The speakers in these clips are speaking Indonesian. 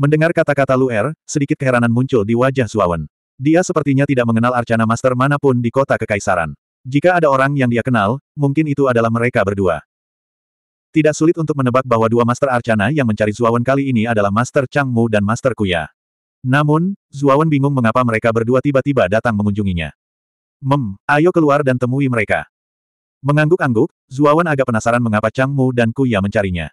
Mendengar kata-kata Luer, sedikit keheranan muncul di wajah Suawen. Dia sepertinya tidak mengenal arcana master manapun di kota kekaisaran. Jika ada orang yang dia kenal, mungkin itu adalah mereka berdua. Tidak sulit untuk menebak bahwa dua master arcana yang mencari Zuawan kali ini adalah Master Changmu dan Master Kuya. Namun, Zuawan bingung mengapa mereka berdua tiba-tiba datang mengunjunginya. Mem, ayo keluar dan temui mereka. Mengangguk-angguk, Zuawan agak penasaran mengapa Changmu dan Kuya mencarinya.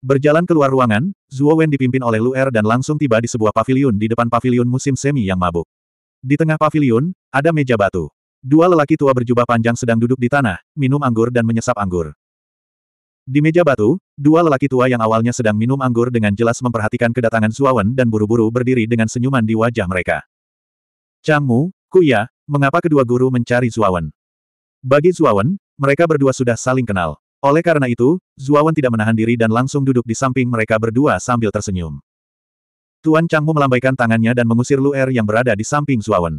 Berjalan keluar ruangan, Zhuo Wen dipimpin oleh Lu Er dan langsung tiba di sebuah paviliun di depan paviliun musim semi yang mabuk. Di tengah paviliun, ada meja batu. Dua lelaki tua berjubah panjang sedang duduk di tanah, minum anggur dan menyesap anggur. Di meja batu, dua lelaki tua yang awalnya sedang minum anggur dengan jelas memperhatikan kedatangan Zhuo Wen dan buru-buru berdiri dengan senyuman di wajah mereka. Changmu, Kuya, mengapa kedua guru mencari Zhuo Wen? Bagi Zhuo Wen, mereka berdua sudah saling kenal. Oleh karena itu, Zuawan tidak menahan diri dan langsung duduk di samping mereka berdua sambil tersenyum. Tuan Changmu melambaikan tangannya dan mengusir Lu Er yang berada di samping Zuawan.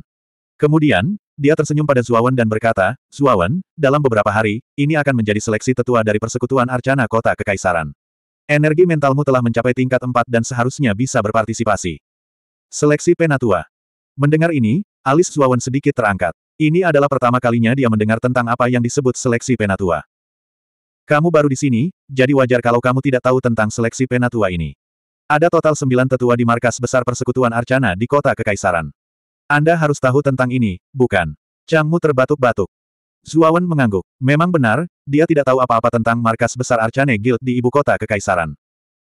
Kemudian, dia tersenyum pada Zuawan dan berkata, Zuawan, dalam beberapa hari, ini akan menjadi seleksi tetua dari persekutuan Arcana Kota Kekaisaran. Energi mentalmu telah mencapai tingkat 4 dan seharusnya bisa berpartisipasi. Seleksi Penatua. Mendengar ini, alis Zuawan sedikit terangkat. Ini adalah pertama kalinya dia mendengar tentang apa yang disebut seleksi Penatua. Kamu baru di sini, jadi wajar kalau kamu tidak tahu tentang seleksi penatua ini. Ada total sembilan tetua di markas besar persekutuan Arcana di kota Kekaisaran. Anda harus tahu tentang ini, bukan? Changmu terbatuk-batuk. Zuawan mengangguk. Memang benar, dia tidak tahu apa-apa tentang markas besar Arcane Guild di ibu kota Kekaisaran.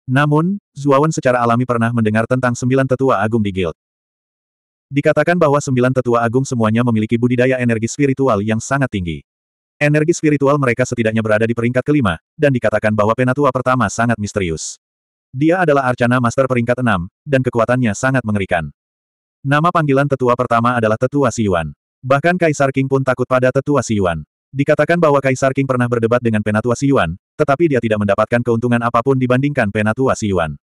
Namun, Zuawan secara alami pernah mendengar tentang sembilan tetua agung di guild. Dikatakan bahwa sembilan tetua agung semuanya memiliki budidaya energi spiritual yang sangat tinggi. Energi spiritual mereka setidaknya berada di peringkat kelima, dan dikatakan bahwa penatua pertama sangat misterius. Dia adalah Arcana Master peringkat enam, dan kekuatannya sangat mengerikan. Nama panggilan tetua pertama adalah Tetua Siyuan. Bahkan Kaisar King pun takut pada Tetua Siyuan. Dikatakan bahwa Kaisar King pernah berdebat dengan Penatua Siyuan, tetapi dia tidak mendapatkan keuntungan apapun dibandingkan Penatua Siyuan.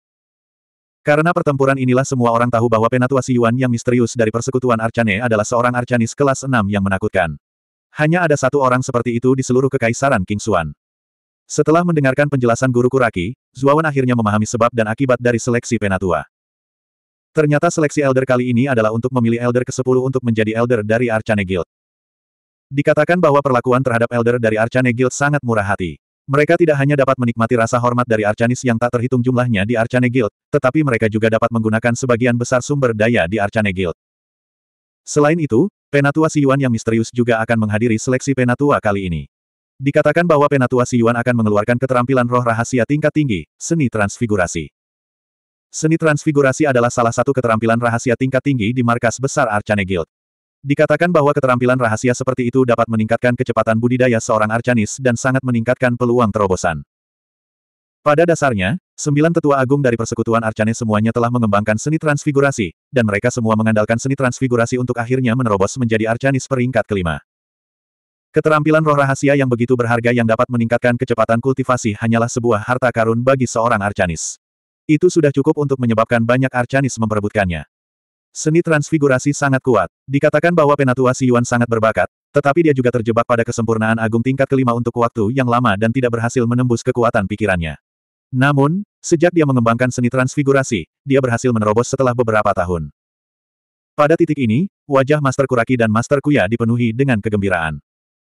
Karena pertempuran inilah semua orang tahu bahwa Penatua Siyuan yang misterius dari persekutuan Arcane adalah seorang Arcanis kelas 6 yang menakutkan. Hanya ada satu orang seperti itu di seluruh kekaisaran King Xuan. Setelah mendengarkan penjelasan guru Kuraki, Zuawan akhirnya memahami sebab dan akibat dari seleksi penatua. Ternyata seleksi elder kali ini adalah untuk memilih elder ke-10 untuk menjadi elder dari Archane Guild. Dikatakan bahwa perlakuan terhadap elder dari Archane Guild sangat murah hati. Mereka tidak hanya dapat menikmati rasa hormat dari Archanis yang tak terhitung jumlahnya di Archane Guild, tetapi mereka juga dapat menggunakan sebagian besar sumber daya di Archane Guild. Selain itu, Penatua Yuan yang misterius juga akan menghadiri seleksi penatua kali ini. Dikatakan bahwa penatua Yuan akan mengeluarkan keterampilan roh rahasia tingkat tinggi, seni transfigurasi. Seni transfigurasi adalah salah satu keterampilan rahasia tingkat tinggi di markas besar Arcane Guild. Dikatakan bahwa keterampilan rahasia seperti itu dapat meningkatkan kecepatan budidaya seorang arcanis dan sangat meningkatkan peluang terobosan. Pada dasarnya, Sembilan tetua agung dari persekutuan Arcane semuanya telah mengembangkan seni transfigurasi, dan mereka semua mengandalkan seni transfigurasi untuk akhirnya menerobos menjadi Arcanis peringkat kelima. Keterampilan roh rahasia yang begitu berharga yang dapat meningkatkan kecepatan kultivasi hanyalah sebuah harta karun bagi seorang Arcanis. Itu sudah cukup untuk menyebabkan banyak Arcanis memperebutkannya. Seni transfigurasi sangat kuat. Dikatakan bahwa Penatua Yuan sangat berbakat, tetapi dia juga terjebak pada kesempurnaan agung tingkat kelima untuk waktu yang lama dan tidak berhasil menembus kekuatan pikirannya. Namun, Sejak dia mengembangkan seni transfigurasi, dia berhasil menerobos setelah beberapa tahun. Pada titik ini, wajah Master Kuraki dan Master Kuya dipenuhi dengan kegembiraan.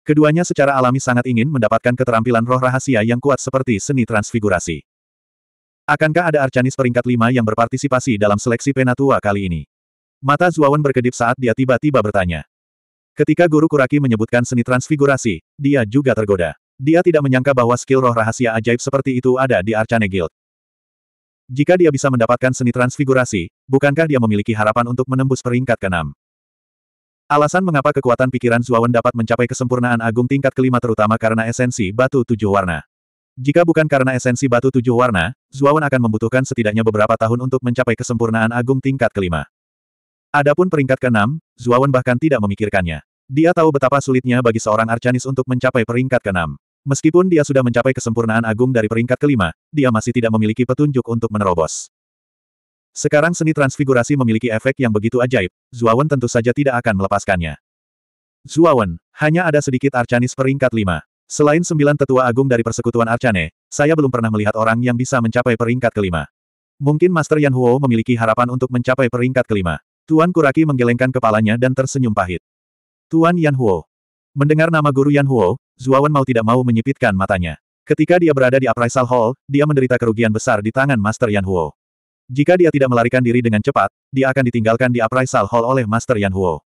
Keduanya secara alami sangat ingin mendapatkan keterampilan roh rahasia yang kuat seperti seni transfigurasi. Akankah ada Arcanis peringkat lima yang berpartisipasi dalam seleksi Penatua kali ini? Mata Zuawan berkedip saat dia tiba-tiba bertanya. Ketika Guru Kuraki menyebutkan seni transfigurasi, dia juga tergoda. Dia tidak menyangka bahwa skill roh rahasia ajaib seperti itu ada di Arcane Guild. Jika dia bisa mendapatkan seni transfigurasi, bukankah dia memiliki harapan untuk menembus peringkat keenam? Alasan mengapa kekuatan pikiran Zuawan dapat mencapai kesempurnaan agung tingkat kelima terutama karena esensi batu tujuh warna. Jika bukan karena esensi batu tujuh warna, Zuawan akan membutuhkan setidaknya beberapa tahun untuk mencapai kesempurnaan agung tingkat kelima. Adapun peringkat keenam, Zuawan bahkan tidak memikirkannya. Dia tahu betapa sulitnya bagi seorang Arcanis untuk mencapai peringkat keenam. Meskipun dia sudah mencapai kesempurnaan agung dari peringkat kelima, dia masih tidak memiliki petunjuk untuk menerobos. Sekarang seni transfigurasi memiliki efek yang begitu ajaib, Zuawan tentu saja tidak akan melepaskannya. Zuawan, hanya ada sedikit Arcanis peringkat lima. Selain sembilan tetua agung dari persekutuan Arcane, saya belum pernah melihat orang yang bisa mencapai peringkat kelima. Mungkin Master Yan Huo memiliki harapan untuk mencapai peringkat kelima. Tuan Kuraki menggelengkan kepalanya dan tersenyum pahit. Tuan Yan Huo. Mendengar nama guru Yan Huo, Zuawan mau tidak mau menyipitkan matanya. Ketika dia berada di Appraisal Hall, dia menderita kerugian besar di tangan Master Yan Huo. Jika dia tidak melarikan diri dengan cepat, dia akan ditinggalkan di Appraisal Hall oleh Master Yan Huo.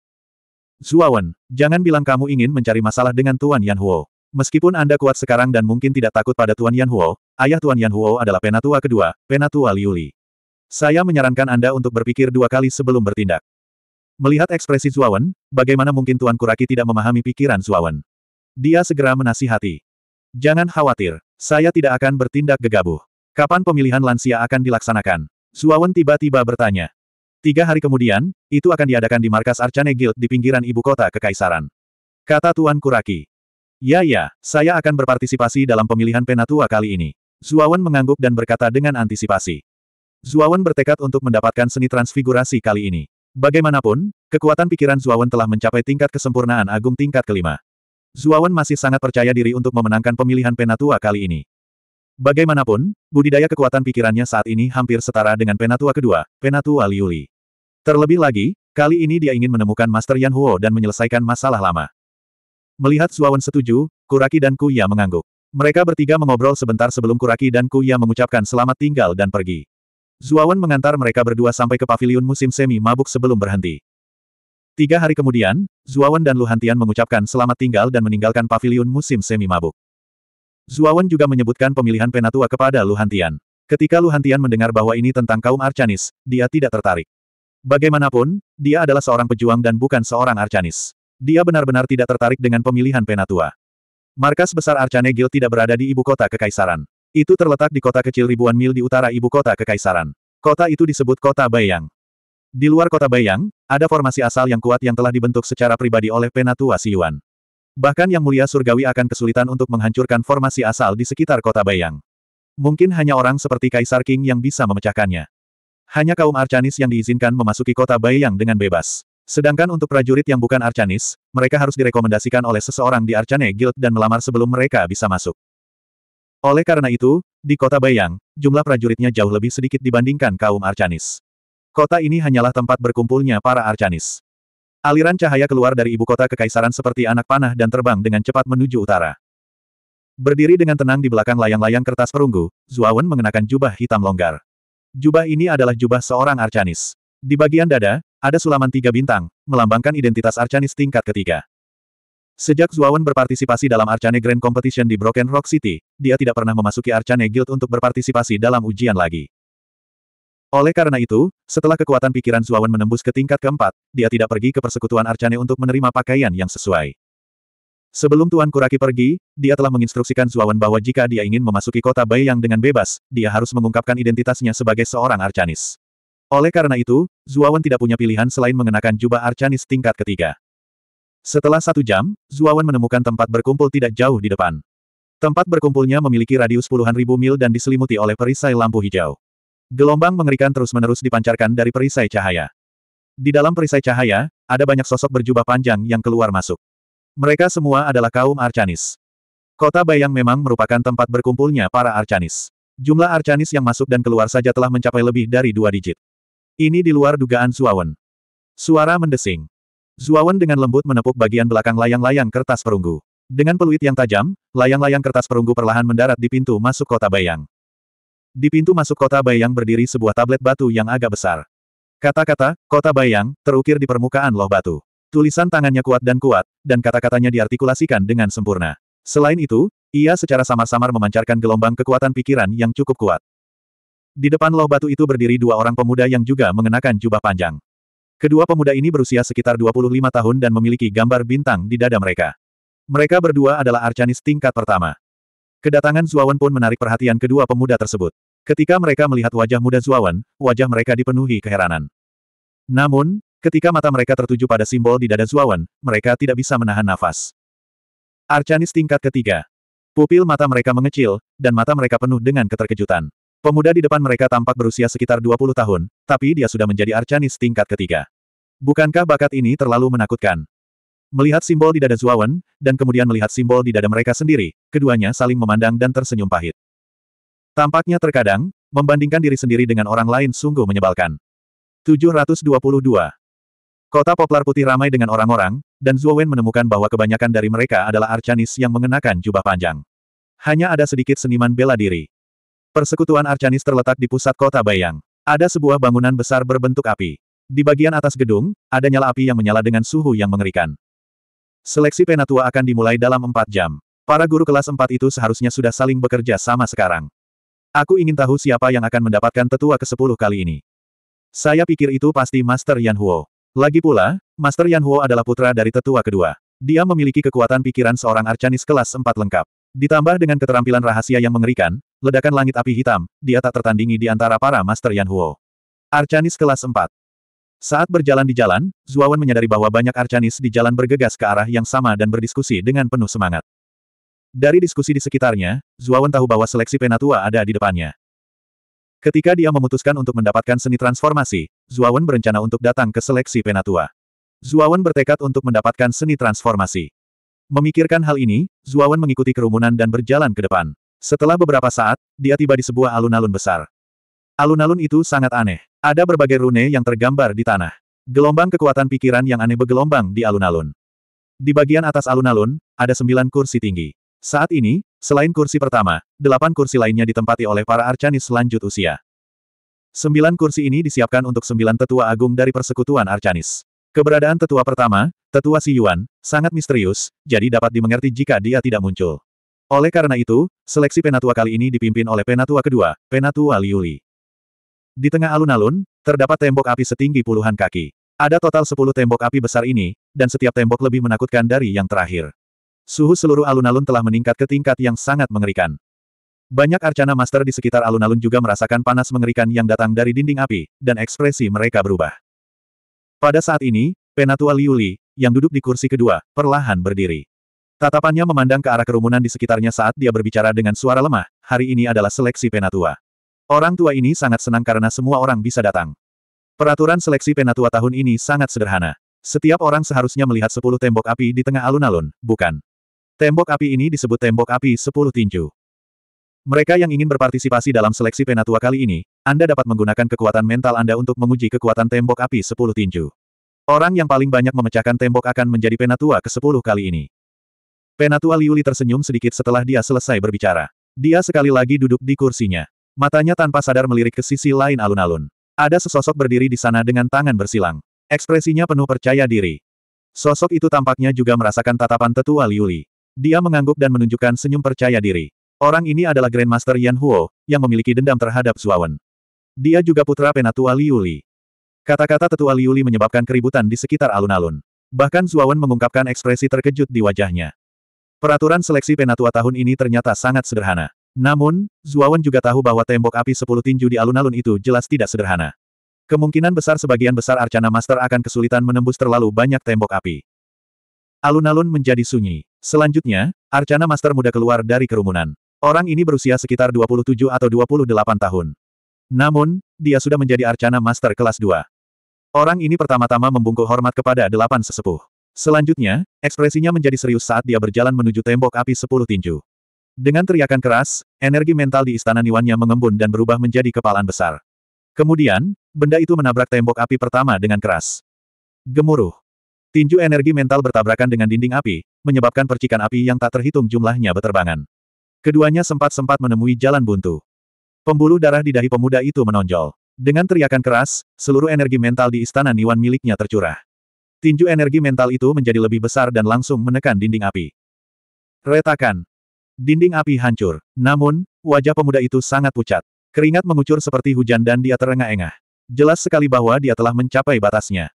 Zuawan, jangan bilang kamu ingin mencari masalah dengan Tuan Yan Huo. Meskipun Anda kuat sekarang dan mungkin tidak takut pada Tuan Yan Huo, ayah Tuan Yan Huo adalah penatua kedua, penatua Liuli. Saya menyarankan Anda untuk berpikir dua kali sebelum bertindak. Melihat ekspresi Zuawan, bagaimana mungkin Tuan Kuraki tidak memahami pikiran Zuawan? Dia segera menasihati. Jangan khawatir, saya tidak akan bertindak gegabah. Kapan pemilihan lansia akan dilaksanakan? Suawan tiba-tiba bertanya. Tiga hari kemudian, itu akan diadakan di markas Arcane Guild di pinggiran ibu kota Kekaisaran. Kata Tuan Kuraki. Ya ya, saya akan berpartisipasi dalam pemilihan penatua kali ini. Zuawan mengangguk dan berkata dengan antisipasi. Zuawan bertekad untuk mendapatkan seni transfigurasi kali ini. Bagaimanapun, kekuatan pikiran Zuawan telah mencapai tingkat kesempurnaan agung tingkat kelima. Zuawan masih sangat percaya diri untuk memenangkan pemilihan Penatua kali ini. Bagaimanapun, budidaya kekuatan pikirannya saat ini hampir setara dengan Penatua kedua, Penatua Liuli. Terlebih lagi, kali ini dia ingin menemukan Master Yan Huo dan menyelesaikan masalah lama. Melihat Zuawan setuju, Kuraki dan Kuya mengangguk. Mereka bertiga mengobrol sebentar sebelum Kuraki dan Kuya mengucapkan selamat tinggal dan pergi. Zuawan mengantar mereka berdua sampai ke paviliun musim semi mabuk sebelum berhenti. Tiga hari kemudian, Zuawan dan Luhantian mengucapkan selamat tinggal dan meninggalkan paviliun musim semi mabuk. Zuawan juga menyebutkan pemilihan Penatua kepada Luhantian. Ketika Luhantian mendengar bahwa ini tentang kaum Arcanis, dia tidak tertarik. Bagaimanapun, dia adalah seorang pejuang dan bukan seorang Arcanis. Dia benar-benar tidak tertarik dengan pemilihan Penatua. Markas besar Arcane tidak berada di ibu kota Kekaisaran. Itu terletak di kota kecil ribuan mil di utara ibu kota Kekaisaran. Kota itu disebut Kota Bayang. Di luar kota Bayang, ada formasi asal yang kuat yang telah dibentuk secara pribadi oleh Penatua Siyuan. Bahkan Yang Mulia Surgawi akan kesulitan untuk menghancurkan formasi asal di sekitar kota Bayang. Mungkin hanya orang seperti Kaisar King yang bisa memecahkannya. Hanya kaum Arcanis yang diizinkan memasuki kota Bayang dengan bebas. Sedangkan untuk prajurit yang bukan Arcanis, mereka harus direkomendasikan oleh seseorang di Arcane Guild dan melamar sebelum mereka bisa masuk. Oleh karena itu, di kota Bayang, jumlah prajuritnya jauh lebih sedikit dibandingkan kaum Arcanis. Kota ini hanyalah tempat berkumpulnya para Arcanis. Aliran cahaya keluar dari ibu kota kekaisaran seperti anak panah dan terbang dengan cepat menuju utara. Berdiri dengan tenang di belakang layang-layang kertas perunggu, Zuawan mengenakan jubah hitam longgar. Jubah ini adalah jubah seorang Arcanis. Di bagian dada, ada sulaman tiga bintang, melambangkan identitas Arcanis tingkat ketiga. Sejak Zuawan berpartisipasi dalam Arcane Grand Competition di Broken Rock City, dia tidak pernah memasuki Arcane Guild untuk berpartisipasi dalam ujian lagi. Oleh karena itu, setelah kekuatan pikiran Zuawan menembus ke tingkat keempat, dia tidak pergi ke persekutuan Arcane untuk menerima pakaian yang sesuai. Sebelum Tuan Kuraki pergi, dia telah menginstruksikan Zuawan bahwa jika dia ingin memasuki kota Baiyang dengan bebas, dia harus mengungkapkan identitasnya sebagai seorang Arcanis. Oleh karena itu, Zuawan tidak punya pilihan selain mengenakan jubah Arcanis tingkat ketiga. Setelah satu jam, Zuawan menemukan tempat berkumpul tidak jauh di depan. Tempat berkumpulnya memiliki radius puluhan ribu mil dan diselimuti oleh perisai lampu hijau. Gelombang mengerikan terus-menerus dipancarkan dari perisai cahaya. Di dalam perisai cahaya, ada banyak sosok berjubah panjang yang keluar masuk. Mereka semua adalah kaum Arcanis. Kota Bayang memang merupakan tempat berkumpulnya para Arcanis. Jumlah Arcanis yang masuk dan keluar saja telah mencapai lebih dari dua digit. Ini di luar dugaan Zuawan. Suara mendesing. Zuawan dengan lembut menepuk bagian belakang layang-layang kertas perunggu. Dengan peluit yang tajam, layang-layang kertas perunggu perlahan mendarat di pintu masuk kota Bayang. Di pintu masuk kota Bayang berdiri sebuah tablet batu yang agak besar. Kata-kata, kota Bayang, terukir di permukaan loh batu. Tulisan tangannya kuat dan kuat, dan kata-katanya diartikulasikan dengan sempurna. Selain itu, ia secara samar-samar memancarkan gelombang kekuatan pikiran yang cukup kuat. Di depan loh batu itu berdiri dua orang pemuda yang juga mengenakan jubah panjang. Kedua pemuda ini berusia sekitar 25 tahun dan memiliki gambar bintang di dada mereka. Mereka berdua adalah Arcanis tingkat pertama. Kedatangan Zuawan pun menarik perhatian kedua pemuda tersebut. Ketika mereka melihat wajah muda Zuawan, wajah mereka dipenuhi keheranan. Namun, ketika mata mereka tertuju pada simbol di dada Zuawan, mereka tidak bisa menahan nafas. Arcanis tingkat ketiga. Pupil mata mereka mengecil, dan mata mereka penuh dengan keterkejutan. Pemuda di depan mereka tampak berusia sekitar 20 tahun, tapi dia sudah menjadi Arcanis tingkat ketiga. Bukankah bakat ini terlalu menakutkan? Melihat simbol di dada Zuawan, dan kemudian melihat simbol di dada mereka sendiri, keduanya saling memandang dan tersenyum pahit. Tampaknya terkadang, membandingkan diri sendiri dengan orang lain sungguh menyebalkan. 722. Kota Poplar Putih ramai dengan orang-orang, dan Zuawan menemukan bahwa kebanyakan dari mereka adalah Arcanis yang mengenakan jubah panjang. Hanya ada sedikit seniman bela diri. Persekutuan Arcanis terletak di pusat kota Bayang. Ada sebuah bangunan besar berbentuk api. Di bagian atas gedung, ada nyala api yang menyala dengan suhu yang mengerikan. Seleksi penatua akan dimulai dalam empat jam. Para guru kelas empat itu seharusnya sudah saling bekerja sama sekarang. Aku ingin tahu siapa yang akan mendapatkan tetua ke-10 kali ini. Saya pikir itu pasti Master Yan Huo. Lagi pula, Master Yan Huo adalah putra dari tetua kedua. Dia memiliki kekuatan pikiran seorang arcanis kelas 4 lengkap. Ditambah dengan keterampilan rahasia yang mengerikan, ledakan langit api hitam, dia tak tertandingi di antara para Master Yan Huo. Arcanis kelas 4, saat berjalan di jalan, Zuawan menyadari bahwa banyak Arcanis di jalan bergegas ke arah yang sama dan berdiskusi dengan penuh semangat. Dari diskusi di sekitarnya, Zuawan tahu bahwa seleksi Penatua ada di depannya. Ketika dia memutuskan untuk mendapatkan seni transformasi, Zuawan berencana untuk datang ke seleksi Penatua. Zuawan bertekad untuk mendapatkan seni transformasi. Memikirkan hal ini, Zuawan mengikuti kerumunan dan berjalan ke depan. Setelah beberapa saat, dia tiba di sebuah alun-alun besar. Alun-alun itu sangat aneh. Ada berbagai rune yang tergambar di tanah. Gelombang kekuatan pikiran yang aneh bergelombang di alun-alun. Di bagian atas alun-alun, ada sembilan kursi tinggi. Saat ini, selain kursi pertama, delapan kursi lainnya ditempati oleh para arcanis lanjut usia. Sembilan kursi ini disiapkan untuk sembilan tetua agung dari persekutuan arcanis. Keberadaan tetua pertama, tetua si Yuan, sangat misterius, jadi dapat dimengerti jika dia tidak muncul. Oleh karena itu, seleksi penatua kali ini dipimpin oleh penatua kedua, penatua Liuli. Di tengah alun-alun, terdapat tembok api setinggi puluhan kaki. Ada total sepuluh tembok api besar ini, dan setiap tembok lebih menakutkan dari yang terakhir. Suhu seluruh alun-alun telah meningkat ke tingkat yang sangat mengerikan. Banyak arcana master di sekitar alun-alun juga merasakan panas mengerikan yang datang dari dinding api, dan ekspresi mereka berubah. Pada saat ini, Penatua Liuli, yang duduk di kursi kedua, perlahan berdiri. Tatapannya memandang ke arah kerumunan di sekitarnya saat dia berbicara dengan suara lemah, hari ini adalah seleksi Penatua. Orang tua ini sangat senang karena semua orang bisa datang. Peraturan seleksi penatua tahun ini sangat sederhana. Setiap orang seharusnya melihat sepuluh tembok api di tengah alun-alun, bukan. Tembok api ini disebut tembok api sepuluh tinju. Mereka yang ingin berpartisipasi dalam seleksi penatua kali ini, Anda dapat menggunakan kekuatan mental Anda untuk menguji kekuatan tembok api sepuluh tinju. Orang yang paling banyak memecahkan tembok akan menjadi penatua ke sepuluh kali ini. Penatua Liuli tersenyum sedikit setelah dia selesai berbicara. Dia sekali lagi duduk di kursinya. Matanya tanpa sadar melirik ke sisi lain alun-alun. Ada sesosok berdiri di sana dengan tangan bersilang. Ekspresinya penuh percaya diri. Sosok itu tampaknya juga merasakan tatapan tetua Liuli. Dia mengangguk dan menunjukkan senyum percaya diri. Orang ini adalah Grandmaster Yan Huo, yang memiliki dendam terhadap Suawen. Dia juga putra penatua Liuli. Kata-kata tetua Liuli menyebabkan keributan di sekitar alun-alun. Bahkan Suawen mengungkapkan ekspresi terkejut di wajahnya. Peraturan seleksi penatua tahun ini ternyata sangat sederhana. Namun, Zuawan juga tahu bahwa tembok api sepuluh tinju di alun-alun itu jelas tidak sederhana. Kemungkinan besar sebagian besar Arcana Master akan kesulitan menembus terlalu banyak tembok api. Alun-alun menjadi sunyi. Selanjutnya, Arcana Master muda keluar dari kerumunan. Orang ini berusia sekitar 27 atau 28 tahun. Namun, dia sudah menjadi Arcana Master kelas 2. Orang ini pertama-tama membungkuk hormat kepada delapan sesepuh. Selanjutnya, ekspresinya menjadi serius saat dia berjalan menuju tembok api sepuluh tinju. Dengan teriakan keras, energi mental di istana Niwannya mengembun dan berubah menjadi kepalan besar. Kemudian, benda itu menabrak tembok api pertama dengan keras. Gemuruh. Tinju energi mental bertabrakan dengan dinding api, menyebabkan percikan api yang tak terhitung jumlahnya beterbangan. Keduanya sempat-sempat menemui jalan buntu. Pembuluh darah di dahi pemuda itu menonjol. Dengan teriakan keras, seluruh energi mental di istana Niwan miliknya tercurah. Tinju energi mental itu menjadi lebih besar dan langsung menekan dinding api. Retakan. Dinding api hancur. Namun, wajah pemuda itu sangat pucat. Keringat mengucur seperti hujan dan dia terengah-engah. Jelas sekali bahwa dia telah mencapai batasnya.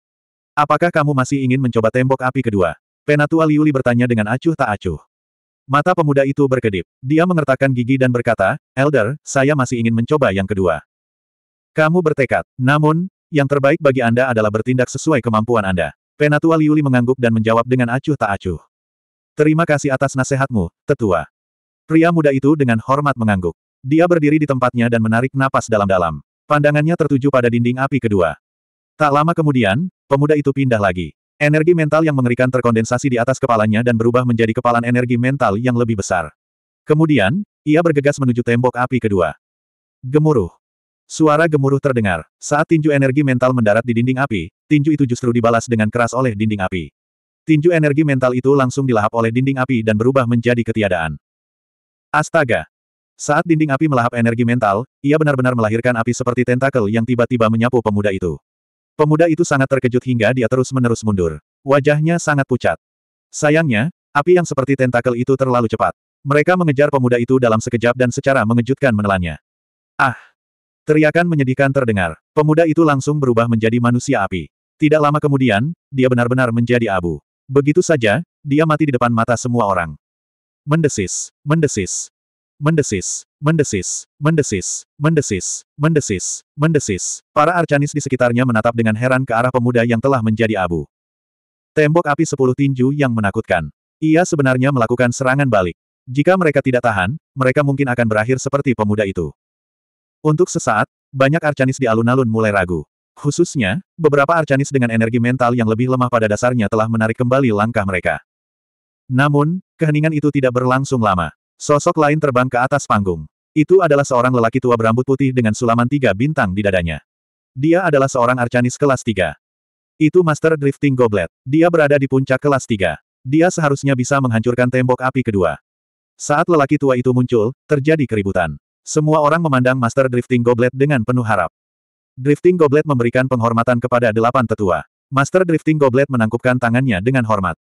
Apakah kamu masih ingin mencoba tembok api kedua? Penatua Liuli bertanya dengan acuh tak acuh. Mata pemuda itu berkedip. Dia mengertakkan gigi dan berkata, Elder, saya masih ingin mencoba yang kedua. Kamu bertekad. Namun, yang terbaik bagi Anda adalah bertindak sesuai kemampuan Anda. Penatua Liuli mengangguk dan menjawab dengan acuh tak acuh. Terima kasih atas nasihatmu, tetua. Pria muda itu dengan hormat mengangguk. Dia berdiri di tempatnya dan menarik napas dalam-dalam. Pandangannya tertuju pada dinding api kedua. Tak lama kemudian, pemuda itu pindah lagi. Energi mental yang mengerikan terkondensasi di atas kepalanya dan berubah menjadi kepalan energi mental yang lebih besar. Kemudian, ia bergegas menuju tembok api kedua. Gemuruh. Suara gemuruh terdengar. Saat tinju energi mental mendarat di dinding api, tinju itu justru dibalas dengan keras oleh dinding api. Tinju energi mental itu langsung dilahap oleh dinding api dan berubah menjadi ketiadaan. Astaga! Saat dinding api melahap energi mental, ia benar-benar melahirkan api seperti tentakel yang tiba-tiba menyapu pemuda itu. Pemuda itu sangat terkejut hingga dia terus-menerus mundur. Wajahnya sangat pucat. Sayangnya, api yang seperti tentakel itu terlalu cepat. Mereka mengejar pemuda itu dalam sekejap dan secara mengejutkan menelannya. Ah! Teriakan menyedihkan terdengar. Pemuda itu langsung berubah menjadi manusia api. Tidak lama kemudian, dia benar-benar menjadi abu. Begitu saja, dia mati di depan mata semua orang. Mendesis, mendesis, mendesis, mendesis, mendesis, mendesis, mendesis, mendesis. Para arcanis di sekitarnya menatap dengan heran ke arah pemuda yang telah menjadi abu. Tembok api sepuluh tinju yang menakutkan. Ia sebenarnya melakukan serangan balik. Jika mereka tidak tahan, mereka mungkin akan berakhir seperti pemuda itu. Untuk sesaat, banyak arcanis di alun-alun mulai ragu. Khususnya, beberapa arcanis dengan energi mental yang lebih lemah pada dasarnya telah menarik kembali langkah mereka. Namun, Keheningan itu tidak berlangsung lama. Sosok lain terbang ke atas panggung. Itu adalah seorang lelaki tua berambut putih dengan sulaman tiga bintang di dadanya. Dia adalah seorang arcanis kelas tiga. Itu Master Drifting Goblet. Dia berada di puncak kelas tiga. Dia seharusnya bisa menghancurkan tembok api kedua. Saat lelaki tua itu muncul, terjadi keributan. Semua orang memandang Master Drifting Goblet dengan penuh harap. Drifting Goblet memberikan penghormatan kepada delapan tetua. Master Drifting Goblet menangkupkan tangannya dengan hormat.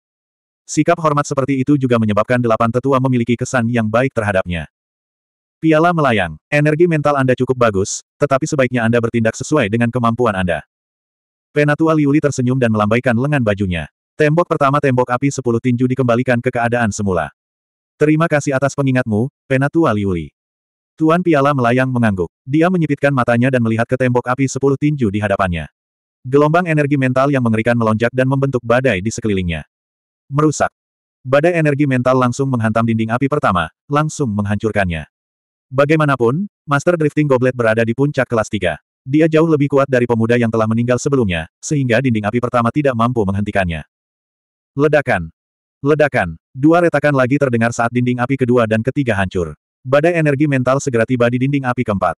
Sikap hormat seperti itu juga menyebabkan delapan tetua memiliki kesan yang baik terhadapnya. Piala melayang, energi mental Anda cukup bagus, tetapi sebaiknya Anda bertindak sesuai dengan kemampuan Anda. Penatua Liuli tersenyum dan melambaikan lengan bajunya. Tembok pertama tembok api sepuluh tinju dikembalikan ke keadaan semula. Terima kasih atas pengingatmu, Penatua Liuli. Tuan Piala melayang mengangguk. Dia menyipitkan matanya dan melihat ke tembok api sepuluh tinju di hadapannya. Gelombang energi mental yang mengerikan melonjak dan membentuk badai di sekelilingnya. Merusak. Badai energi mental langsung menghantam dinding api pertama, langsung menghancurkannya. Bagaimanapun, Master Drifting Goblet berada di puncak kelas 3. Dia jauh lebih kuat dari pemuda yang telah meninggal sebelumnya, sehingga dinding api pertama tidak mampu menghentikannya. Ledakan. Ledakan. Dua retakan lagi terdengar saat dinding api kedua dan ketiga hancur. Badai energi mental segera tiba di dinding api keempat.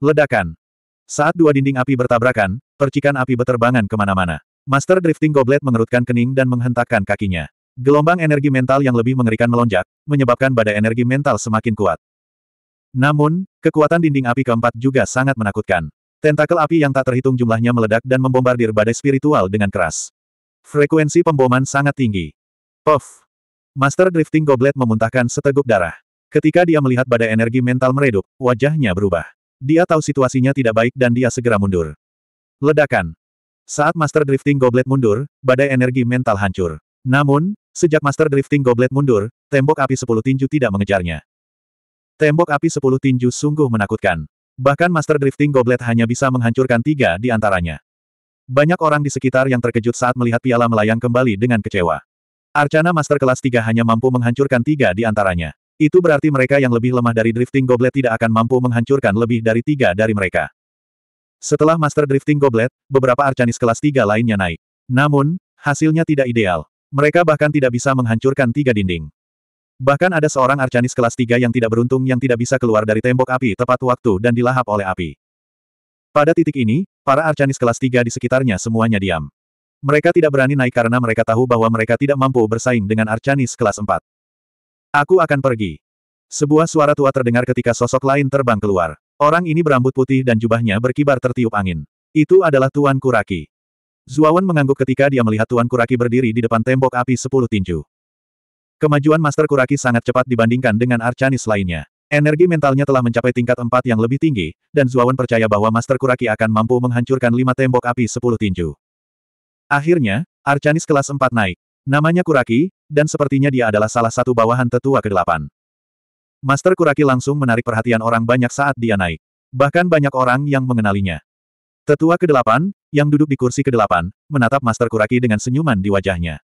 Ledakan. Saat dua dinding api bertabrakan, percikan api beterbangan kemana-mana. Master Drifting Goblet mengerutkan kening dan menghentakkan kakinya. Gelombang energi mental yang lebih mengerikan melonjak, menyebabkan badai energi mental semakin kuat. Namun, kekuatan dinding api keempat juga sangat menakutkan. Tentakel api yang tak terhitung jumlahnya meledak dan membombardir badai spiritual dengan keras. Frekuensi pemboman sangat tinggi. Puff! Master Drifting Goblet memuntahkan seteguk darah. Ketika dia melihat badai energi mental meredup, wajahnya berubah. Dia tahu situasinya tidak baik dan dia segera mundur. Ledakan. Saat Master Drifting Goblet mundur, badai energi mental hancur. Namun, sejak Master Drifting Goblet mundur, tembok api sepuluh tinju tidak mengejarnya. Tembok api sepuluh tinju sungguh menakutkan. Bahkan Master Drifting Goblet hanya bisa menghancurkan tiga di antaranya. Banyak orang di sekitar yang terkejut saat melihat piala melayang kembali dengan kecewa. Arcana Master kelas 3 hanya mampu menghancurkan tiga di antaranya. Itu berarti mereka yang lebih lemah dari Drifting Goblet tidak akan mampu menghancurkan lebih dari tiga dari mereka. Setelah Master Drifting Goblet, beberapa Arcanis kelas Tiga lainnya naik. Namun, hasilnya tidak ideal. Mereka bahkan tidak bisa menghancurkan tiga dinding. Bahkan ada seorang Arcanis kelas Tiga yang tidak beruntung yang tidak bisa keluar dari tembok api tepat waktu dan dilahap oleh api. Pada titik ini, para Arcanis kelas Tiga di sekitarnya semuanya diam. Mereka tidak berani naik karena mereka tahu bahwa mereka tidak mampu bersaing dengan Arcanis kelas Empat. Aku akan pergi. Sebuah suara tua terdengar ketika sosok lain terbang keluar. Orang ini berambut putih dan jubahnya berkibar tertiup angin. Itu adalah Tuan Kuraki. Zuawan mengangguk ketika dia melihat Tuan Kuraki berdiri di depan tembok api sepuluh tinju. Kemajuan Master Kuraki sangat cepat dibandingkan dengan Arcanis lainnya. Energi mentalnya telah mencapai tingkat empat yang lebih tinggi, dan Zuawan percaya bahwa Master Kuraki akan mampu menghancurkan lima tembok api sepuluh tinju. Akhirnya, Arcanis kelas empat naik. Namanya Kuraki, dan sepertinya dia adalah salah satu bawahan tetua ke-8. Master Kuraki langsung menarik perhatian orang banyak saat dia naik. Bahkan banyak orang yang mengenalinya. Tetua ke kedelapan, yang duduk di kursi ke kedelapan, menatap Master Kuraki dengan senyuman di wajahnya.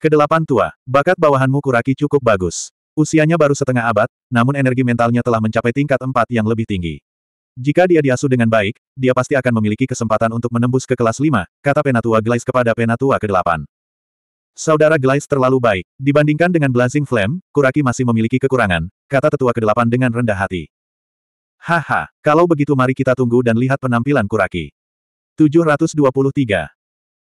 Kedelapan tua, bakat bawahanmu Kuraki cukup bagus. Usianya baru setengah abad, namun energi mentalnya telah mencapai tingkat empat yang lebih tinggi. Jika dia diasuh dengan baik, dia pasti akan memiliki kesempatan untuk menembus ke kelas 5, kata Penatua Glaze kepada Penatua ke-8. Saudara Glaze terlalu baik. Dibandingkan dengan Blazing Flame, Kuraki masih memiliki kekurangan, kata tetua kedelapan dengan rendah hati. Haha, kalau begitu mari kita tunggu dan lihat penampilan Kuraki. 723.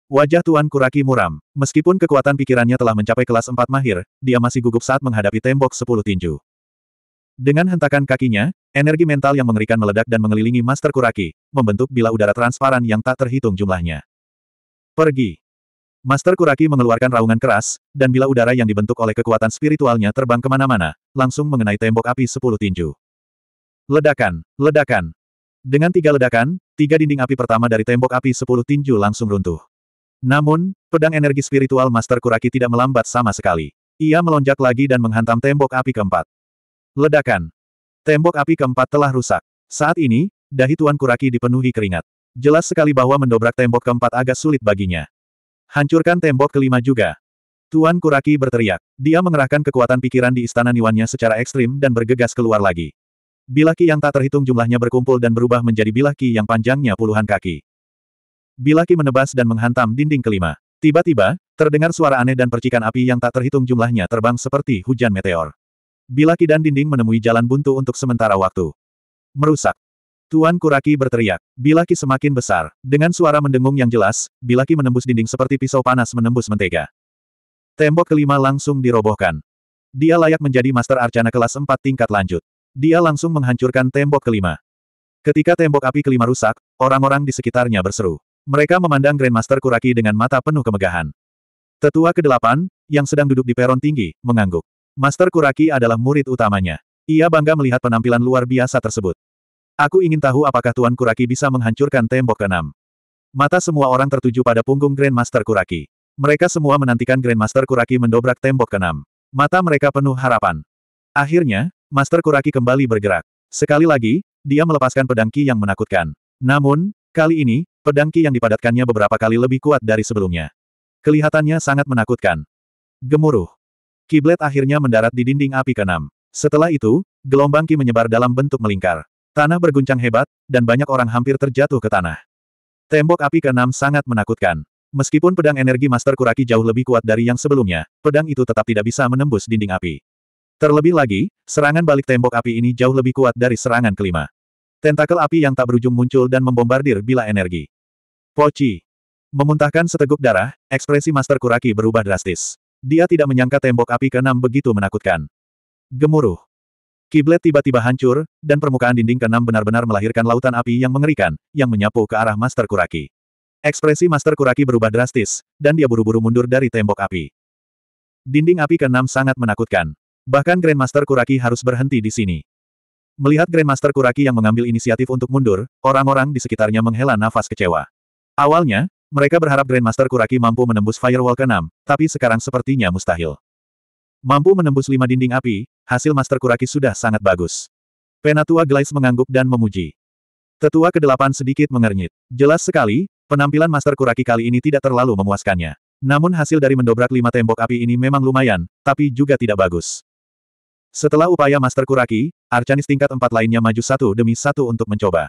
Wajah Tuan Kuraki muram. Meskipun kekuatan pikirannya telah mencapai kelas 4 mahir, dia masih gugup saat menghadapi tembok 10 tinju. Dengan hentakan kakinya, energi mental yang mengerikan meledak dan mengelilingi Master Kuraki, membentuk bila udara transparan yang tak terhitung jumlahnya. Pergi. Master Kuraki mengeluarkan raungan keras, dan bila udara yang dibentuk oleh kekuatan spiritualnya terbang kemana-mana, langsung mengenai tembok api sepuluh tinju. Ledakan, ledakan. Dengan tiga ledakan, tiga dinding api pertama dari tembok api sepuluh tinju langsung runtuh. Namun, pedang energi spiritual Master Kuraki tidak melambat sama sekali. Ia melonjak lagi dan menghantam tembok api keempat. Ledakan. Tembok api keempat telah rusak. Saat ini, dahi Tuan Kuraki dipenuhi keringat. Jelas sekali bahwa mendobrak tembok keempat agak sulit baginya. Hancurkan tembok kelima juga. Tuan Kuraki berteriak. Dia mengerahkan kekuatan pikiran di istana Niwannya secara ekstrim dan bergegas keluar lagi. Bilaki yang tak terhitung jumlahnya berkumpul dan berubah menjadi bilaki yang panjangnya puluhan kaki. Bilaki menebas dan menghantam dinding kelima. Tiba-tiba, terdengar suara aneh dan percikan api yang tak terhitung jumlahnya terbang seperti hujan meteor. Bilaki dan dinding menemui jalan buntu untuk sementara waktu. Merusak. Tuan Kuraki berteriak. Bilaki semakin besar. Dengan suara mendengung yang jelas, Bilaki menembus dinding seperti pisau panas menembus mentega. Tembok kelima langsung dirobohkan. Dia layak menjadi Master Arcana kelas 4 tingkat lanjut. Dia langsung menghancurkan tembok kelima. Ketika tembok api kelima rusak, orang-orang di sekitarnya berseru. Mereka memandang Grandmaster Kuraki dengan mata penuh kemegahan. Tetua kedelapan, yang sedang duduk di peron tinggi, mengangguk. Master Kuraki adalah murid utamanya. Ia bangga melihat penampilan luar biasa tersebut. Aku ingin tahu apakah Tuan Kuraki bisa menghancurkan tembok keenam. Mata semua orang tertuju pada punggung Grandmaster Kuraki. Mereka semua menantikan Grandmaster Kuraki mendobrak tembok keenam. Mata mereka penuh harapan. Akhirnya, Master Kuraki kembali bergerak. Sekali lagi, dia melepaskan pedang Ki yang menakutkan. Namun, kali ini, pedang Ki yang dipadatkannya beberapa kali lebih kuat dari sebelumnya. Kelihatannya sangat menakutkan. Gemuruh. Kiblet akhirnya mendarat di dinding api keenam. Setelah itu, gelombang Ki menyebar dalam bentuk melingkar. Tanah berguncang hebat, dan banyak orang hampir terjatuh ke tanah. Tembok api keenam sangat menakutkan. Meskipun pedang energi Master Kuraki jauh lebih kuat dari yang sebelumnya, pedang itu tetap tidak bisa menembus dinding api. Terlebih lagi, serangan balik tembok api ini jauh lebih kuat dari serangan kelima. Tentakel api yang tak berujung muncul dan membombardir bila energi. Pochi Memuntahkan seteguk darah, ekspresi Master Kuraki berubah drastis. Dia tidak menyangka tembok api keenam begitu menakutkan. Gemuruh. Kiblet tiba-tiba hancur, dan permukaan dinding keenam benar-benar melahirkan lautan api yang mengerikan, yang menyapu ke arah Master Kuraki. Ekspresi Master Kuraki berubah drastis, dan dia buru-buru mundur dari tembok api. Dinding api keenam sangat menakutkan. Bahkan Grandmaster Kuraki harus berhenti di sini. Melihat Grandmaster Kuraki yang mengambil inisiatif untuk mundur, orang-orang di sekitarnya menghela nafas kecewa. Awalnya, mereka berharap Grandmaster Kuraki mampu menembus Firewall keenam, tapi sekarang sepertinya mustahil. Mampu menembus lima dinding api, hasil Master Kuraki sudah sangat bagus. Penatua Glace mengangguk dan memuji. Tetua kedelapan sedikit mengernyit. Jelas sekali, penampilan Master Kuraki kali ini tidak terlalu memuaskannya. Namun hasil dari mendobrak lima tembok api ini memang lumayan, tapi juga tidak bagus. Setelah upaya Master Kuraki, Arcanis tingkat empat lainnya maju satu demi satu untuk mencoba.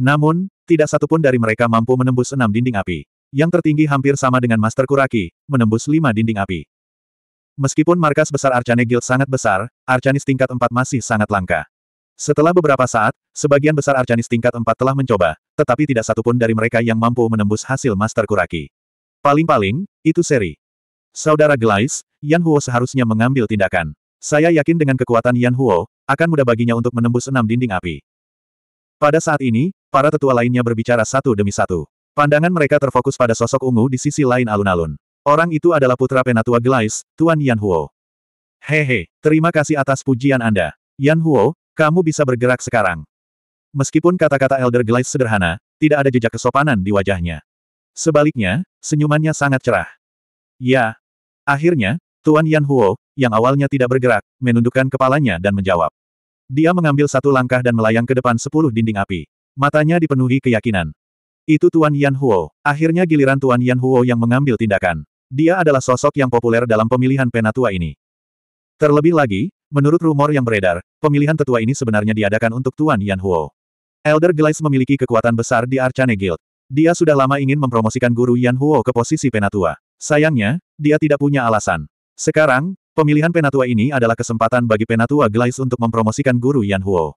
Namun, tidak satupun dari mereka mampu menembus enam dinding api. Yang tertinggi hampir sama dengan Master Kuraki, menembus lima dinding api. Meskipun markas besar Arcane Guild sangat besar, Arcanis tingkat 4 masih sangat langka. Setelah beberapa saat, sebagian besar Arcanis tingkat 4 telah mencoba, tetapi tidak satupun dari mereka yang mampu menembus hasil Master Kuraki. Paling-paling, itu seri. Saudara Glaze, Yan Huo seharusnya mengambil tindakan. Saya yakin dengan kekuatan Yan Huo, akan mudah baginya untuk menembus enam dinding api. Pada saat ini, para tetua lainnya berbicara satu demi satu. Pandangan mereka terfokus pada sosok ungu di sisi lain alun-alun. Orang itu adalah putra penatua Gelais, Tuan Yan Huo. Hehe, terima kasih atas pujian Anda. Yan Huo, kamu bisa bergerak sekarang. Meskipun kata-kata Elder Gelais sederhana, tidak ada jejak kesopanan di wajahnya. Sebaliknya, senyumannya sangat cerah. Ya. Akhirnya, Tuan Yan Huo, yang awalnya tidak bergerak, menundukkan kepalanya dan menjawab. Dia mengambil satu langkah dan melayang ke depan sepuluh dinding api. Matanya dipenuhi keyakinan. Itu Tuan Yan Huo. Akhirnya giliran Tuan Yan Huo yang mengambil tindakan. Dia adalah sosok yang populer dalam pemilihan penatua ini. Terlebih lagi, menurut rumor yang beredar, pemilihan tetua ini sebenarnya diadakan untuk Tuan Yan Huo. Elder Glaze memiliki kekuatan besar di Arcane Guild. Dia sudah lama ingin mempromosikan guru Yan Huo ke posisi penatua. Sayangnya, dia tidak punya alasan. Sekarang, pemilihan penatua ini adalah kesempatan bagi penatua Glaze untuk mempromosikan guru Yan Huo.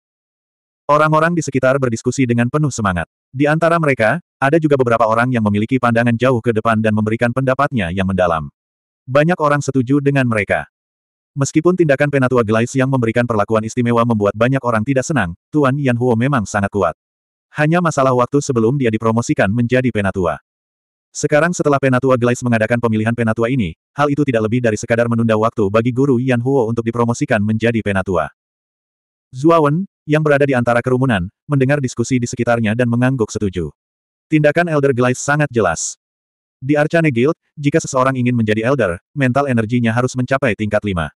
Orang-orang di sekitar berdiskusi dengan penuh semangat. Di antara mereka, ada juga beberapa orang yang memiliki pandangan jauh ke depan dan memberikan pendapatnya yang mendalam. Banyak orang setuju dengan mereka. Meskipun tindakan Penatua Glace yang memberikan perlakuan istimewa membuat banyak orang tidak senang, Tuan Yan Huo memang sangat kuat. Hanya masalah waktu sebelum dia dipromosikan menjadi Penatua. Sekarang setelah Penatua Glace mengadakan pemilihan Penatua ini, hal itu tidak lebih dari sekadar menunda waktu bagi guru Yan Huo untuk dipromosikan menjadi Penatua. Zuawan, yang berada di antara kerumunan, mendengar diskusi di sekitarnya dan mengangguk setuju. Tindakan Elder Glides sangat jelas. Di Arcane Guild, jika seseorang ingin menjadi Elder, mental energinya harus mencapai tingkat 5.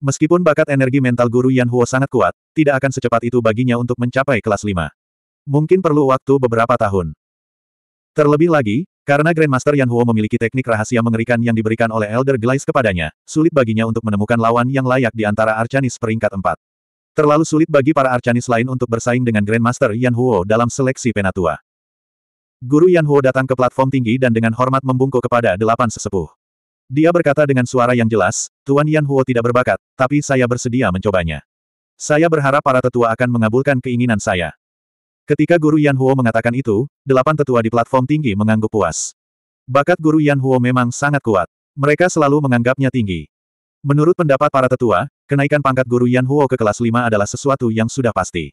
Meskipun bakat energi mental guru Yan Huo sangat kuat, tidak akan secepat itu baginya untuk mencapai kelas 5. Mungkin perlu waktu beberapa tahun. Terlebih lagi, karena Grandmaster Yan Huo memiliki teknik rahasia mengerikan yang diberikan oleh Elder Glides kepadanya, sulit baginya untuk menemukan lawan yang layak di antara Arcanis peringkat 4. Terlalu sulit bagi para arcanis lain untuk bersaing dengan Grandmaster Yan Huo dalam seleksi penatua. Guru Yan Huo datang ke platform tinggi dan dengan hormat membungkuk kepada delapan sesepuh. Dia berkata dengan suara yang jelas, Tuan Yan Huo tidak berbakat, tapi saya bersedia mencobanya. Saya berharap para tetua akan mengabulkan keinginan saya. Ketika Guru Yan Huo mengatakan itu, delapan tetua di platform tinggi mengangguk puas. Bakat Guru Yan Huo memang sangat kuat. Mereka selalu menganggapnya tinggi. Menurut pendapat para tetua, Kenaikan pangkat guru Yan Huo ke kelas 5 adalah sesuatu yang sudah pasti.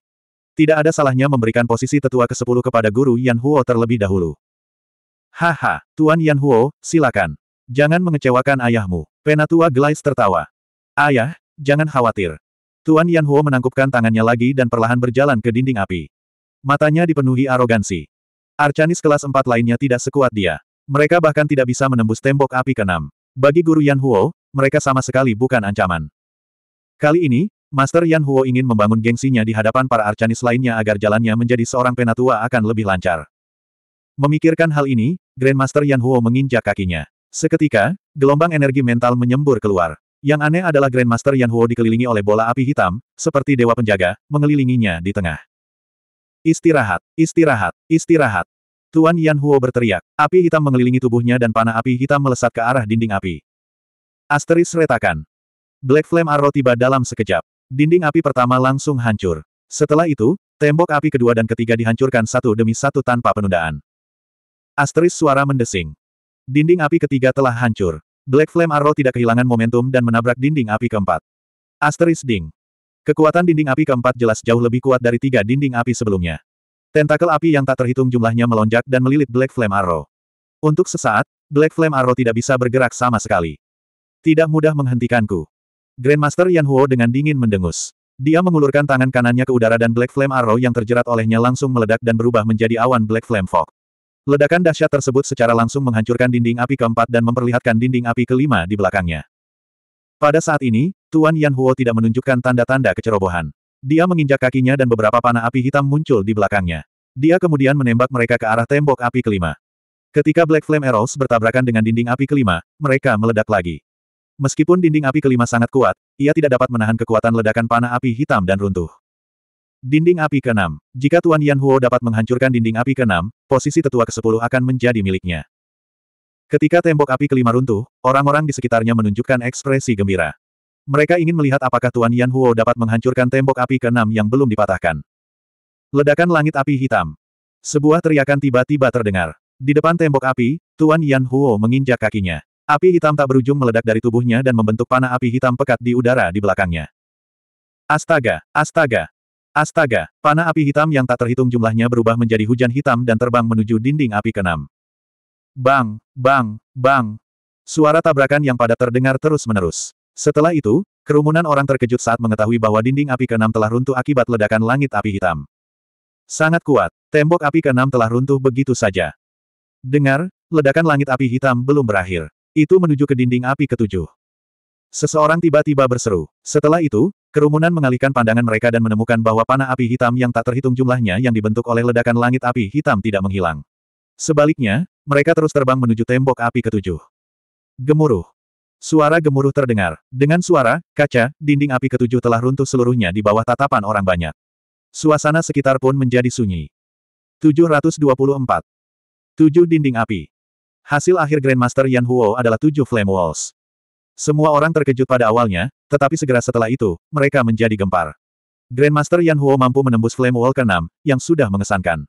Tidak ada salahnya memberikan posisi tetua ke-10 kepada guru Yan Huo terlebih dahulu. Haha, Tuan Yan Huo, silakan. Jangan mengecewakan ayahmu. Penatua Glais tertawa. Ayah, jangan khawatir. Tuan Yan Huo menangkupkan tangannya lagi dan perlahan berjalan ke dinding api. Matanya dipenuhi arogansi. Arcanis kelas 4 lainnya tidak sekuat dia. Mereka bahkan tidak bisa menembus tembok api keenam. Bagi guru Yan Huo, mereka sama sekali bukan ancaman. Kali ini, Master Yan Huo ingin membangun gengsinya di hadapan para arcanis lainnya agar jalannya menjadi seorang penatua akan lebih lancar. Memikirkan hal ini, Grandmaster Yan Huo menginjak kakinya. Seketika, gelombang energi mental menyembur keluar. Yang aneh adalah Grandmaster Yan Huo dikelilingi oleh bola api hitam, seperti dewa penjaga, mengelilinginya di tengah. Istirahat, istirahat, istirahat. Tuan Yan Huo berteriak. Api hitam mengelilingi tubuhnya dan panah api hitam melesat ke arah dinding api. Asteris retakan. Black Flame Arrow tiba dalam sekejap. Dinding api pertama langsung hancur. Setelah itu, tembok api kedua dan ketiga dihancurkan satu demi satu tanpa penundaan. Asteris suara mendesing. Dinding api ketiga telah hancur. Black Flame Arrow tidak kehilangan momentum dan menabrak dinding api keempat. Asteris ding. Kekuatan dinding api keempat jelas jauh lebih kuat dari tiga dinding api sebelumnya. Tentakel api yang tak terhitung jumlahnya melonjak dan melilit Black Flame Arrow. Untuk sesaat, Black Flame Arrow tidak bisa bergerak sama sekali. Tidak mudah menghentikanku. Grandmaster Yan Huo dengan dingin mendengus. Dia mengulurkan tangan kanannya ke udara dan Black Flame Arrow yang terjerat olehnya langsung meledak dan berubah menjadi awan Black Flame Fog. Ledakan dahsyat tersebut secara langsung menghancurkan dinding api keempat dan memperlihatkan dinding api kelima di belakangnya. Pada saat ini, Tuan Yan Huo tidak menunjukkan tanda-tanda kecerobohan. Dia menginjak kakinya dan beberapa panah api hitam muncul di belakangnya. Dia kemudian menembak mereka ke arah tembok api kelima. Ketika Black Flame Arrows bertabrakan dengan dinding api kelima, mereka meledak lagi. Meskipun dinding api kelima sangat kuat, ia tidak dapat menahan kekuatan ledakan panah api hitam dan runtuh. Dinding api keenam. Jika Tuan Yan Huo dapat menghancurkan dinding api keenam, posisi tetua ke-10 akan menjadi miliknya. Ketika tembok api kelima runtuh, orang-orang di sekitarnya menunjukkan ekspresi gembira. Mereka ingin melihat apakah Tuan Yan Huo dapat menghancurkan tembok api keenam yang belum dipatahkan. Ledakan langit api hitam. Sebuah teriakan tiba-tiba terdengar. Di depan tembok api, Tuan Yan Huo menginjak kakinya. Api hitam tak berujung meledak dari tubuhnya dan membentuk panah api hitam pekat di udara di belakangnya. Astaga, astaga, astaga, panah api hitam yang tak terhitung jumlahnya berubah menjadi hujan hitam dan terbang menuju dinding api keenam. Bang, bang, bang. Suara tabrakan yang padat terdengar terus-menerus. Setelah itu, kerumunan orang terkejut saat mengetahui bahwa dinding api keenam telah runtuh akibat ledakan langit api hitam. Sangat kuat, tembok api keenam telah runtuh begitu saja. Dengar, ledakan langit api hitam belum berakhir itu menuju ke dinding api ketujuh. Seseorang tiba-tiba berseru. Setelah itu, kerumunan mengalihkan pandangan mereka dan menemukan bahwa panah api hitam yang tak terhitung jumlahnya yang dibentuk oleh ledakan langit api hitam tidak menghilang. Sebaliknya, mereka terus terbang menuju tembok api ketujuh. Gemuruh. Suara gemuruh terdengar. Dengan suara, kaca, dinding api ketujuh telah runtuh seluruhnya di bawah tatapan orang banyak. Suasana sekitar pun menjadi sunyi. 724. Tujuh dinding api. Hasil akhir Grandmaster Yan Huo adalah tujuh Flame Walls. Semua orang terkejut pada awalnya, tetapi segera setelah itu, mereka menjadi gempar. Grandmaster Yan Huo mampu menembus Flame Wall ke-6, yang sudah mengesankan.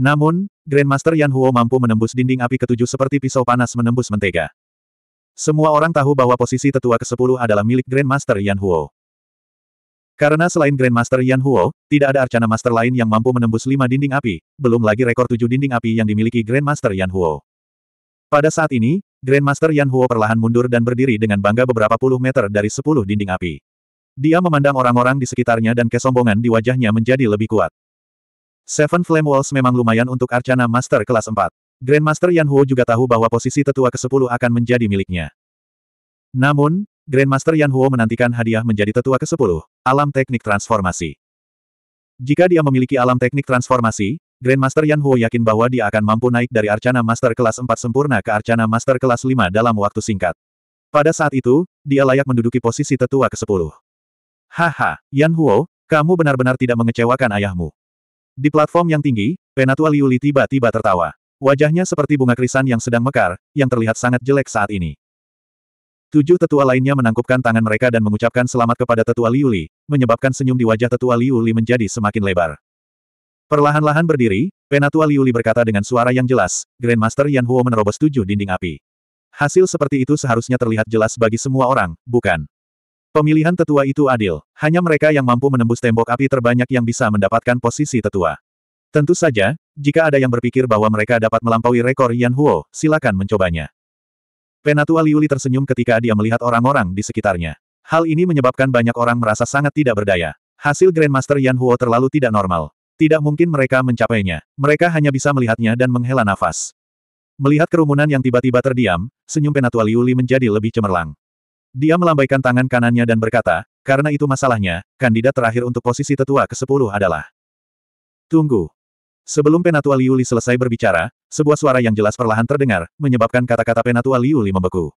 Namun, Grandmaster Yan Huo mampu menembus dinding api ketujuh seperti pisau panas menembus mentega. Semua orang tahu bahwa posisi tetua ke-10 adalah milik Grandmaster Yan Huo. Karena selain Grandmaster Yan Huo, tidak ada arcana master lain yang mampu menembus lima dinding api, belum lagi rekor tujuh dinding api yang dimiliki Grandmaster Yan Huo. Pada saat ini, Grandmaster Yan Huo perlahan mundur dan berdiri dengan bangga beberapa puluh meter dari sepuluh dinding api. Dia memandang orang-orang di sekitarnya dan kesombongan di wajahnya menjadi lebih kuat. Seven Flame Walls memang lumayan untuk Arcana Master kelas 4. Grandmaster Yan Huo juga tahu bahwa posisi tetua ke-10 akan menjadi miliknya. Namun, Grandmaster Yan Huo menantikan hadiah menjadi tetua ke-10, alam teknik transformasi. Jika dia memiliki alam teknik transformasi, Grandmaster Yan Huo yakin bahwa dia akan mampu naik dari Arcana Master kelas 4 sempurna ke Arcana Master kelas 5 dalam waktu singkat. Pada saat itu, dia layak menduduki posisi tetua ke-10. Haha, Yan Huo, kamu benar-benar tidak mengecewakan ayahmu. Di platform yang tinggi, Penatua Liu Li tiba-tiba tertawa. Wajahnya seperti bunga krisan yang sedang mekar, yang terlihat sangat jelek saat ini. Tujuh tetua lainnya menangkupkan tangan mereka dan mengucapkan selamat kepada tetua Liuli, menyebabkan senyum di wajah tetua Liuli menjadi semakin lebar. Perlahan-lahan berdiri, Penatua Liuli berkata dengan suara yang jelas, Grandmaster Yan Huo menerobos tujuh dinding api. Hasil seperti itu seharusnya terlihat jelas bagi semua orang, bukan? Pemilihan tetua itu adil, hanya mereka yang mampu menembus tembok api terbanyak yang bisa mendapatkan posisi tetua. Tentu saja, jika ada yang berpikir bahwa mereka dapat melampaui rekor Yan Huo, silakan mencobanya. Penatua Liuli tersenyum ketika dia melihat orang-orang di sekitarnya. Hal ini menyebabkan banyak orang merasa sangat tidak berdaya. Hasil Grandmaster Yan Huo terlalu tidak normal. Tidak mungkin mereka mencapainya. Mereka hanya bisa melihatnya dan menghela nafas. Melihat kerumunan yang tiba-tiba terdiam, senyum Penatua Liuli menjadi lebih cemerlang. Dia melambaikan tangan kanannya dan berkata, karena itu masalahnya, kandidat terakhir untuk posisi tetua ke-10 adalah. Tunggu. Sebelum Penatua Liuli selesai berbicara, sebuah suara yang jelas perlahan terdengar, menyebabkan kata-kata Penatua Liuli membeku.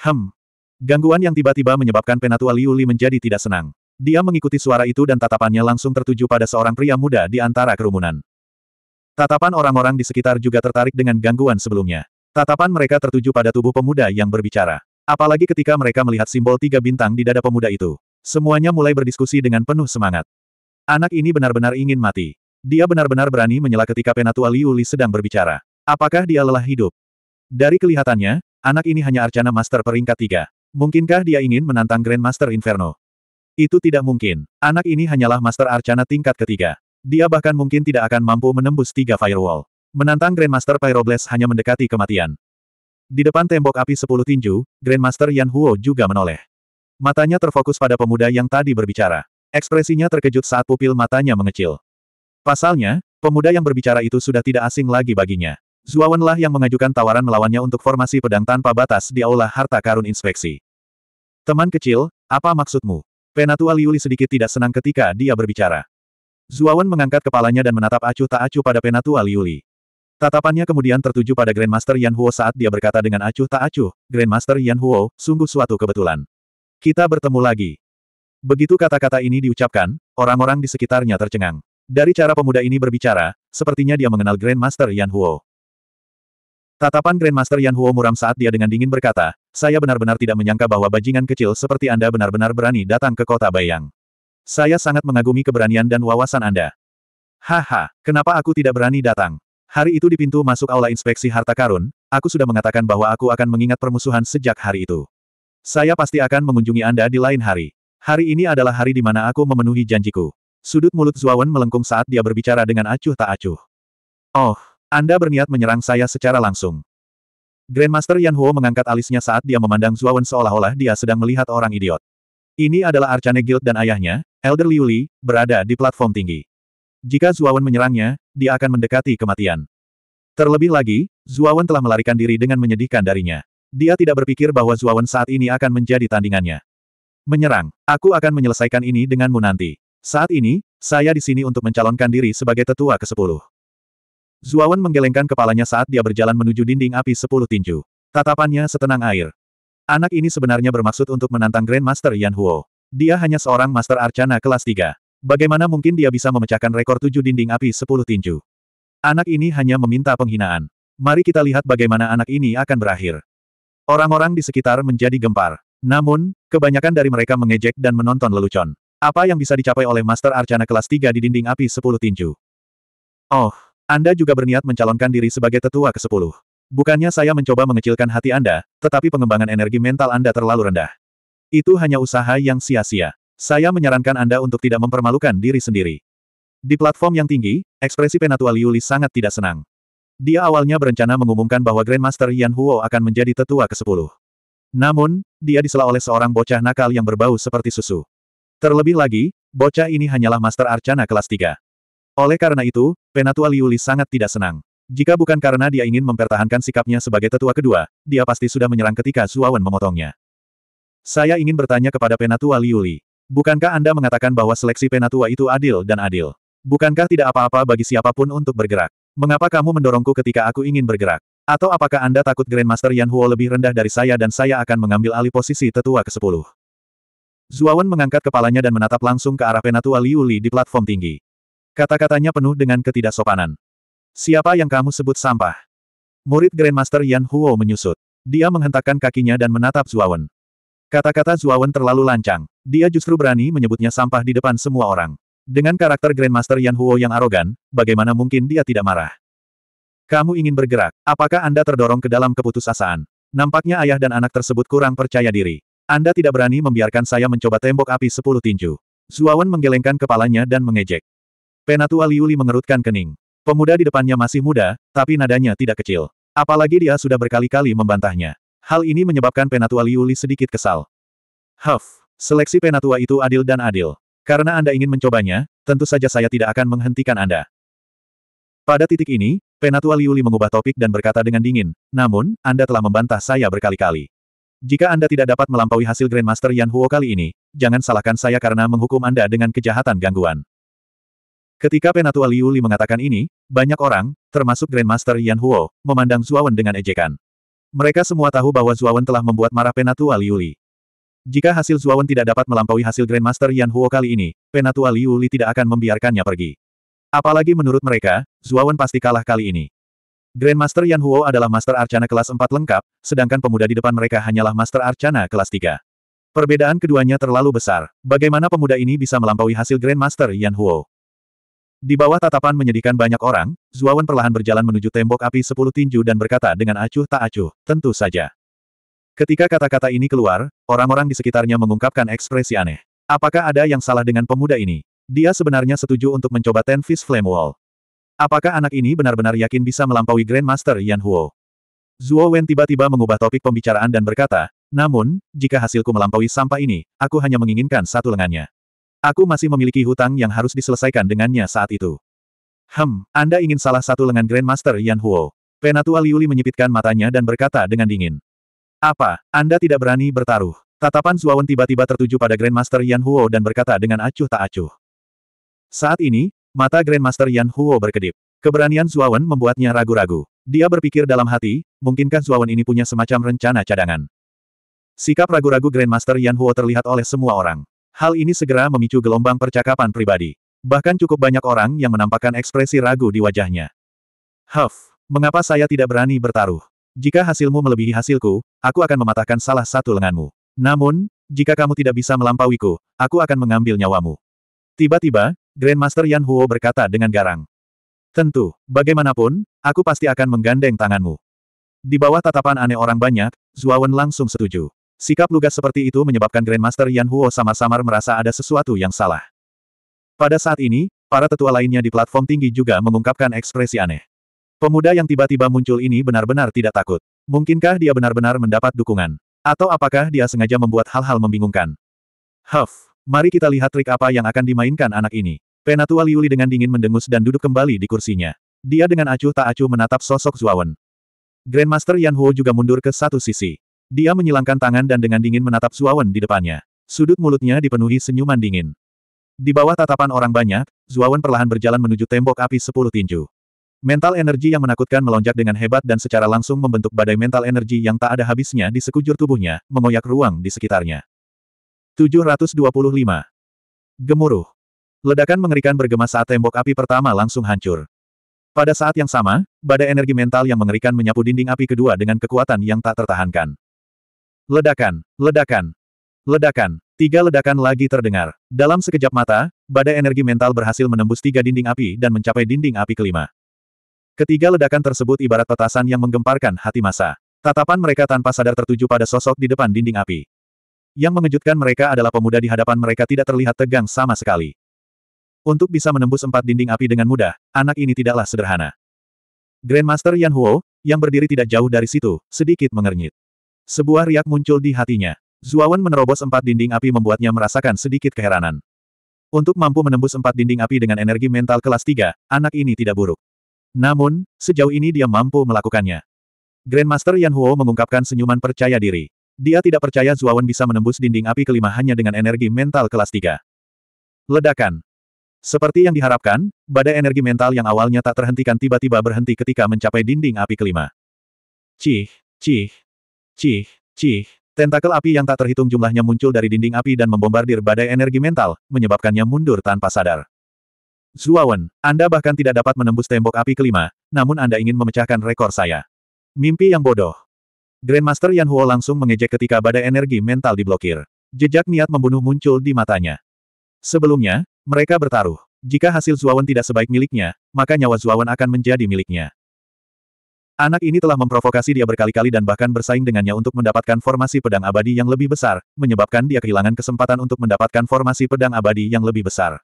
Hem. Gangguan yang tiba-tiba menyebabkan Penatua Liuli menjadi tidak senang. Dia mengikuti suara itu dan tatapannya langsung tertuju pada seorang pria muda di antara kerumunan. Tatapan orang-orang di sekitar juga tertarik dengan gangguan sebelumnya. Tatapan mereka tertuju pada tubuh pemuda yang berbicara. Apalagi ketika mereka melihat simbol tiga bintang di dada pemuda itu. Semuanya mulai berdiskusi dengan penuh semangat. Anak ini benar-benar ingin mati. Dia benar-benar berani menyela ketika Penatua Liu Li sedang berbicara. Apakah dia lelah hidup? Dari kelihatannya, anak ini hanya arcana master peringkat tiga. Mungkinkah dia ingin menantang Grandmaster Inferno? Itu tidak mungkin. Anak ini hanyalah Master Arcana tingkat ketiga. Dia bahkan mungkin tidak akan mampu menembus tiga firewall. Menantang Grandmaster Pyroblast hanya mendekati kematian. Di depan tembok api sepuluh tinju, Grandmaster Yan Huo juga menoleh. Matanya terfokus pada pemuda yang tadi berbicara. Ekspresinya terkejut saat pupil matanya mengecil. Pasalnya, pemuda yang berbicara itu sudah tidak asing lagi baginya. lah yang mengajukan tawaran melawannya untuk formasi pedang tanpa batas di aula harta karun inspeksi. Teman kecil, apa maksudmu? Penatua Liuli sedikit tidak senang ketika dia berbicara. Zuawan mengangkat kepalanya dan menatap acuh tak acuh pada Penatua Liuli. Tatapannya kemudian tertuju pada Grandmaster Yan Huo saat dia berkata dengan acuh tak acuh, Grandmaster Yan Huo, sungguh suatu kebetulan. Kita bertemu lagi. Begitu kata-kata ini diucapkan, orang-orang di sekitarnya tercengang. Dari cara pemuda ini berbicara, sepertinya dia mengenal Grandmaster Yan Huo. Tatapan Grandmaster Yan Huo muram saat dia dengan dingin berkata, saya benar-benar tidak menyangka bahwa bajingan kecil seperti Anda benar-benar berani datang ke kota Bayang. Saya sangat mengagumi keberanian dan wawasan Anda. Haha, kenapa aku tidak berani datang? Hari itu di pintu masuk aula inspeksi harta karun, aku sudah mengatakan bahwa aku akan mengingat permusuhan sejak hari itu. Saya pasti akan mengunjungi Anda di lain hari. Hari ini adalah hari di mana aku memenuhi janjiku. Sudut mulut Zuawan melengkung saat dia berbicara dengan acuh tak acuh. Oh, anda berniat menyerang saya secara langsung. Grandmaster Yan Huo mengangkat alisnya saat dia memandang Wen seolah-olah dia sedang melihat orang idiot. Ini adalah Arcane Guild dan ayahnya, Elder Liu Li, berada di platform tinggi. Jika Wen menyerangnya, dia akan mendekati kematian. Terlebih lagi, Wen telah melarikan diri dengan menyedihkan darinya. Dia tidak berpikir bahwa Wen saat ini akan menjadi tandingannya. Menyerang, aku akan menyelesaikan ini denganmu nanti. Saat ini, saya di sini untuk mencalonkan diri sebagai tetua ke-10. Zuawan menggelengkan kepalanya saat dia berjalan menuju dinding api sepuluh tinju. Tatapannya setenang air. Anak ini sebenarnya bermaksud untuk menantang Grandmaster Yan Huo. Dia hanya seorang Master Arcana kelas 3. Bagaimana mungkin dia bisa memecahkan rekor tujuh dinding api sepuluh tinju? Anak ini hanya meminta penghinaan. Mari kita lihat bagaimana anak ini akan berakhir. Orang-orang di sekitar menjadi gempar. Namun, kebanyakan dari mereka mengejek dan menonton lelucon. Apa yang bisa dicapai oleh Master Arcana kelas 3 di dinding api sepuluh tinju? Oh, anda juga berniat mencalonkan diri sebagai tetua ke-10. Bukannya saya mencoba mengecilkan hati Anda, tetapi pengembangan energi mental Anda terlalu rendah. Itu hanya usaha yang sia-sia. Saya menyarankan Anda untuk tidak mempermalukan diri sendiri. Di platform yang tinggi, ekspresi Penatua Liu Li sangat tidak senang. Dia awalnya berencana mengumumkan bahwa Grandmaster Yan Huo akan menjadi tetua ke-10. Namun, dia disela oleh seorang bocah nakal yang berbau seperti susu. Terlebih lagi, bocah ini hanyalah Master Arcana kelas 3. Oleh karena itu, Penatua Liuli sangat tidak senang. Jika bukan karena dia ingin mempertahankan sikapnya sebagai tetua kedua, dia pasti sudah menyerang ketika Suawan memotongnya. Saya ingin bertanya kepada Penatua Liuli. Bukankah Anda mengatakan bahwa seleksi Penatua itu adil dan adil? Bukankah tidak apa-apa bagi siapapun untuk bergerak? Mengapa kamu mendorongku ketika aku ingin bergerak? Atau apakah Anda takut Grandmaster Yan Huo lebih rendah dari saya dan saya akan mengambil alih posisi tetua ke-10? Zuawan mengangkat kepalanya dan menatap langsung ke arah Penatua Liuli di platform tinggi. Kata-katanya penuh dengan ketidaksopanan. Siapa yang kamu sebut sampah? Murid Grandmaster Yan Huo menyusut. Dia menghentakkan kakinya dan menatap Zuawan. Kata-kata Zuawan terlalu lancang. Dia justru berani menyebutnya sampah di depan semua orang. Dengan karakter Grandmaster Yan Huo yang arogan, bagaimana mungkin dia tidak marah? Kamu ingin bergerak, apakah Anda terdorong ke dalam keputusasaan? Nampaknya ayah dan anak tersebut kurang percaya diri. Anda tidak berani membiarkan saya mencoba tembok api sepuluh tinju. Zuawan menggelengkan kepalanya dan mengejek. Penatua Liuli mengerutkan kening. Pemuda di depannya masih muda, tapi nadanya tidak kecil. Apalagi dia sudah berkali-kali membantahnya. Hal ini menyebabkan Penatua Liuli sedikit kesal. Huff, seleksi Penatua itu adil dan adil. Karena Anda ingin mencobanya, tentu saja saya tidak akan menghentikan Anda. Pada titik ini, Penatua Liuli mengubah topik dan berkata dengan dingin, namun, Anda telah membantah saya berkali-kali. Jika Anda tidak dapat melampaui hasil Grandmaster Yan Huo kali ini, jangan salahkan saya karena menghukum Anda dengan kejahatan gangguan. Ketika Penatua Liu Li mengatakan ini, banyak orang, termasuk Grandmaster Yan Huo, memandang Zuawan dengan ejekan. Mereka semua tahu bahwa Zuawan telah membuat marah Penatua Liu Li. Jika hasil Zuawan tidak dapat melampaui hasil Grandmaster Yan Huo kali ini, Penatua Liu Li tidak akan membiarkannya pergi. Apalagi menurut mereka, Zuawan pasti kalah kali ini. Grandmaster Yan Huo adalah Master Arcana kelas 4 lengkap, sedangkan pemuda di depan mereka hanyalah Master Arcana kelas 3. Perbedaan keduanya terlalu besar. Bagaimana pemuda ini bisa melampaui hasil Grandmaster Yan Huo? Di bawah tatapan menyedihkan banyak orang, Zuawan perlahan berjalan menuju tembok api sepuluh tinju dan berkata dengan acuh tak acuh, tentu saja. Ketika kata-kata ini keluar, orang-orang di sekitarnya mengungkapkan ekspresi aneh. Apakah ada yang salah dengan pemuda ini? Dia sebenarnya setuju untuk mencoba Ten Fist Flame Wall. Apakah anak ini benar-benar yakin bisa melampaui Grandmaster Yan Huo? Zuo Wen tiba-tiba mengubah topik pembicaraan dan berkata, namun, jika hasilku melampaui sampah ini, aku hanya menginginkan satu lengannya. Aku masih memiliki hutang yang harus diselesaikan dengannya saat itu. Hem, Anda ingin salah satu lengan Grandmaster Yan Huo. Penatua Liuli menyipitkan matanya dan berkata dengan dingin. Apa, Anda tidak berani bertaruh? Tatapan Zuawan tiba-tiba tertuju pada Grandmaster Yan Huo dan berkata dengan acuh tak acuh. Saat ini, mata Grandmaster Yan Huo berkedip. Keberanian Zuawan membuatnya ragu-ragu. Dia berpikir dalam hati, mungkinkah Zuawan ini punya semacam rencana cadangan? Sikap ragu-ragu Grandmaster Yan Huo terlihat oleh semua orang. Hal ini segera memicu gelombang percakapan pribadi. Bahkan cukup banyak orang yang menampakkan ekspresi ragu di wajahnya. Huff, mengapa saya tidak berani bertaruh? Jika hasilmu melebihi hasilku, aku akan mematahkan salah satu lenganmu. Namun, jika kamu tidak bisa melampauiku, aku akan mengambil nyawamu. Tiba-tiba, Grandmaster Yan Huo berkata dengan garang. Tentu, bagaimanapun, aku pasti akan menggandeng tanganmu. Di bawah tatapan aneh orang banyak, Zuawan langsung setuju. Sikap lugas seperti itu menyebabkan Grandmaster Yan Huo sama samar merasa ada sesuatu yang salah. Pada saat ini, para tetua lainnya di platform tinggi juga mengungkapkan ekspresi aneh. Pemuda yang tiba-tiba muncul ini benar-benar tidak takut. Mungkinkah dia benar-benar mendapat dukungan? Atau apakah dia sengaja membuat hal-hal membingungkan? Huff, mari kita lihat trik apa yang akan dimainkan anak ini. Penatua Liuli dengan dingin mendengus dan duduk kembali di kursinya. Dia dengan acuh tak acuh menatap sosok Zuawan. Grandmaster Yan Huo juga mundur ke satu sisi. Dia menyilangkan tangan dan dengan dingin menatap Zuawan di depannya. Sudut mulutnya dipenuhi senyuman dingin. Di bawah tatapan orang banyak, Zuawan perlahan berjalan menuju tembok api sepuluh tinju. Mental energi yang menakutkan melonjak dengan hebat dan secara langsung membentuk badai mental energi yang tak ada habisnya di sekujur tubuhnya, mengoyak ruang di sekitarnya. 725. Gemuruh. Ledakan mengerikan bergema saat tembok api pertama langsung hancur. Pada saat yang sama, badai energi mental yang mengerikan menyapu dinding api kedua dengan kekuatan yang tak tertahankan. Ledakan, ledakan, ledakan. Tiga ledakan lagi terdengar. Dalam sekejap mata, badai energi mental berhasil menembus tiga dinding api dan mencapai dinding api kelima. Ketiga ledakan tersebut ibarat petasan yang menggemparkan hati masa. Tatapan mereka tanpa sadar tertuju pada sosok di depan dinding api. Yang mengejutkan mereka adalah pemuda di hadapan mereka tidak terlihat tegang sama sekali. Untuk bisa menembus empat dinding api dengan mudah, anak ini tidaklah sederhana. Grandmaster Yan Huo, yang berdiri tidak jauh dari situ, sedikit mengernyit. Sebuah riak muncul di hatinya. Zuawan menerobos empat dinding api membuatnya merasakan sedikit keheranan. Untuk mampu menembus empat dinding api dengan energi mental kelas tiga, anak ini tidak buruk. Namun, sejauh ini dia mampu melakukannya. Grandmaster Yan Huo mengungkapkan senyuman percaya diri. Dia tidak percaya Zuawan bisa menembus dinding api kelima hanya dengan energi mental kelas tiga. Ledakan. Seperti yang diharapkan, badai energi mental yang awalnya tak terhentikan tiba-tiba berhenti ketika mencapai dinding api kelima. Cih, cih, Cih, cih. Tentakel api yang tak terhitung jumlahnya muncul dari dinding api dan membombardir badai energi mental, menyebabkannya mundur tanpa sadar. Zuawan, Anda bahkan tidak dapat menembus tembok api kelima, namun Anda ingin memecahkan rekor saya. Mimpi yang bodoh. Grandmaster Yan Huo langsung mengejek ketika badai energi mental diblokir. Jejak niat membunuh muncul di matanya. Sebelumnya, mereka bertaruh. Jika hasil Zuawan tidak sebaik miliknya, maka nyawa Zuawan akan menjadi miliknya. Anak ini telah memprovokasi dia berkali-kali dan bahkan bersaing dengannya untuk mendapatkan formasi pedang abadi yang lebih besar, menyebabkan dia kehilangan kesempatan untuk mendapatkan formasi pedang abadi yang lebih besar.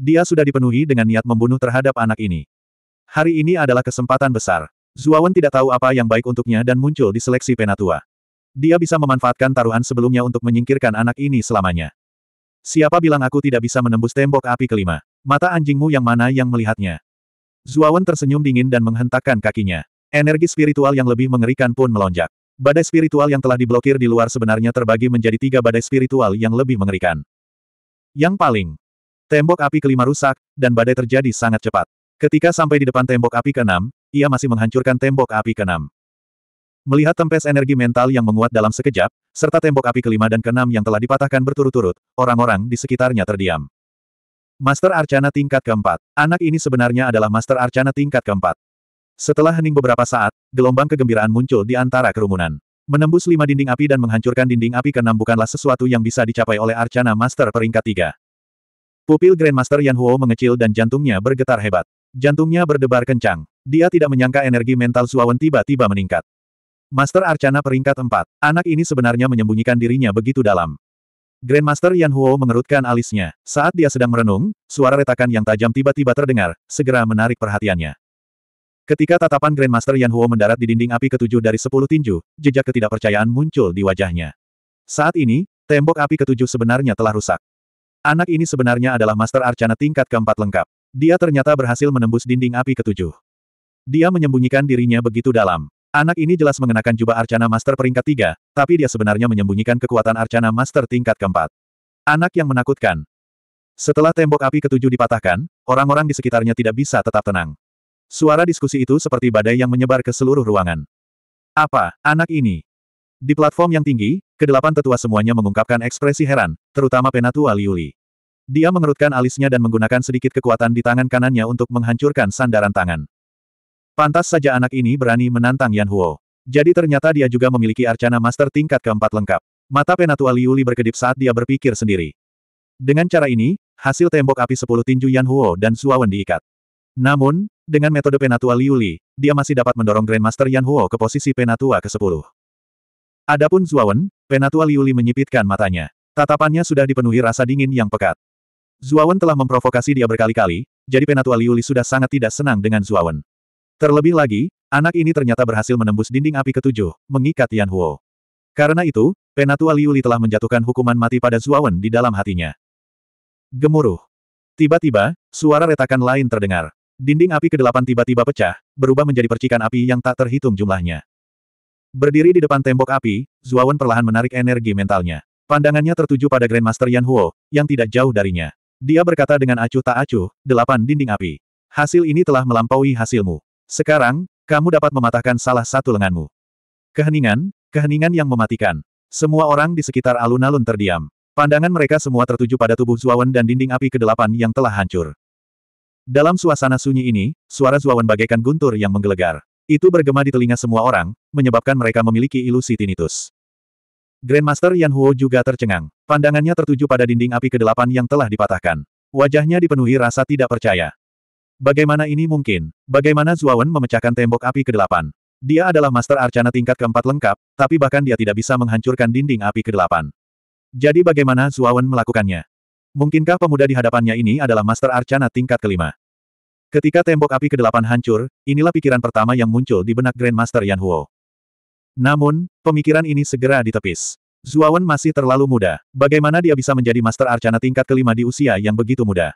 Dia sudah dipenuhi dengan niat membunuh terhadap anak ini. Hari ini adalah kesempatan besar. Zuawan tidak tahu apa yang baik untuknya dan muncul di seleksi Penatua. Dia bisa memanfaatkan taruhan sebelumnya untuk menyingkirkan anak ini selamanya. Siapa bilang aku tidak bisa menembus tembok api kelima? Mata anjingmu yang mana yang melihatnya? Zuawan tersenyum dingin dan menghentakkan kakinya. Energi spiritual yang lebih mengerikan pun melonjak. Badai spiritual yang telah diblokir di luar sebenarnya terbagi menjadi tiga badai spiritual yang lebih mengerikan. Yang paling, tembok api kelima rusak, dan badai terjadi sangat cepat. Ketika sampai di depan tembok api keenam, ia masih menghancurkan tembok api keenam. Melihat tempes energi mental yang menguat dalam sekejap, serta tembok api kelima dan keenam yang telah dipatahkan berturut-turut, orang-orang di sekitarnya terdiam. Master Arcana tingkat keempat. Anak ini sebenarnya adalah Master Arcana tingkat keempat. Setelah hening beberapa saat, gelombang kegembiraan muncul di antara kerumunan. Menembus lima dinding api dan menghancurkan dinding api keenam bukanlah sesuatu yang bisa dicapai oleh Arcana Master peringkat tiga. Pupil Grandmaster Yan Huo mengecil dan jantungnya bergetar hebat. Jantungnya berdebar kencang. Dia tidak menyangka energi mental Suawen tiba-tiba meningkat. Master Arcana peringkat empat. Anak ini sebenarnya menyembunyikan dirinya begitu dalam. Grandmaster Yan Huo mengerutkan alisnya. Saat dia sedang merenung, suara retakan yang tajam tiba-tiba terdengar, segera menarik perhatiannya. Ketika tatapan Grandmaster Yan Huo mendarat di dinding api ketujuh dari sepuluh tinju, jejak ketidakpercayaan muncul di wajahnya. Saat ini, tembok api ketujuh sebenarnya telah rusak. Anak ini sebenarnya adalah Master Arcana tingkat keempat lengkap. Dia ternyata berhasil menembus dinding api ketujuh. Dia menyembunyikan dirinya begitu dalam. Anak ini jelas mengenakan jubah Arcana Master peringkat tiga, tapi dia sebenarnya menyembunyikan kekuatan Arcana Master tingkat keempat. Anak yang menakutkan. Setelah tembok api ketujuh dipatahkan, orang-orang di sekitarnya tidak bisa tetap tenang. Suara diskusi itu seperti badai yang menyebar ke seluruh ruangan. Apa, anak ini? Di platform yang tinggi, kedelapan tetua semuanya mengungkapkan ekspresi heran, terutama penatua Liuli. Dia mengerutkan alisnya dan menggunakan sedikit kekuatan di tangan kanannya untuk menghancurkan sandaran tangan. Pantas saja anak ini berani menantang Yan Huo. Jadi ternyata dia juga memiliki arcana master tingkat keempat lengkap. Mata penatua Liuli berkedip saat dia berpikir sendiri. Dengan cara ini, hasil tembok api sepuluh tinju Yan Huo dan Suawen diikat. Namun, dengan metode Penatua Liuli, dia masih dapat mendorong Grandmaster Yan Huo ke posisi Penatua ke-10. Adapun Zuawan, Penatua Liuli menyipitkan matanya. Tatapannya sudah dipenuhi rasa dingin yang pekat. Zuawan telah memprovokasi dia berkali-kali, jadi Penatua Liuli sudah sangat tidak senang dengan Zuawan. Terlebih lagi, anak ini ternyata berhasil menembus dinding api ketujuh, mengikat Yan Huo. Karena itu, Penatua Liuli telah menjatuhkan hukuman mati pada Zuawan di dalam hatinya. Gemuruh. Tiba-tiba, suara retakan lain terdengar. Dinding api kedelapan tiba-tiba pecah, berubah menjadi percikan api yang tak terhitung jumlahnya. Berdiri di depan tembok api, Zuawan perlahan menarik energi mentalnya. Pandangannya tertuju pada Grandmaster Yan Huo, yang tidak jauh darinya. Dia berkata dengan acuh tak acuh, delapan dinding api. Hasil ini telah melampaui hasilmu. Sekarang, kamu dapat mematahkan salah satu lenganmu. Keheningan, keheningan yang mematikan. Semua orang di sekitar alun-alun terdiam. Pandangan mereka semua tertuju pada tubuh Zuawan dan dinding api kedelapan yang telah hancur. Dalam suasana sunyi ini, suara Zuawan bagaikan guntur yang menggelegar. Itu bergema di telinga semua orang, menyebabkan mereka memiliki ilusi tinnitus. Grandmaster Yan Huo juga tercengang. Pandangannya tertuju pada dinding api kedelapan yang telah dipatahkan. Wajahnya dipenuhi rasa tidak percaya. Bagaimana ini mungkin? Bagaimana Zuawan memecahkan tembok api kedelapan? Dia adalah Master Arcana tingkat keempat lengkap, tapi bahkan dia tidak bisa menghancurkan dinding api kedelapan. Jadi bagaimana Zuawan melakukannya? Mungkinkah pemuda di hadapannya ini adalah Master Arcana tingkat kelima? Ketika tembok api ke delapan hancur, inilah pikiran pertama yang muncul di benak Grandmaster Yan Huo. Namun, pemikiran ini segera ditepis. Zuawan masih terlalu muda. Bagaimana dia bisa menjadi Master Arcana tingkat kelima di usia yang begitu muda?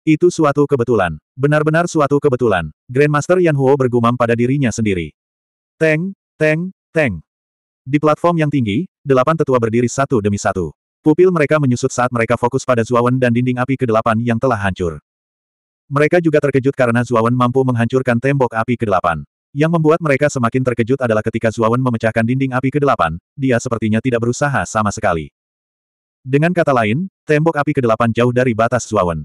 Itu suatu kebetulan. Benar-benar suatu kebetulan. Grandmaster Yan Huo bergumam pada dirinya sendiri. Teng, teng, teng. Di platform yang tinggi, delapan tetua berdiri satu demi satu. Pupil mereka menyusut saat mereka fokus pada Zuawan dan dinding api ke delapan yang telah hancur. Mereka juga terkejut karena Zuawan mampu menghancurkan tembok api ke-8. Yang membuat mereka semakin terkejut adalah ketika Zuawan memecahkan dinding api ke-8, dia sepertinya tidak berusaha sama sekali. Dengan kata lain, tembok api ke-8 jauh dari batas Zuawan.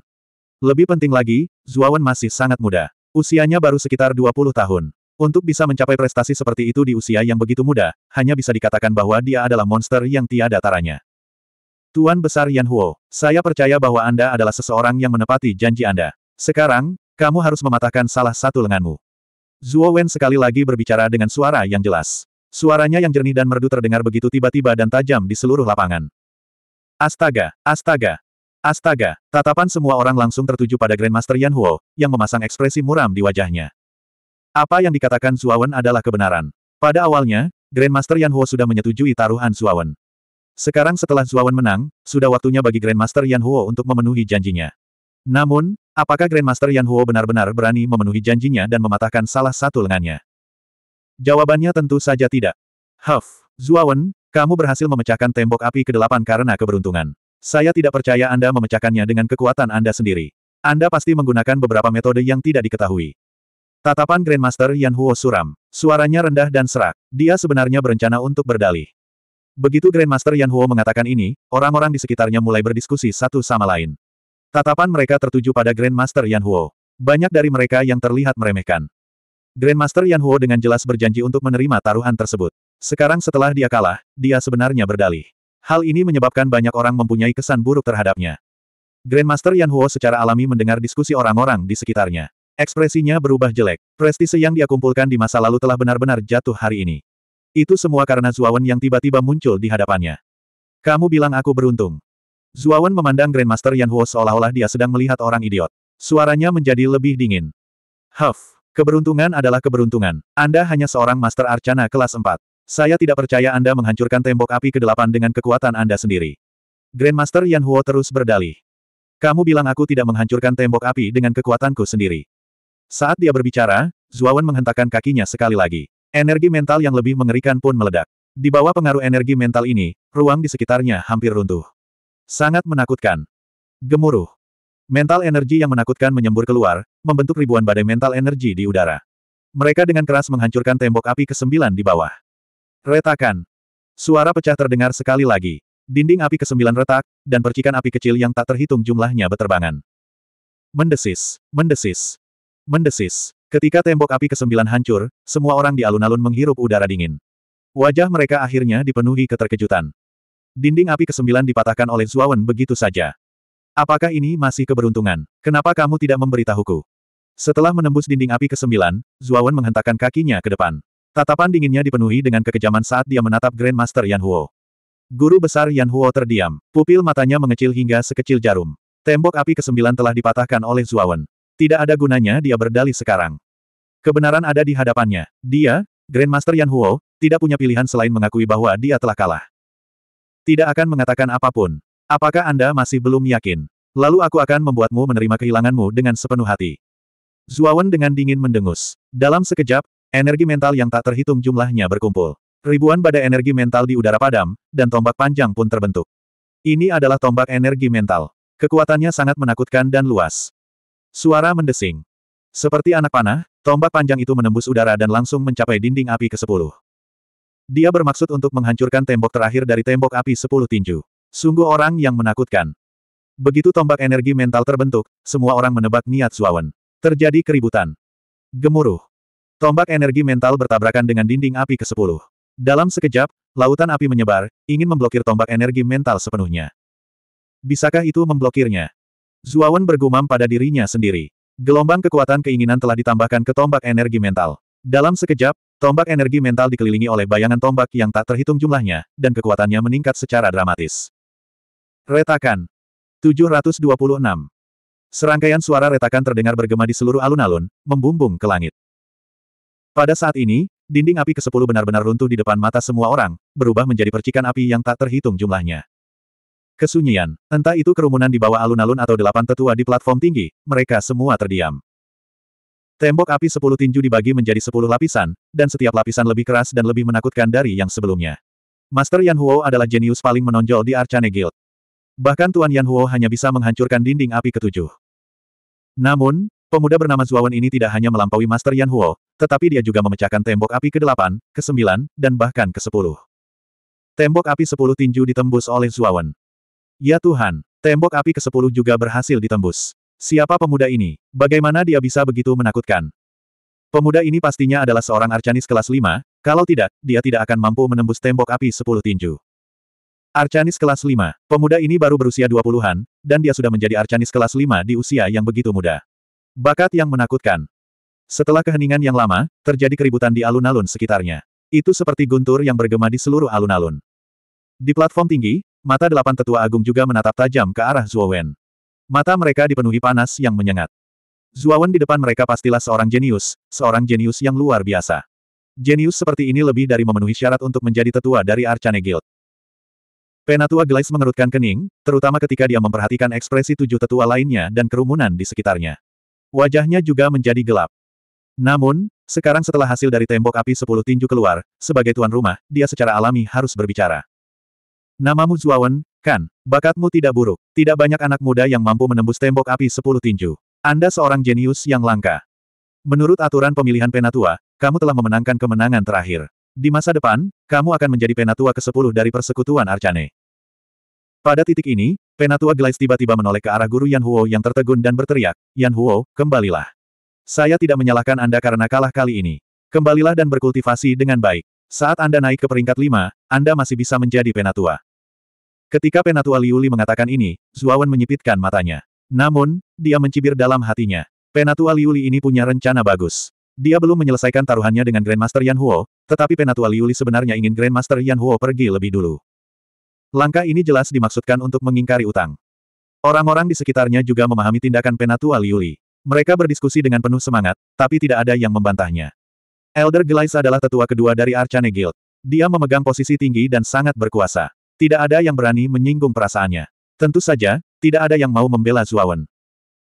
Lebih penting lagi, Zuawan masih sangat muda. Usianya baru sekitar 20 tahun. Untuk bisa mencapai prestasi seperti itu di usia yang begitu muda, hanya bisa dikatakan bahwa dia adalah monster yang tiada taranya. Tuan Besar Yan Huo, saya percaya bahwa Anda adalah seseorang yang menepati janji Anda. Sekarang, kamu harus mematahkan salah satu lenganmu. Zuo Wen sekali lagi berbicara dengan suara yang jelas. Suaranya yang jernih dan merdu terdengar begitu tiba-tiba dan tajam di seluruh lapangan. Astaga, astaga, astaga, tatapan semua orang langsung tertuju pada Grandmaster Yan Huo, yang memasang ekspresi muram di wajahnya. Apa yang dikatakan Zuo Wen adalah kebenaran. Pada awalnya, Grandmaster Yan Huo sudah menyetujui taruhan Zuo Wen. Sekarang setelah Zuo Wen menang, sudah waktunya bagi Grandmaster Yan Huo untuk memenuhi janjinya. Namun, apakah Grandmaster Yan Huo benar-benar berani memenuhi janjinya dan mematahkan salah satu lengannya? Jawabannya tentu saja tidak. Huff, Zuawan, kamu berhasil memecahkan tembok api kedelapan karena keberuntungan. Saya tidak percaya Anda memecahkannya dengan kekuatan Anda sendiri. Anda pasti menggunakan beberapa metode yang tidak diketahui. Tatapan Grandmaster Yan Huo suram. Suaranya rendah dan serak. Dia sebenarnya berencana untuk berdalih. Begitu Grandmaster Yan Huo mengatakan ini, orang-orang di sekitarnya mulai berdiskusi satu sama lain. Tatapan mereka tertuju pada Grandmaster Yan Huo. Banyak dari mereka yang terlihat meremehkan. Grandmaster Yan Huo dengan jelas berjanji untuk menerima taruhan tersebut. Sekarang setelah dia kalah, dia sebenarnya berdalih. Hal ini menyebabkan banyak orang mempunyai kesan buruk terhadapnya. Grandmaster Yan Huo secara alami mendengar diskusi orang-orang di sekitarnya. Ekspresinya berubah jelek. Prestise yang dia kumpulkan di masa lalu telah benar-benar jatuh hari ini. Itu semua karena Zuawan yang tiba-tiba muncul di hadapannya. Kamu bilang aku beruntung. Zuawan memandang Grandmaster Yan Huo seolah-olah dia sedang melihat orang idiot. Suaranya menjadi lebih dingin. Huff, keberuntungan adalah keberuntungan. Anda hanya seorang Master Arcana kelas 4. Saya tidak percaya Anda menghancurkan tembok api ke-8 dengan kekuatan Anda sendiri. Grandmaster Yan Huo terus berdalih. Kamu bilang aku tidak menghancurkan tembok api dengan kekuatanku sendiri. Saat dia berbicara, Zuawan menghentakkan kakinya sekali lagi. Energi mental yang lebih mengerikan pun meledak. Di bawah pengaruh energi mental ini, ruang di sekitarnya hampir runtuh. Sangat menakutkan. Gemuruh. Mental energi yang menakutkan menyembur keluar, membentuk ribuan badai mental energi di udara. Mereka dengan keras menghancurkan tembok api ke-9 di bawah. Retakan. Suara pecah terdengar sekali lagi. Dinding api ke-9 retak, dan percikan api kecil yang tak terhitung jumlahnya beterbangan. Mendesis, mendesis, mendesis. Ketika tembok api ke-9 hancur, semua orang di alun-alun menghirup udara dingin. Wajah mereka akhirnya dipenuhi keterkejutan. Dinding api kesembilan dipatahkan oleh Zuawan begitu saja. Apakah ini masih keberuntungan? Kenapa kamu tidak memberitahuku? Setelah menembus dinding api kesembilan, Zuawan menghentakkan kakinya ke depan. Tatapan dinginnya dipenuhi dengan kekejaman saat dia menatap Grandmaster Yan Huo. Guru besar Yan Huo terdiam, pupil matanya mengecil hingga sekecil jarum. Tembok api kesembilan telah dipatahkan oleh Zuawan. Tidak ada gunanya dia berdalih sekarang. Kebenaran ada di hadapannya. Dia, Grandmaster Yan Huo, tidak punya pilihan selain mengakui bahwa dia telah kalah. Tidak akan mengatakan apapun. Apakah Anda masih belum yakin? Lalu aku akan membuatmu menerima kehilanganmu dengan sepenuh hati. Zuawan dengan dingin mendengus. Dalam sekejap, energi mental yang tak terhitung jumlahnya berkumpul. Ribuan pada energi mental di udara padam, dan tombak panjang pun terbentuk. Ini adalah tombak energi mental. Kekuatannya sangat menakutkan dan luas. Suara mendesing. Seperti anak panah, tombak panjang itu menembus udara dan langsung mencapai dinding api ke-10. Dia bermaksud untuk menghancurkan tembok terakhir dari tembok api sepuluh tinju. Sungguh orang yang menakutkan. Begitu tombak energi mental terbentuk, semua orang menebak niat Zuawan. Terjadi keributan. Gemuruh. Tombak energi mental bertabrakan dengan dinding api ke-10. Dalam sekejap, lautan api menyebar, ingin memblokir tombak energi mental sepenuhnya. Bisakah itu memblokirnya? Zuawan bergumam pada dirinya sendiri. Gelombang kekuatan keinginan telah ditambahkan ke tombak energi mental. Dalam sekejap, Tombak energi mental dikelilingi oleh bayangan tombak yang tak terhitung jumlahnya, dan kekuatannya meningkat secara dramatis. Retakan. 726. Serangkaian suara retakan terdengar bergema di seluruh alun-alun, membumbung ke langit. Pada saat ini, dinding api ke-10 benar-benar runtuh di depan mata semua orang, berubah menjadi percikan api yang tak terhitung jumlahnya. Kesunyian, entah itu kerumunan di bawah alun-alun atau delapan tetua di platform tinggi, mereka semua terdiam. Tembok api sepuluh tinju dibagi menjadi sepuluh lapisan, dan setiap lapisan lebih keras dan lebih menakutkan dari yang sebelumnya. Master Yan Huo adalah jenius paling menonjol di Arcane Guild. Bahkan Tuan Yan Huo hanya bisa menghancurkan dinding api ketujuh. Namun, pemuda bernama Zuawan ini tidak hanya melampaui Master Yan Huo, tetapi dia juga memecahkan tembok api ke-8, ke-9, dan bahkan ke-10. Tembok api sepuluh tinju ditembus oleh Zuawan. Ya Tuhan, tembok api ke-10 juga berhasil ditembus. Siapa pemuda ini? Bagaimana dia bisa begitu menakutkan? Pemuda ini pastinya adalah seorang Arcanis kelas 5, kalau tidak, dia tidak akan mampu menembus tembok api 10 tinju. Arcanis kelas 5, pemuda ini baru berusia 20-an, dan dia sudah menjadi Arcanis kelas 5 di usia yang begitu muda. Bakat yang menakutkan. Setelah keheningan yang lama, terjadi keributan di alun-alun sekitarnya. Itu seperti guntur yang bergema di seluruh alun-alun. Di platform tinggi, mata delapan tetua agung juga menatap tajam ke arah Zhuo Wen. Mata mereka dipenuhi panas yang menyengat. Zuawan di depan mereka pastilah seorang jenius, seorang jenius yang luar biasa. Jenius seperti ini lebih dari memenuhi syarat untuk menjadi tetua dari Arcane Guild. Penatua Gleis mengerutkan kening, terutama ketika dia memperhatikan ekspresi tujuh tetua lainnya dan kerumunan di sekitarnya. Wajahnya juga menjadi gelap. Namun, sekarang setelah hasil dari tembok api sepuluh tinju keluar, sebagai tuan rumah, dia secara alami harus berbicara. Namamu Zuawan, Kan, bakatmu tidak buruk. Tidak banyak anak muda yang mampu menembus tembok api sepuluh tinju. Anda seorang jenius yang langka. Menurut aturan pemilihan penatua, kamu telah memenangkan kemenangan terakhir. Di masa depan, kamu akan menjadi penatua ke-10 dari persekutuan Arcane. Pada titik ini, penatua Glaze tiba-tiba menoleh ke arah guru Yan Huo yang tertegun dan berteriak, Yan Huo, kembalilah. Saya tidak menyalahkan Anda karena kalah kali ini. Kembalilah dan berkultivasi dengan baik. Saat Anda naik ke peringkat 5, Anda masih bisa menjadi penatua. Ketika Penatua Liuli mengatakan ini, Zuawan menyipitkan matanya. Namun, dia mencibir dalam hatinya. Penatua Liuli ini punya rencana bagus. Dia belum menyelesaikan taruhannya dengan Grandmaster Yan Huo, tetapi Penatua Liuli sebenarnya ingin Grandmaster Yan Huo pergi lebih dulu. Langkah ini jelas dimaksudkan untuk mengingkari utang. Orang-orang di sekitarnya juga memahami tindakan Penatua Liuli. Mereka berdiskusi dengan penuh semangat, tapi tidak ada yang membantahnya. Elder Gelais adalah tetua kedua dari Archane Guild. Dia memegang posisi tinggi dan sangat berkuasa. Tidak ada yang berani menyinggung perasaannya. Tentu saja, tidak ada yang mau membela Zuawan.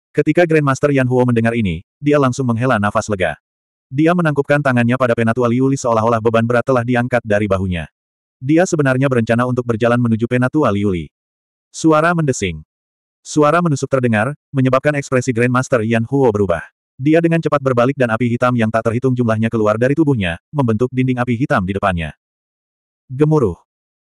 Ketika Grandmaster Yan Huo mendengar ini, dia langsung menghela nafas lega. Dia menangkupkan tangannya pada Penatua Liu Li seolah-olah beban berat telah diangkat dari bahunya. Dia sebenarnya berencana untuk berjalan menuju Penatua Liu Li. Suara mendesing. Suara menusuk terdengar, menyebabkan ekspresi Grandmaster Yan Huo berubah. Dia dengan cepat berbalik dan api hitam yang tak terhitung jumlahnya keluar dari tubuhnya, membentuk dinding api hitam di depannya. Gemuruh.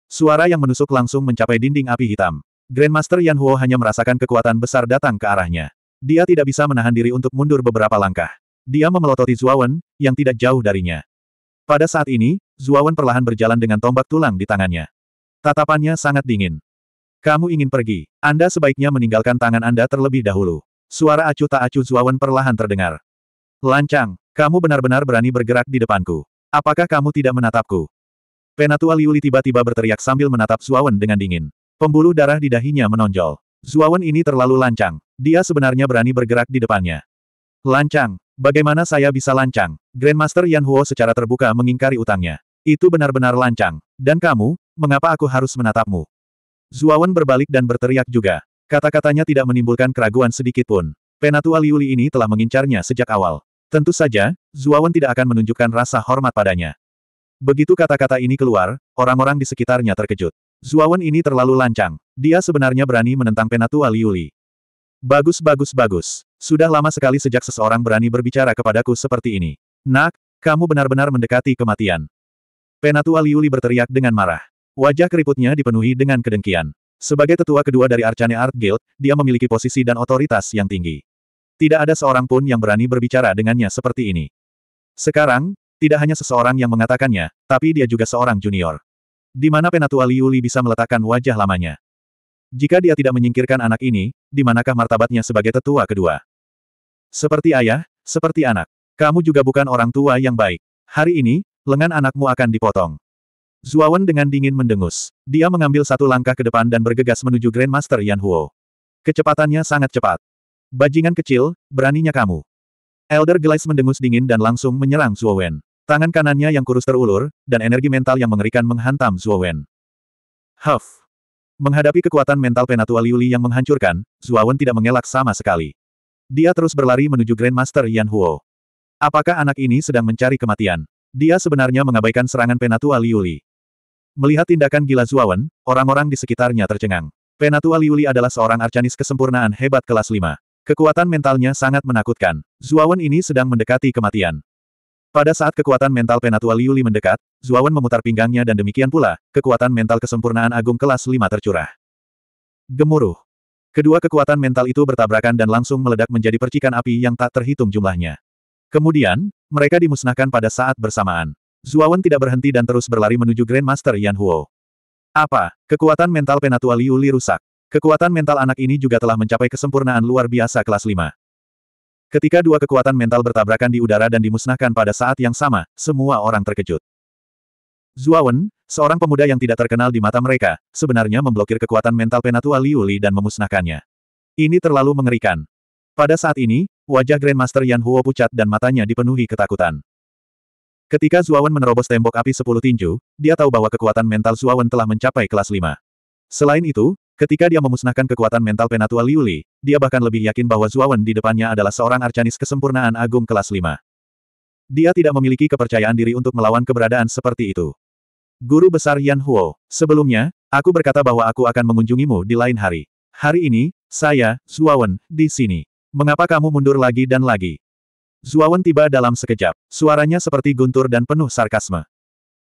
Suara yang menusuk langsung mencapai dinding api hitam. Grandmaster Yan Huo hanya merasakan kekuatan besar datang ke arahnya. Dia tidak bisa menahan diri untuk mundur beberapa langkah. Dia memelototi Zuawan, yang tidak jauh darinya. Pada saat ini, Zuawan perlahan berjalan dengan tombak tulang di tangannya. Tatapannya sangat dingin. Kamu ingin pergi, Anda sebaiknya meninggalkan tangan Anda terlebih dahulu. Suara acuh tak acuh Zuawan perlahan terdengar. Lancang, kamu benar-benar berani bergerak di depanku. Apakah kamu tidak menatapku? Penatua Liuli tiba-tiba berteriak sambil menatap Zuawan dengan dingin. Pembuluh darah di dahinya menonjol. Zuawan ini terlalu lancang. Dia sebenarnya berani bergerak di depannya. Lancang. Bagaimana saya bisa lancang? Grandmaster Yan Huo secara terbuka mengingkari utangnya. Itu benar-benar lancang. Dan kamu, mengapa aku harus menatapmu? Zuawan berbalik dan berteriak juga. Kata-katanya tidak menimbulkan keraguan sedikit pun. Penatua Liuli ini telah mengincarnya sejak awal. Tentu saja, Zuawan tidak akan menunjukkan rasa hormat padanya. Begitu kata-kata ini keluar, orang-orang di sekitarnya terkejut. Zuawan ini terlalu lancang. Dia sebenarnya berani menentang penatua Liuli. Bagus bagus bagus. Sudah lama sekali sejak seseorang berani berbicara kepadaku seperti ini. Nak, kamu benar-benar mendekati kematian. Penatua Liuli berteriak dengan marah. Wajah keriputnya dipenuhi dengan kedengkian. Sebagai tetua kedua dari Arcane Art Guild, dia memiliki posisi dan otoritas yang tinggi. Tidak ada seorang pun yang berani berbicara dengannya seperti ini. Sekarang, tidak hanya seseorang yang mengatakannya, tapi dia juga seorang junior. Di mana penatua Liu Li bisa meletakkan wajah lamanya? Jika dia tidak menyingkirkan anak ini, di manakah martabatnya sebagai tetua kedua? Seperti ayah, seperti anak. Kamu juga bukan orang tua yang baik. Hari ini, lengan anakmu akan dipotong. Zuawan dengan dingin mendengus. Dia mengambil satu langkah ke depan dan bergegas menuju Grandmaster Yan Huo. Kecepatannya sangat cepat. Bajingan kecil, beraninya kamu. Elder Gleis mendengus dingin dan langsung menyerang Zuowen. Tangan kanannya yang kurus terulur, dan energi mental yang mengerikan menghantam Zuo Wen. Huff! Menghadapi kekuatan mental penatua Liuli yang menghancurkan, Zuo Wen tidak mengelak sama sekali. Dia terus berlari menuju Grandmaster Yan Huo. Apakah anak ini sedang mencari kematian? Dia sebenarnya mengabaikan serangan penatua Liuli. Melihat tindakan gila Zuo Wen, orang-orang di sekitarnya tercengang. Penatua Liuli adalah seorang arcanis kesempurnaan hebat kelas 5. Kekuatan mentalnya sangat menakutkan. Zhuo ini sedang mendekati kematian. Pada saat kekuatan mental Penatua Liu Li mendekat, Zuawan memutar pinggangnya dan demikian pula, kekuatan mental kesempurnaan agung kelas 5 tercurah. Gemuruh. Kedua kekuatan mental itu bertabrakan dan langsung meledak menjadi percikan api yang tak terhitung jumlahnya. Kemudian, mereka dimusnahkan pada saat bersamaan. Zuawan tidak berhenti dan terus berlari menuju Grandmaster Yan Huo. Apa? Kekuatan mental Penatua Liu Li rusak. Kekuatan mental anak ini juga telah mencapai kesempurnaan luar biasa kelas 5. Ketika dua kekuatan mental bertabrakan di udara dan dimusnahkan pada saat yang sama, semua orang terkejut. Zuawan, seorang pemuda yang tidak terkenal di mata mereka, sebenarnya memblokir kekuatan mental Penatua Liuli dan memusnahkannya. Ini terlalu mengerikan. Pada saat ini, wajah Grandmaster Yan Huo pucat dan matanya dipenuhi ketakutan. Ketika Zuawan menerobos tembok api sepuluh tinju, dia tahu bahwa kekuatan mental Zuawan telah mencapai kelas lima. Selain itu, Ketika dia memusnahkan kekuatan mental Penatua Liu Li, dia bahkan lebih yakin bahwa Zuawan di depannya adalah seorang arcanis kesempurnaan agung kelas 5. Dia tidak memiliki kepercayaan diri untuk melawan keberadaan seperti itu. Guru Besar Yan Huo, sebelumnya, aku berkata bahwa aku akan mengunjungimu di lain hari. Hari ini, saya, Zuawan, di sini. Mengapa kamu mundur lagi dan lagi? Zuawan tiba dalam sekejap, suaranya seperti guntur dan penuh sarkasme.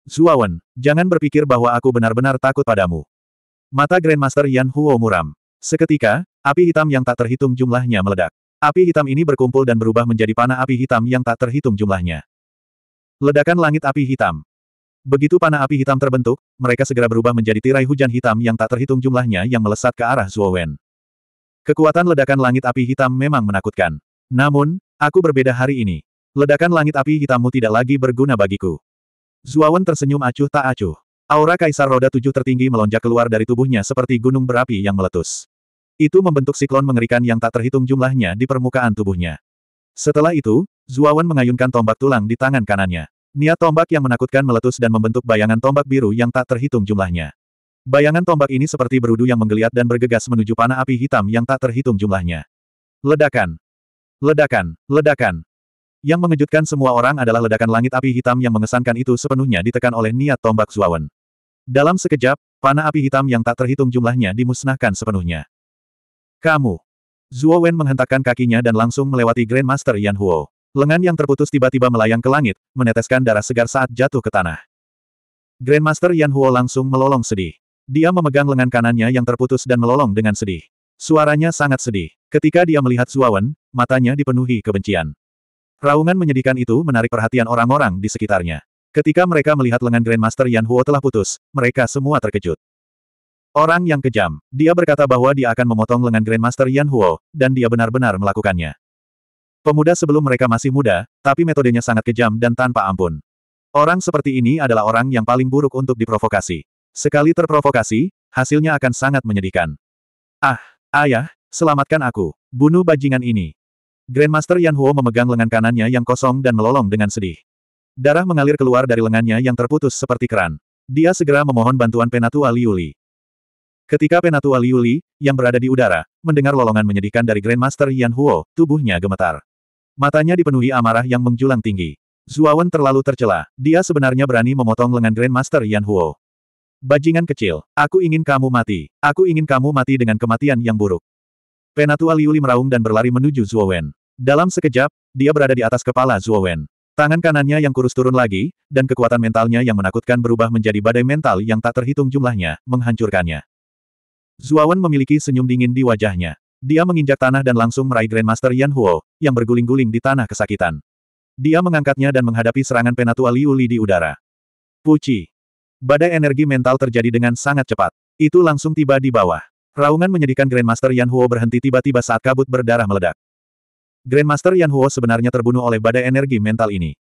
Zuawan, jangan berpikir bahwa aku benar-benar takut padamu. Mata Grandmaster Yan Huo muram. Seketika, api hitam yang tak terhitung jumlahnya meledak. Api hitam ini berkumpul dan berubah menjadi panah api hitam yang tak terhitung jumlahnya. Ledakan langit api hitam. Begitu panah api hitam terbentuk, mereka segera berubah menjadi tirai hujan hitam yang tak terhitung jumlahnya yang melesat ke arah Zhuo Kekuatan ledakan langit api hitam memang menakutkan. Namun, aku berbeda hari ini. Ledakan langit api hitammu tidak lagi berguna bagiku. Zuawan tersenyum acuh tak acuh. Aura Kaisar Roda Tujuh tertinggi melonjak keluar dari tubuhnya seperti gunung berapi yang meletus. Itu membentuk siklon mengerikan yang tak terhitung jumlahnya di permukaan tubuhnya. Setelah itu, Zuawan mengayunkan tombak tulang di tangan kanannya. Niat tombak yang menakutkan meletus dan membentuk bayangan tombak biru yang tak terhitung jumlahnya. Bayangan tombak ini seperti berudu yang menggeliat dan bergegas menuju panah api hitam yang tak terhitung jumlahnya. Ledakan! Ledakan! Ledakan! Yang mengejutkan semua orang adalah ledakan langit api hitam yang mengesankan itu sepenuhnya ditekan oleh niat tombak Zuawan. Dalam sekejap, panah api hitam yang tak terhitung jumlahnya dimusnahkan sepenuhnya. Kamu! Zuo Wen menghentakkan kakinya dan langsung melewati Grandmaster Yan Huo. Lengan yang terputus tiba-tiba melayang ke langit, meneteskan darah segar saat jatuh ke tanah. Grandmaster Yan Huo langsung melolong sedih. Dia memegang lengan kanannya yang terputus dan melolong dengan sedih. Suaranya sangat sedih. Ketika dia melihat Zuo Wen, matanya dipenuhi kebencian. Raungan menyedihkan itu menarik perhatian orang-orang di sekitarnya. Ketika mereka melihat lengan Grandmaster Yan Huo telah putus, mereka semua terkejut. Orang yang kejam, dia berkata bahwa dia akan memotong lengan Grandmaster Yan Huo, dan dia benar-benar melakukannya. Pemuda sebelum mereka masih muda, tapi metodenya sangat kejam dan tanpa ampun. Orang seperti ini adalah orang yang paling buruk untuk diprovokasi. Sekali terprovokasi, hasilnya akan sangat menyedihkan. Ah, ayah, selamatkan aku, bunuh bajingan ini. Grandmaster Yan Huo memegang lengan kanannya yang kosong dan melolong dengan sedih. Darah mengalir keluar dari lengannya yang terputus seperti keran. Dia segera memohon bantuan Penatua Liuli. Ketika Penatua Liuli, yang berada di udara, mendengar lolongan menyedihkan dari Grandmaster Yan Huo, tubuhnya gemetar. Matanya dipenuhi amarah yang menjulang tinggi. Zuawan terlalu tercela. Dia sebenarnya berani memotong lengan Grandmaster Yan Huo. Bajingan kecil, aku ingin kamu mati. Aku ingin kamu mati dengan kematian yang buruk. Penatua Liuli meraung dan berlari menuju Zuowen. Dalam sekejap, dia berada di atas kepala Zuowen. Tangan kanannya yang kurus turun lagi, dan kekuatan mentalnya yang menakutkan berubah menjadi badai mental yang tak terhitung jumlahnya, menghancurkannya. Zuawan memiliki senyum dingin di wajahnya. Dia menginjak tanah dan langsung meraih Grandmaster Yan Huo, yang berguling-guling di tanah kesakitan. Dia mengangkatnya dan menghadapi serangan penatua Liu Li di udara. Puci. Badai energi mental terjadi dengan sangat cepat. Itu langsung tiba di bawah. Raungan menyedihkan Grandmaster Yan Huo berhenti tiba-tiba saat kabut berdarah meledak. Grandmaster Yan Huo sebenarnya terbunuh oleh badai energi mental ini.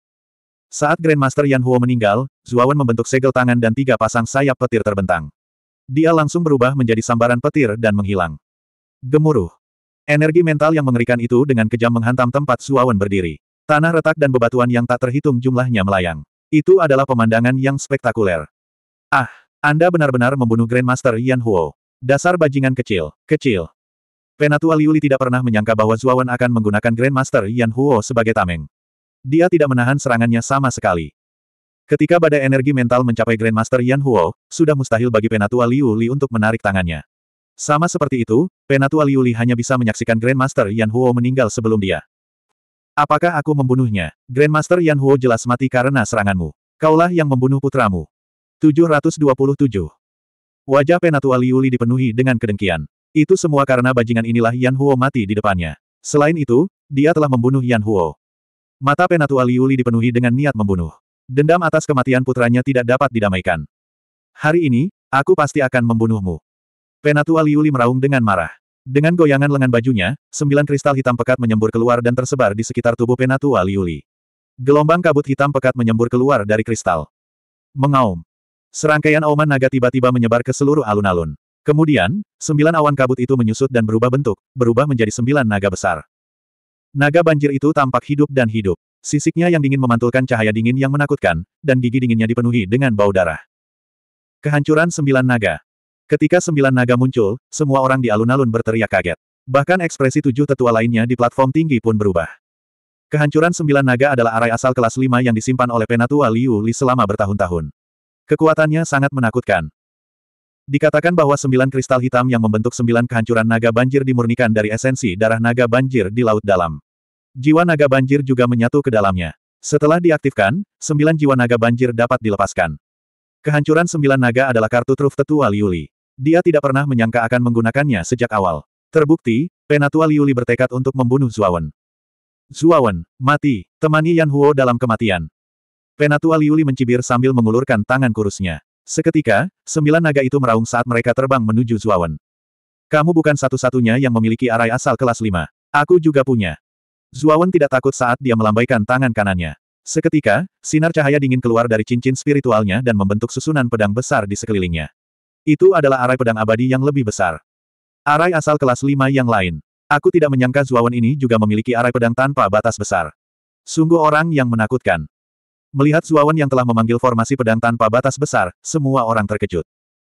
Saat Grandmaster Yan Huo meninggal, Zuawan membentuk segel tangan dan tiga pasang sayap petir terbentang. Dia langsung berubah menjadi sambaran petir dan menghilang. Gemuruh. Energi mental yang mengerikan itu dengan kejam menghantam tempat Zuawan berdiri. Tanah retak dan bebatuan yang tak terhitung jumlahnya melayang. Itu adalah pemandangan yang spektakuler. Ah, Anda benar-benar membunuh Grandmaster Yan Huo. Dasar bajingan kecil, kecil. Penatua Liuli tidak pernah menyangka bahwa Zuawan akan menggunakan Grandmaster Yan Huo sebagai tameng. Dia tidak menahan serangannya sama sekali. Ketika badai energi mental mencapai Grandmaster Yan Huo, sudah mustahil bagi Penatua Liuli untuk menarik tangannya. Sama seperti itu, Penatua Liuli hanya bisa menyaksikan Grandmaster Yan Huo meninggal sebelum dia. Apakah aku membunuhnya? Grandmaster Yan Huo jelas mati karena seranganmu. Kaulah yang membunuh putramu. 727. Wajah Penatua Liuli dipenuhi dengan kedengkian. Itu semua karena bajingan inilah Yan Huo mati di depannya. Selain itu, dia telah membunuh Yan Huo. Mata penatua Liuli dipenuhi dengan niat membunuh. Dendam atas kematian putranya tidak dapat didamaikan. Hari ini, aku pasti akan membunuhmu. Penatua Liuli meraung dengan marah. Dengan goyangan lengan bajunya, sembilan kristal hitam pekat menyembur keluar dan tersebar di sekitar tubuh penatua Liuli. Gelombang kabut hitam pekat menyembur keluar dari kristal. Mengaum. Serangkaian auman naga tiba-tiba menyebar ke seluruh alun-alun. Kemudian, sembilan awan kabut itu menyusut dan berubah bentuk, berubah menjadi sembilan naga besar. Naga banjir itu tampak hidup dan hidup. Sisiknya yang dingin memantulkan cahaya dingin yang menakutkan, dan gigi dinginnya dipenuhi dengan bau darah. Kehancuran sembilan naga. Ketika sembilan naga muncul, semua orang di alun-alun berteriak kaget. Bahkan ekspresi tujuh tetua lainnya di platform tinggi pun berubah. Kehancuran sembilan naga adalah arai asal kelas lima yang disimpan oleh Penatua Liu Li selama bertahun-tahun. Kekuatannya sangat menakutkan. Dikatakan bahwa sembilan kristal hitam yang membentuk sembilan kehancuran naga banjir dimurnikan dari esensi darah naga banjir di Laut Dalam. Jiwa naga banjir juga menyatu ke dalamnya. Setelah diaktifkan, sembilan jiwa naga banjir dapat dilepaskan. Kehancuran sembilan naga adalah kartu truf tetua Liuli. Dia tidak pernah menyangka akan menggunakannya sejak awal. Terbukti, Penatua Liuli bertekad untuk membunuh Zuawan. Zuawan, mati, temani Yan Huo dalam kematian. Penatua Liuli mencibir sambil mengulurkan tangan kurusnya. Seketika, sembilan naga itu meraung saat mereka terbang menuju Zuawan. Kamu bukan satu-satunya yang memiliki arai asal kelas lima. Aku juga punya. Zuawan tidak takut saat dia melambaikan tangan kanannya. Seketika, sinar cahaya dingin keluar dari cincin spiritualnya dan membentuk susunan pedang besar di sekelilingnya. Itu adalah arai pedang abadi yang lebih besar. Arai asal kelas lima yang lain. Aku tidak menyangka Zuawan ini juga memiliki arai pedang tanpa batas besar. Sungguh orang yang menakutkan. Melihat Zuawan yang telah memanggil formasi pedang tanpa batas besar, semua orang terkejut.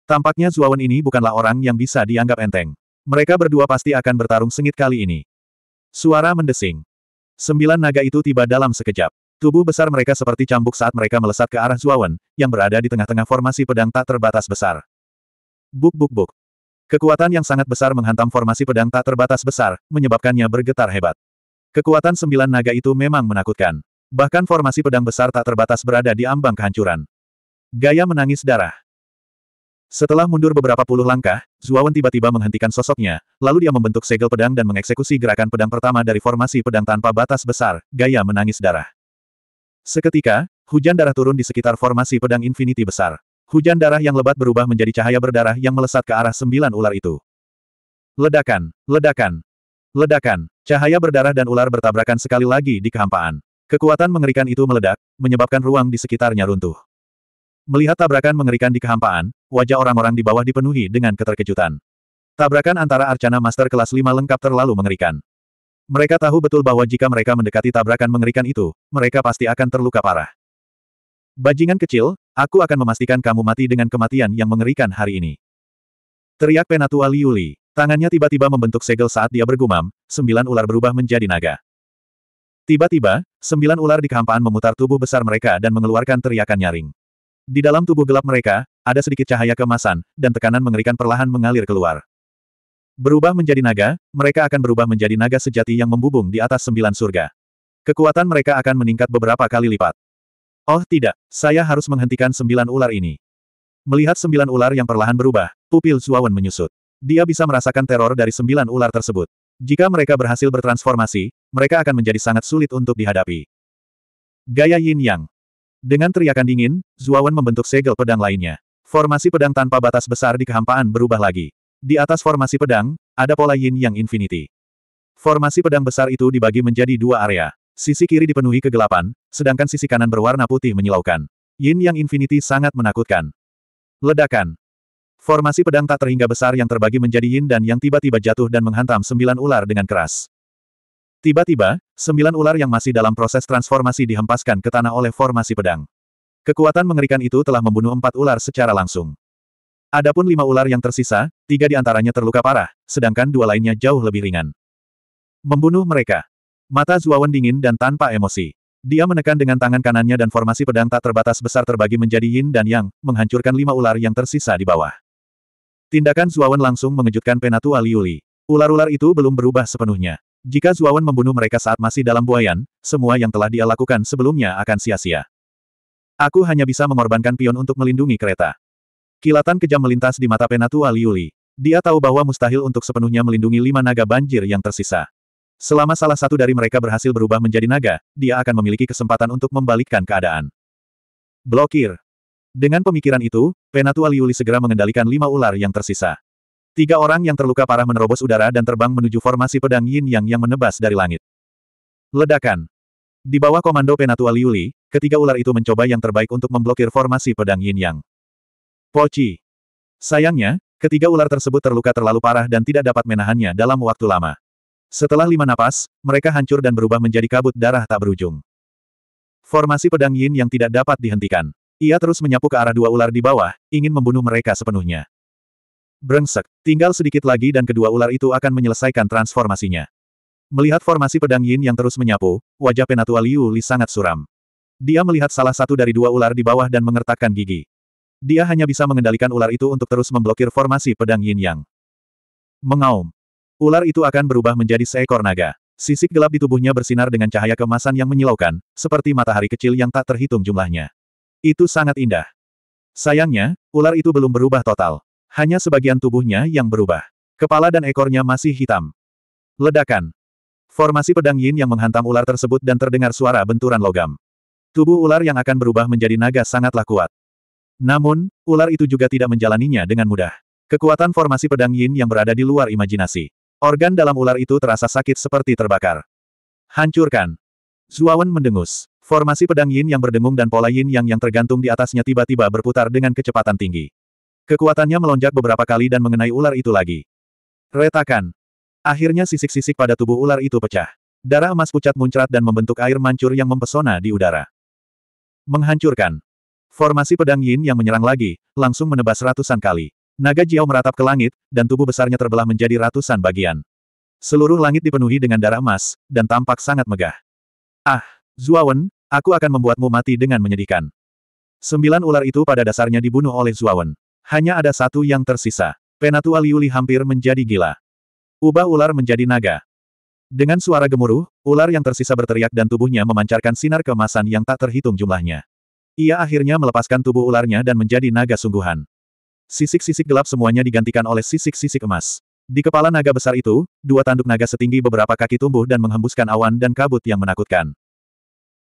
Tampaknya Zuawan ini bukanlah orang yang bisa dianggap enteng. Mereka berdua pasti akan bertarung sengit kali ini. Suara mendesing. Sembilan naga itu tiba dalam sekejap. Tubuh besar mereka seperti cambuk saat mereka melesat ke arah Zuawan, yang berada di tengah-tengah formasi pedang tak terbatas besar. Buk buk buk. Kekuatan yang sangat besar menghantam formasi pedang tak terbatas besar, menyebabkannya bergetar hebat. Kekuatan sembilan naga itu memang menakutkan. Bahkan formasi pedang besar tak terbatas berada di ambang kehancuran. Gaya menangis darah. Setelah mundur beberapa puluh langkah, Zuawan tiba-tiba menghentikan sosoknya, lalu dia membentuk segel pedang dan mengeksekusi gerakan pedang pertama dari formasi pedang tanpa batas besar, gaya menangis darah. Seketika, hujan darah turun di sekitar formasi pedang infinity besar. Hujan darah yang lebat berubah menjadi cahaya berdarah yang melesat ke arah sembilan ular itu. Ledakan, ledakan, ledakan, cahaya berdarah dan ular bertabrakan sekali lagi di kehampaan. Kekuatan mengerikan itu meledak, menyebabkan ruang di sekitarnya runtuh. Melihat tabrakan mengerikan di kehampaan, wajah orang-orang di bawah dipenuhi dengan keterkejutan. Tabrakan antara Arcana Master kelas 5 lengkap terlalu mengerikan. Mereka tahu betul bahwa jika mereka mendekati tabrakan mengerikan itu, mereka pasti akan terluka parah. Bajingan kecil, aku akan memastikan kamu mati dengan kematian yang mengerikan hari ini. Teriak Penatua Liuli. Tangannya tiba-tiba membentuk segel saat dia bergumam, sembilan ular berubah menjadi naga. Tiba-tiba, sembilan ular di kehampaan memutar tubuh besar mereka dan mengeluarkan teriakan nyaring. Di dalam tubuh gelap mereka, ada sedikit cahaya kemasan, dan tekanan mengerikan perlahan mengalir keluar. Berubah menjadi naga, mereka akan berubah menjadi naga sejati yang membubung di atas sembilan surga. Kekuatan mereka akan meningkat beberapa kali lipat. Oh tidak, saya harus menghentikan sembilan ular ini. Melihat sembilan ular yang perlahan berubah, pupil Zuawan menyusut. Dia bisa merasakan teror dari sembilan ular tersebut. Jika mereka berhasil bertransformasi, mereka akan menjadi sangat sulit untuk dihadapi. Gaya Yin Yang Dengan teriakan dingin, Zuawan membentuk segel pedang lainnya. Formasi pedang tanpa batas besar di kehampaan berubah lagi. Di atas formasi pedang, ada pola Yin Yang Infinity. Formasi pedang besar itu dibagi menjadi dua area. Sisi kiri dipenuhi kegelapan, sedangkan sisi kanan berwarna putih menyilaukan. Yin Yang Infinity sangat menakutkan. Ledakan. Formasi pedang tak terhingga besar yang terbagi menjadi yin dan yang tiba-tiba jatuh dan menghantam sembilan ular dengan keras. Tiba-tiba, sembilan ular yang masih dalam proses transformasi dihempaskan ke tanah oleh formasi pedang. Kekuatan mengerikan itu telah membunuh empat ular secara langsung. Adapun lima ular yang tersisa, tiga di antaranya terluka parah, sedangkan dua lainnya jauh lebih ringan. Membunuh mereka. Mata Zuawan dingin dan tanpa emosi. Dia menekan dengan tangan kanannya dan formasi pedang tak terbatas besar terbagi menjadi yin dan yang, menghancurkan lima ular yang tersisa di bawah. Tindakan Zuawan langsung mengejutkan penatua Liuli. Ular-ular itu belum berubah sepenuhnya. Jika Zuawan membunuh mereka saat masih dalam buayan, semua yang telah dia lakukan sebelumnya akan sia-sia. Aku hanya bisa mengorbankan pion untuk melindungi kereta. Kilatan kejam melintas di mata penatua Liuli. Dia tahu bahwa mustahil untuk sepenuhnya melindungi lima naga banjir yang tersisa. Selama salah satu dari mereka berhasil berubah menjadi naga, dia akan memiliki kesempatan untuk membalikkan keadaan. Blokir, dengan pemikiran itu, Penatua Liuli segera mengendalikan lima ular yang tersisa. Tiga orang yang terluka parah menerobos udara dan terbang menuju formasi pedang Yin Yang yang menebas dari langit. Ledakan. Di bawah komando Penatua Liuli, ketiga ular itu mencoba yang terbaik untuk memblokir formasi pedang Yin Yang. Poci. Sayangnya, ketiga ular tersebut terluka terlalu parah dan tidak dapat menahannya dalam waktu lama. Setelah lima napas, mereka hancur dan berubah menjadi kabut darah tak berujung. Formasi pedang Yin yang tidak dapat dihentikan. Ia terus menyapu ke arah dua ular di bawah, ingin membunuh mereka sepenuhnya. Brengsek, tinggal sedikit lagi dan kedua ular itu akan menyelesaikan transformasinya. Melihat formasi pedang yin yang terus menyapu, wajah penatua Liu Li sangat suram. Dia melihat salah satu dari dua ular di bawah dan mengertakkan gigi. Dia hanya bisa mengendalikan ular itu untuk terus memblokir formasi pedang yin yang. Mengaum. Ular itu akan berubah menjadi seekor naga. Sisik gelap di tubuhnya bersinar dengan cahaya kemasan yang menyilaukan, seperti matahari kecil yang tak terhitung jumlahnya. Itu sangat indah. Sayangnya, ular itu belum berubah total. Hanya sebagian tubuhnya yang berubah. Kepala dan ekornya masih hitam. Ledakan. Formasi pedang yin yang menghantam ular tersebut dan terdengar suara benturan logam. Tubuh ular yang akan berubah menjadi naga sangatlah kuat. Namun, ular itu juga tidak menjalaninya dengan mudah. Kekuatan formasi pedang yin yang berada di luar imajinasi. Organ dalam ular itu terasa sakit seperti terbakar. Hancurkan. Zuawan mendengus. Formasi pedang yin yang berdengung dan pola yin yang yang tergantung di atasnya tiba-tiba berputar dengan kecepatan tinggi. Kekuatannya melonjak beberapa kali dan mengenai ular itu lagi. Retakan. Akhirnya sisik-sisik pada tubuh ular itu pecah. Darah emas pucat muncrat dan membentuk air mancur yang mempesona di udara. Menghancurkan. Formasi pedang yin yang menyerang lagi, langsung menebas ratusan kali. Naga Jiao meratap ke langit, dan tubuh besarnya terbelah menjadi ratusan bagian. Seluruh langit dipenuhi dengan darah emas, dan tampak sangat megah. Ah! Zuawan, Aku akan membuatmu mati dengan menyedihkan. Sembilan ular itu pada dasarnya dibunuh oleh Zuawan. Hanya ada satu yang tersisa. Penatua Liuli hampir menjadi gila. Ubah ular menjadi naga. Dengan suara gemuruh, ular yang tersisa berteriak dan tubuhnya memancarkan sinar kemasan yang tak terhitung jumlahnya. Ia akhirnya melepaskan tubuh ularnya dan menjadi naga sungguhan. Sisik-sisik gelap semuanya digantikan oleh sisik-sisik emas. Di kepala naga besar itu, dua tanduk naga setinggi beberapa kaki tumbuh dan menghembuskan awan dan kabut yang menakutkan.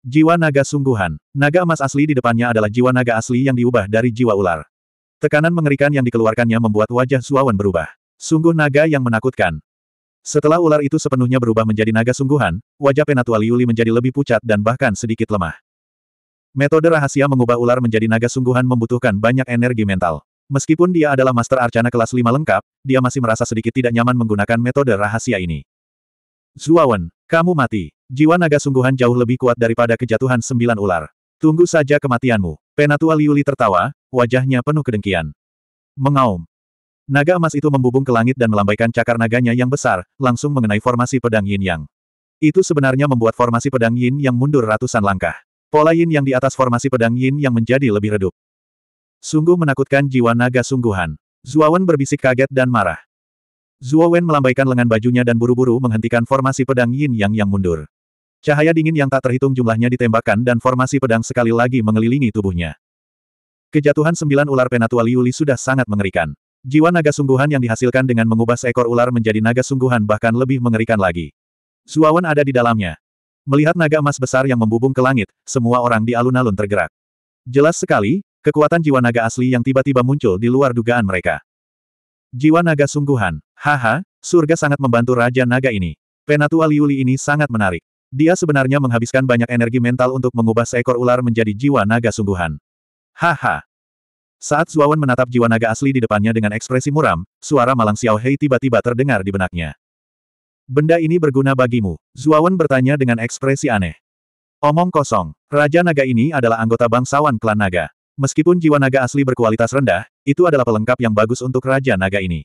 Jiwa naga sungguhan. Naga emas asli di depannya adalah jiwa naga asli yang diubah dari jiwa ular. Tekanan mengerikan yang dikeluarkannya membuat wajah Suawan berubah. Sungguh naga yang menakutkan. Setelah ular itu sepenuhnya berubah menjadi naga sungguhan, wajah Penatua Liuli menjadi lebih pucat dan bahkan sedikit lemah. Metode rahasia mengubah ular menjadi naga sungguhan membutuhkan banyak energi mental. Meskipun dia adalah master arcana kelas 5 lengkap, dia masih merasa sedikit tidak nyaman menggunakan metode rahasia ini. Zuawan, kamu mati. Jiwa naga sungguhan jauh lebih kuat daripada kejatuhan sembilan ular. Tunggu saja kematianmu. Penatua Liuli tertawa, wajahnya penuh kedengkian. Mengaum. Naga emas itu membubung ke langit dan melambaikan cakar naganya yang besar, langsung mengenai formasi pedang yin yang. Itu sebenarnya membuat formasi pedang yin yang mundur ratusan langkah. Pola yin yang di atas formasi pedang yin yang menjadi lebih redup. Sungguh menakutkan jiwa naga sungguhan. Zuawan berbisik kaget dan marah. Zuo Wen melambaikan lengan bajunya dan buru-buru menghentikan formasi pedang Yin Yang yang mundur. Cahaya dingin yang tak terhitung jumlahnya ditembakkan dan formasi pedang sekali lagi mengelilingi tubuhnya. Kejatuhan sembilan ular penatua Liu Li sudah sangat mengerikan. Jiwa naga sungguhan yang dihasilkan dengan mengubah seekor ular menjadi naga sungguhan bahkan lebih mengerikan lagi. Wen ada di dalamnya. Melihat naga emas besar yang membubung ke langit, semua orang di alun-alun tergerak. Jelas sekali, kekuatan jiwa naga asli yang tiba-tiba muncul di luar dugaan mereka. Jiwa naga sungguhan. Haha, surga sangat membantu Raja Naga ini. Penatua Liuli ini sangat menarik. Dia sebenarnya menghabiskan banyak energi mental untuk mengubah seekor ular menjadi jiwa naga sungguhan. Haha. Saat Zuawan menatap jiwa naga asli di depannya dengan ekspresi muram, suara malang Xiao Hei tiba-tiba terdengar di benaknya. Benda ini berguna bagimu, Zuawan bertanya dengan ekspresi aneh. Omong kosong, Raja Naga ini adalah anggota bangsawan klan naga. Meskipun jiwa naga asli berkualitas rendah, itu adalah pelengkap yang bagus untuk Raja Naga ini.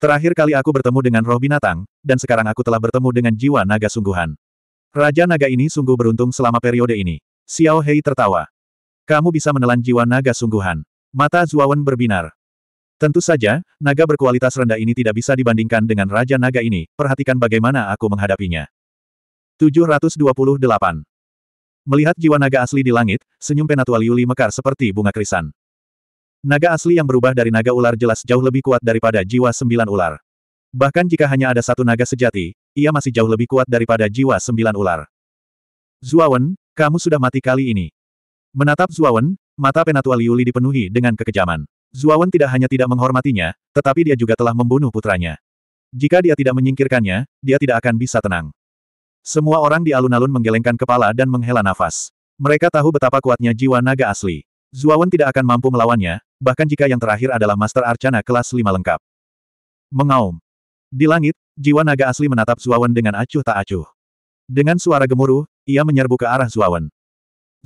Terakhir kali aku bertemu dengan roh binatang, dan sekarang aku telah bertemu dengan jiwa naga sungguhan. Raja Naga ini sungguh beruntung selama periode ini. Xiao Hei tertawa. Kamu bisa menelan jiwa naga sungguhan. Mata Zuawan berbinar. Tentu saja, naga berkualitas rendah ini tidak bisa dibandingkan dengan Raja Naga ini, perhatikan bagaimana aku menghadapinya. 728. Melihat jiwa naga asli di langit, senyum Penatua Liuli mekar seperti bunga krisan. Naga asli yang berubah dari naga ular jelas jauh lebih kuat daripada jiwa sembilan ular. Bahkan jika hanya ada satu naga sejati, ia masih jauh lebih kuat daripada jiwa sembilan ular. Zuawan, kamu sudah mati kali ini. Menatap Zuawan, mata penatua Liuli dipenuhi dengan kekejaman. Zuawan tidak hanya tidak menghormatinya, tetapi dia juga telah membunuh putranya. Jika dia tidak menyingkirkannya, dia tidak akan bisa tenang. Semua orang di alun-alun menggelengkan kepala dan menghela nafas. Mereka tahu betapa kuatnya jiwa naga asli. Zuawan tidak akan mampu melawannya, bahkan jika yang terakhir adalah Master Arcana kelas 5 lengkap. Mengaum. Di langit, jiwa naga asli menatap Zuawan dengan acuh tak acuh. Dengan suara gemuruh, ia menyerbu ke arah Zuawan.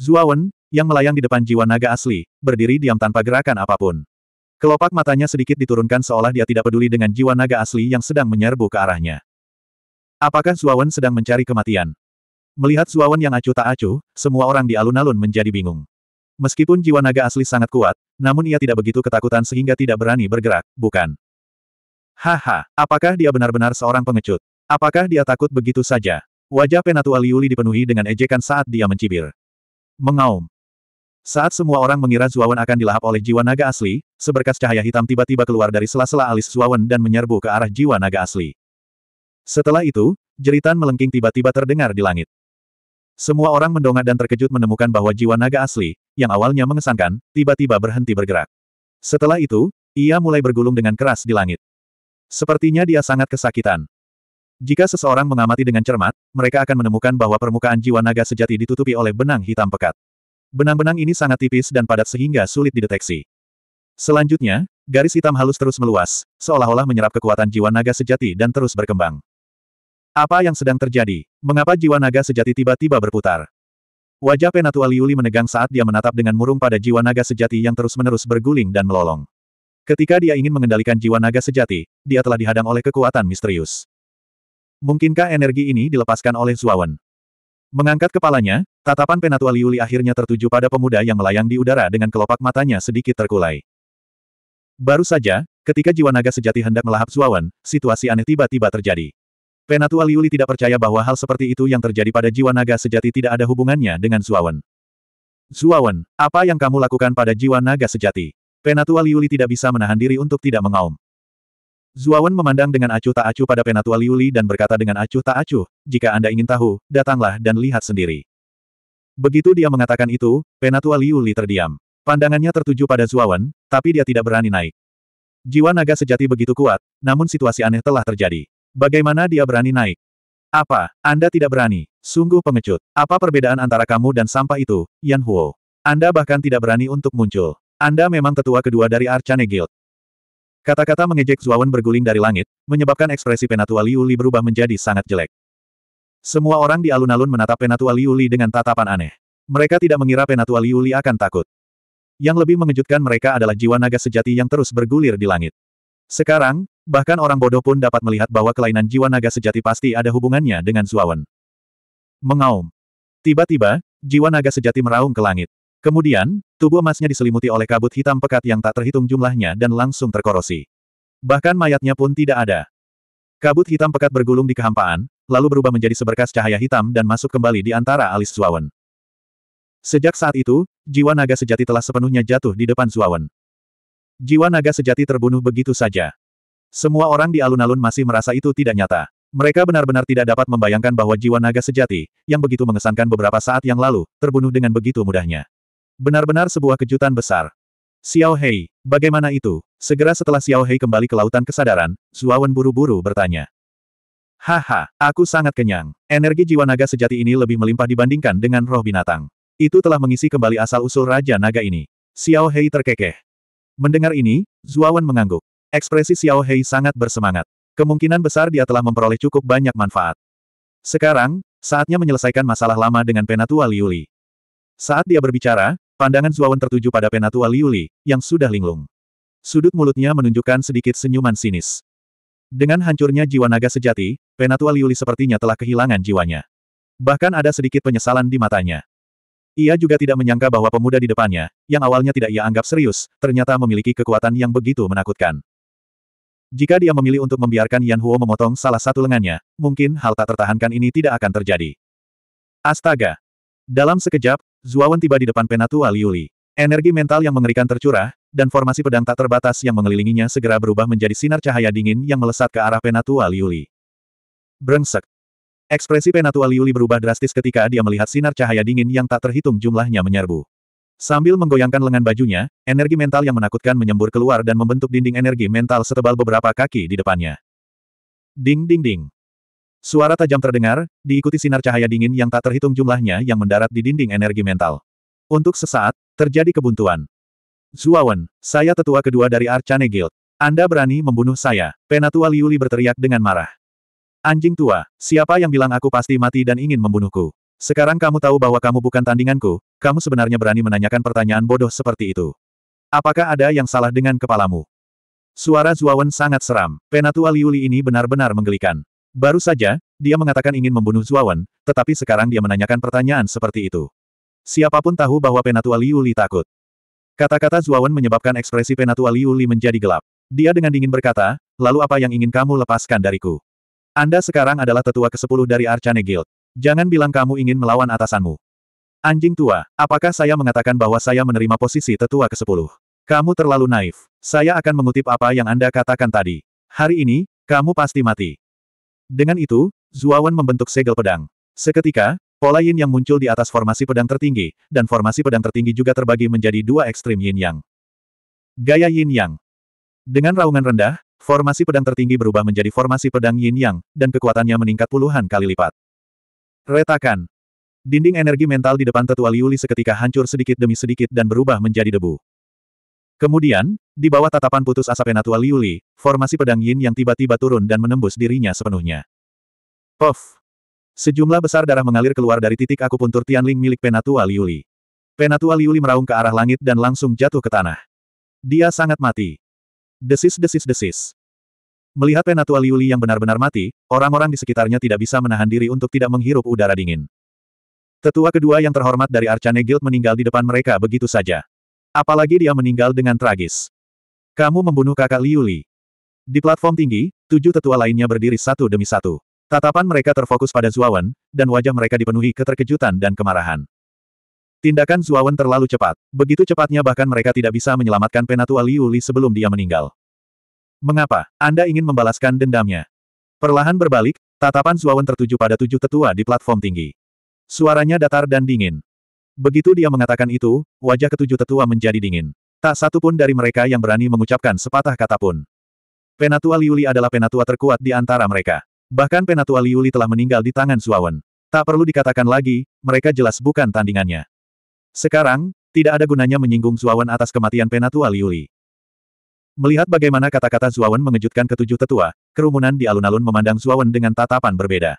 Zuawan, yang melayang di depan jiwa naga asli, berdiri diam tanpa gerakan apapun. Kelopak matanya sedikit diturunkan seolah dia tidak peduli dengan jiwa naga asli yang sedang menyerbu ke arahnya. Apakah Zuawan sedang mencari kematian? Melihat Zuawan yang acuh tak acuh, semua orang di alun-alun menjadi bingung. Meskipun jiwa naga asli sangat kuat, namun ia tidak begitu ketakutan sehingga tidak berani bergerak, bukan? Haha, apakah dia benar-benar seorang pengecut? Apakah dia takut begitu saja? Wajah Penatua Liuli dipenuhi dengan ejekan saat dia mencibir. Mengaum. Saat semua orang mengira Zuawan akan dilahap oleh jiwa naga asli, seberkas cahaya hitam tiba-tiba keluar dari sela-sela alis Zuawan dan menyerbu ke arah jiwa naga asli. Setelah itu, jeritan melengking tiba-tiba terdengar di langit. Semua orang mendongak dan terkejut menemukan bahwa jiwa naga asli, yang awalnya mengesankan, tiba-tiba berhenti bergerak. Setelah itu, ia mulai bergulung dengan keras di langit. Sepertinya dia sangat kesakitan. Jika seseorang mengamati dengan cermat, mereka akan menemukan bahwa permukaan jiwa naga sejati ditutupi oleh benang hitam pekat. Benang-benang ini sangat tipis dan padat sehingga sulit dideteksi. Selanjutnya, garis hitam halus terus meluas, seolah-olah menyerap kekuatan jiwa naga sejati dan terus berkembang. Apa yang sedang terjadi? Mengapa jiwa naga sejati tiba-tiba berputar? Wajah Penatua Liuli menegang saat dia menatap dengan murung pada jiwa naga sejati yang terus-menerus berguling dan melolong. Ketika dia ingin mengendalikan jiwa naga sejati, dia telah dihadang oleh kekuatan misterius. Mungkinkah energi ini dilepaskan oleh Zuawan? Mengangkat kepalanya, tatapan Penatua Liuli akhirnya tertuju pada pemuda yang melayang di udara dengan kelopak matanya sedikit terkulai. Baru saja, ketika jiwa naga sejati hendak melahap Zuawan, situasi aneh tiba-tiba terjadi. Penatua Liuli tidak percaya bahwa hal seperti itu yang terjadi pada jiwa naga sejati tidak ada hubungannya dengan Zuawan. Zuawan, apa yang kamu lakukan pada jiwa naga sejati? Penatua Liuli tidak bisa menahan diri untuk tidak mengaum. Zuawan memandang dengan acuh tak acuh pada Penatua Liuli dan berkata dengan acuh tak acuh, jika Anda ingin tahu, datanglah dan lihat sendiri. Begitu dia mengatakan itu, Penatua Liuli terdiam. Pandangannya tertuju pada Zuawan, tapi dia tidak berani naik. Jiwa naga sejati begitu kuat, namun situasi aneh telah terjadi. Bagaimana dia berani naik? Apa, Anda tidak berani? Sungguh pengecut. Apa perbedaan antara kamu dan sampah itu, Yan Huo? Anda bahkan tidak berani untuk muncul. Anda memang tetua kedua dari Arcane Guild. Kata-kata mengejek Zuawan berguling dari langit, menyebabkan ekspresi Penatua Liu Li berubah menjadi sangat jelek. Semua orang di alun-alun menatap Penatua Liu Li dengan tatapan aneh. Mereka tidak mengira Penatua Liu Li akan takut. Yang lebih mengejutkan mereka adalah jiwa naga sejati yang terus bergulir di langit. Sekarang, Bahkan orang bodoh pun dapat melihat bahwa kelainan jiwa naga sejati pasti ada hubungannya dengan Zuawan. Mengaum. Tiba-tiba, jiwa naga sejati meraung ke langit. Kemudian, tubuh emasnya diselimuti oleh kabut hitam pekat yang tak terhitung jumlahnya dan langsung terkorosi. Bahkan mayatnya pun tidak ada. Kabut hitam pekat bergulung di kehampaan, lalu berubah menjadi seberkas cahaya hitam dan masuk kembali di antara alis Zuawan. Sejak saat itu, jiwa naga sejati telah sepenuhnya jatuh di depan Zuawan. Jiwa naga sejati terbunuh begitu saja. Semua orang di alun-alun masih merasa itu tidak nyata. Mereka benar-benar tidak dapat membayangkan bahwa jiwa naga sejati, yang begitu mengesankan beberapa saat yang lalu, terbunuh dengan begitu mudahnya. Benar-benar sebuah kejutan besar. Xiao Hei, bagaimana itu? Segera setelah Xiao Hei kembali ke lautan kesadaran, Zuawan buru-buru bertanya. Haha, aku sangat kenyang. Energi jiwa naga sejati ini lebih melimpah dibandingkan dengan roh binatang. Itu telah mengisi kembali asal-usul Raja Naga ini. Xiao Hei terkekeh. Mendengar ini, Zuawan mengangguk. Ekspresi Xiao Hei sangat bersemangat. Kemungkinan besar dia telah memperoleh cukup banyak manfaat. Sekarang, saatnya menyelesaikan masalah lama dengan Penatua Liuli. Saat dia berbicara, pandangan Zuawan tertuju pada Penatua Liuli, yang sudah linglung. Sudut mulutnya menunjukkan sedikit senyuman sinis. Dengan hancurnya jiwa naga sejati, Penatua Liuli sepertinya telah kehilangan jiwanya. Bahkan ada sedikit penyesalan di matanya. Ia juga tidak menyangka bahwa pemuda di depannya, yang awalnya tidak ia anggap serius, ternyata memiliki kekuatan yang begitu menakutkan. Jika dia memilih untuk membiarkan Yan Huo memotong salah satu lengannya, mungkin hal tak tertahankan ini tidak akan terjadi. Astaga! Dalam sekejap, Zuawan tiba di depan penatua Liuli. Energi mental yang mengerikan tercurah, dan formasi pedang tak terbatas yang mengelilinginya segera berubah menjadi sinar cahaya dingin yang melesat ke arah penatua Liuli. Brengsek. Ekspresi penatua Liuli berubah drastis ketika dia melihat sinar cahaya dingin yang tak terhitung jumlahnya menyerbu. Sambil menggoyangkan lengan bajunya, energi mental yang menakutkan menyembur keluar dan membentuk dinding energi mental setebal beberapa kaki di depannya. Ding ding ding. Suara tajam terdengar, diikuti sinar cahaya dingin yang tak terhitung jumlahnya yang mendarat di dinding energi mental. Untuk sesaat, terjadi kebuntuan. Zuawan, saya tetua kedua dari Arcane Guild. Anda berani membunuh saya, Penatua Liuli berteriak dengan marah. Anjing tua, siapa yang bilang aku pasti mati dan ingin membunuhku? Sekarang kamu tahu bahwa kamu bukan tandinganku, kamu sebenarnya berani menanyakan pertanyaan bodoh seperti itu. Apakah ada yang salah dengan kepalamu? Suara Zuawan sangat seram, penatua Liuli ini benar-benar menggelikan. Baru saja, dia mengatakan ingin membunuh Zuawan, tetapi sekarang dia menanyakan pertanyaan seperti itu. Siapapun tahu bahwa penatua Liuli takut. Kata-kata Zuawan menyebabkan ekspresi penatua Liuli menjadi gelap. Dia dengan dingin berkata, lalu apa yang ingin kamu lepaskan dariku? Anda sekarang adalah tetua ke-10 dari Arcane Guild. Jangan bilang kamu ingin melawan atasanmu. Anjing tua, apakah saya mengatakan bahwa saya menerima posisi tetua ke-10? Kamu terlalu naif. Saya akan mengutip apa yang Anda katakan tadi. Hari ini, kamu pasti mati. Dengan itu, Zuawan membentuk segel pedang. Seketika, pola yin yang muncul di atas formasi pedang tertinggi, dan formasi pedang tertinggi juga terbagi menjadi dua ekstrim yin yang. Gaya yin yang. Dengan raungan rendah, formasi pedang tertinggi berubah menjadi formasi pedang yin yang, dan kekuatannya meningkat puluhan kali lipat. Retakan. Dinding energi mental di depan tetua Liuli seketika hancur sedikit demi sedikit dan berubah menjadi debu. Kemudian, di bawah tatapan putus asap Penatua Liuli, formasi pedang yin yang tiba-tiba turun dan menembus dirinya sepenuhnya. Puff! Sejumlah besar darah mengalir keluar dari titik akupuntur Tianling milik Penatua Liuli. Penatua Liuli meraung ke arah langit dan langsung jatuh ke tanah. Dia sangat mati. Desis-desis-desis. Melihat Penatua Liuli yang benar-benar mati, orang-orang di sekitarnya tidak bisa menahan diri untuk tidak menghirup udara dingin. Tetua kedua yang terhormat dari Arcane Guild meninggal di depan mereka begitu saja. Apalagi dia meninggal dengan tragis. Kamu membunuh kakak Liuli. Di platform tinggi, tujuh tetua lainnya berdiri satu demi satu. Tatapan mereka terfokus pada Zuawan, dan wajah mereka dipenuhi keterkejutan dan kemarahan. Tindakan Zuawan terlalu cepat. Begitu cepatnya bahkan mereka tidak bisa menyelamatkan Penatua Liuli sebelum dia meninggal. Mengapa? Anda ingin membalaskan dendamnya. Perlahan berbalik, tatapan Zuawan tertuju pada tujuh tetua di platform tinggi. Suaranya datar dan dingin. Begitu dia mengatakan itu, wajah ketujuh tetua menjadi dingin. Tak satu pun dari mereka yang berani mengucapkan sepatah kata pun. Penatua Liuli adalah penatua terkuat di antara mereka. Bahkan penatua Liuli telah meninggal di tangan Suawen. Tak perlu dikatakan lagi, mereka jelas bukan tandingannya. Sekarang, tidak ada gunanya menyinggung Suawen atas kematian penatua Liuli. Melihat bagaimana kata-kata Zuawan mengejutkan ketujuh tetua, kerumunan di alun-alun memandang Zuawan dengan tatapan berbeda.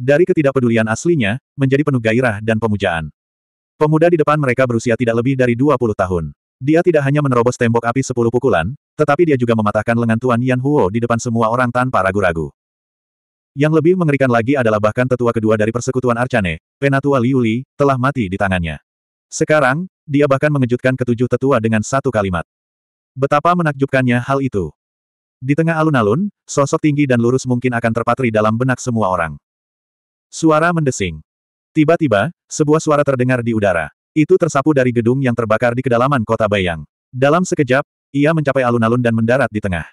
Dari ketidakpedulian aslinya, menjadi penuh gairah dan pemujaan. Pemuda di depan mereka berusia tidak lebih dari 20 tahun. Dia tidak hanya menerobos tembok api sepuluh pukulan, tetapi dia juga mematahkan lengan Tuan Yan Huo di depan semua orang tanpa ragu-ragu. Yang lebih mengerikan lagi adalah bahkan tetua kedua dari persekutuan Arcane, Penatua Liuli, telah mati di tangannya. Sekarang, dia bahkan mengejutkan ketujuh tetua dengan satu kalimat. Betapa menakjubkannya hal itu. Di tengah alun-alun, sosok tinggi dan lurus mungkin akan terpatri dalam benak semua orang. Suara mendesing. Tiba-tiba, sebuah suara terdengar di udara. Itu tersapu dari gedung yang terbakar di kedalaman kota Bayang. Dalam sekejap, ia mencapai alun-alun dan mendarat di tengah.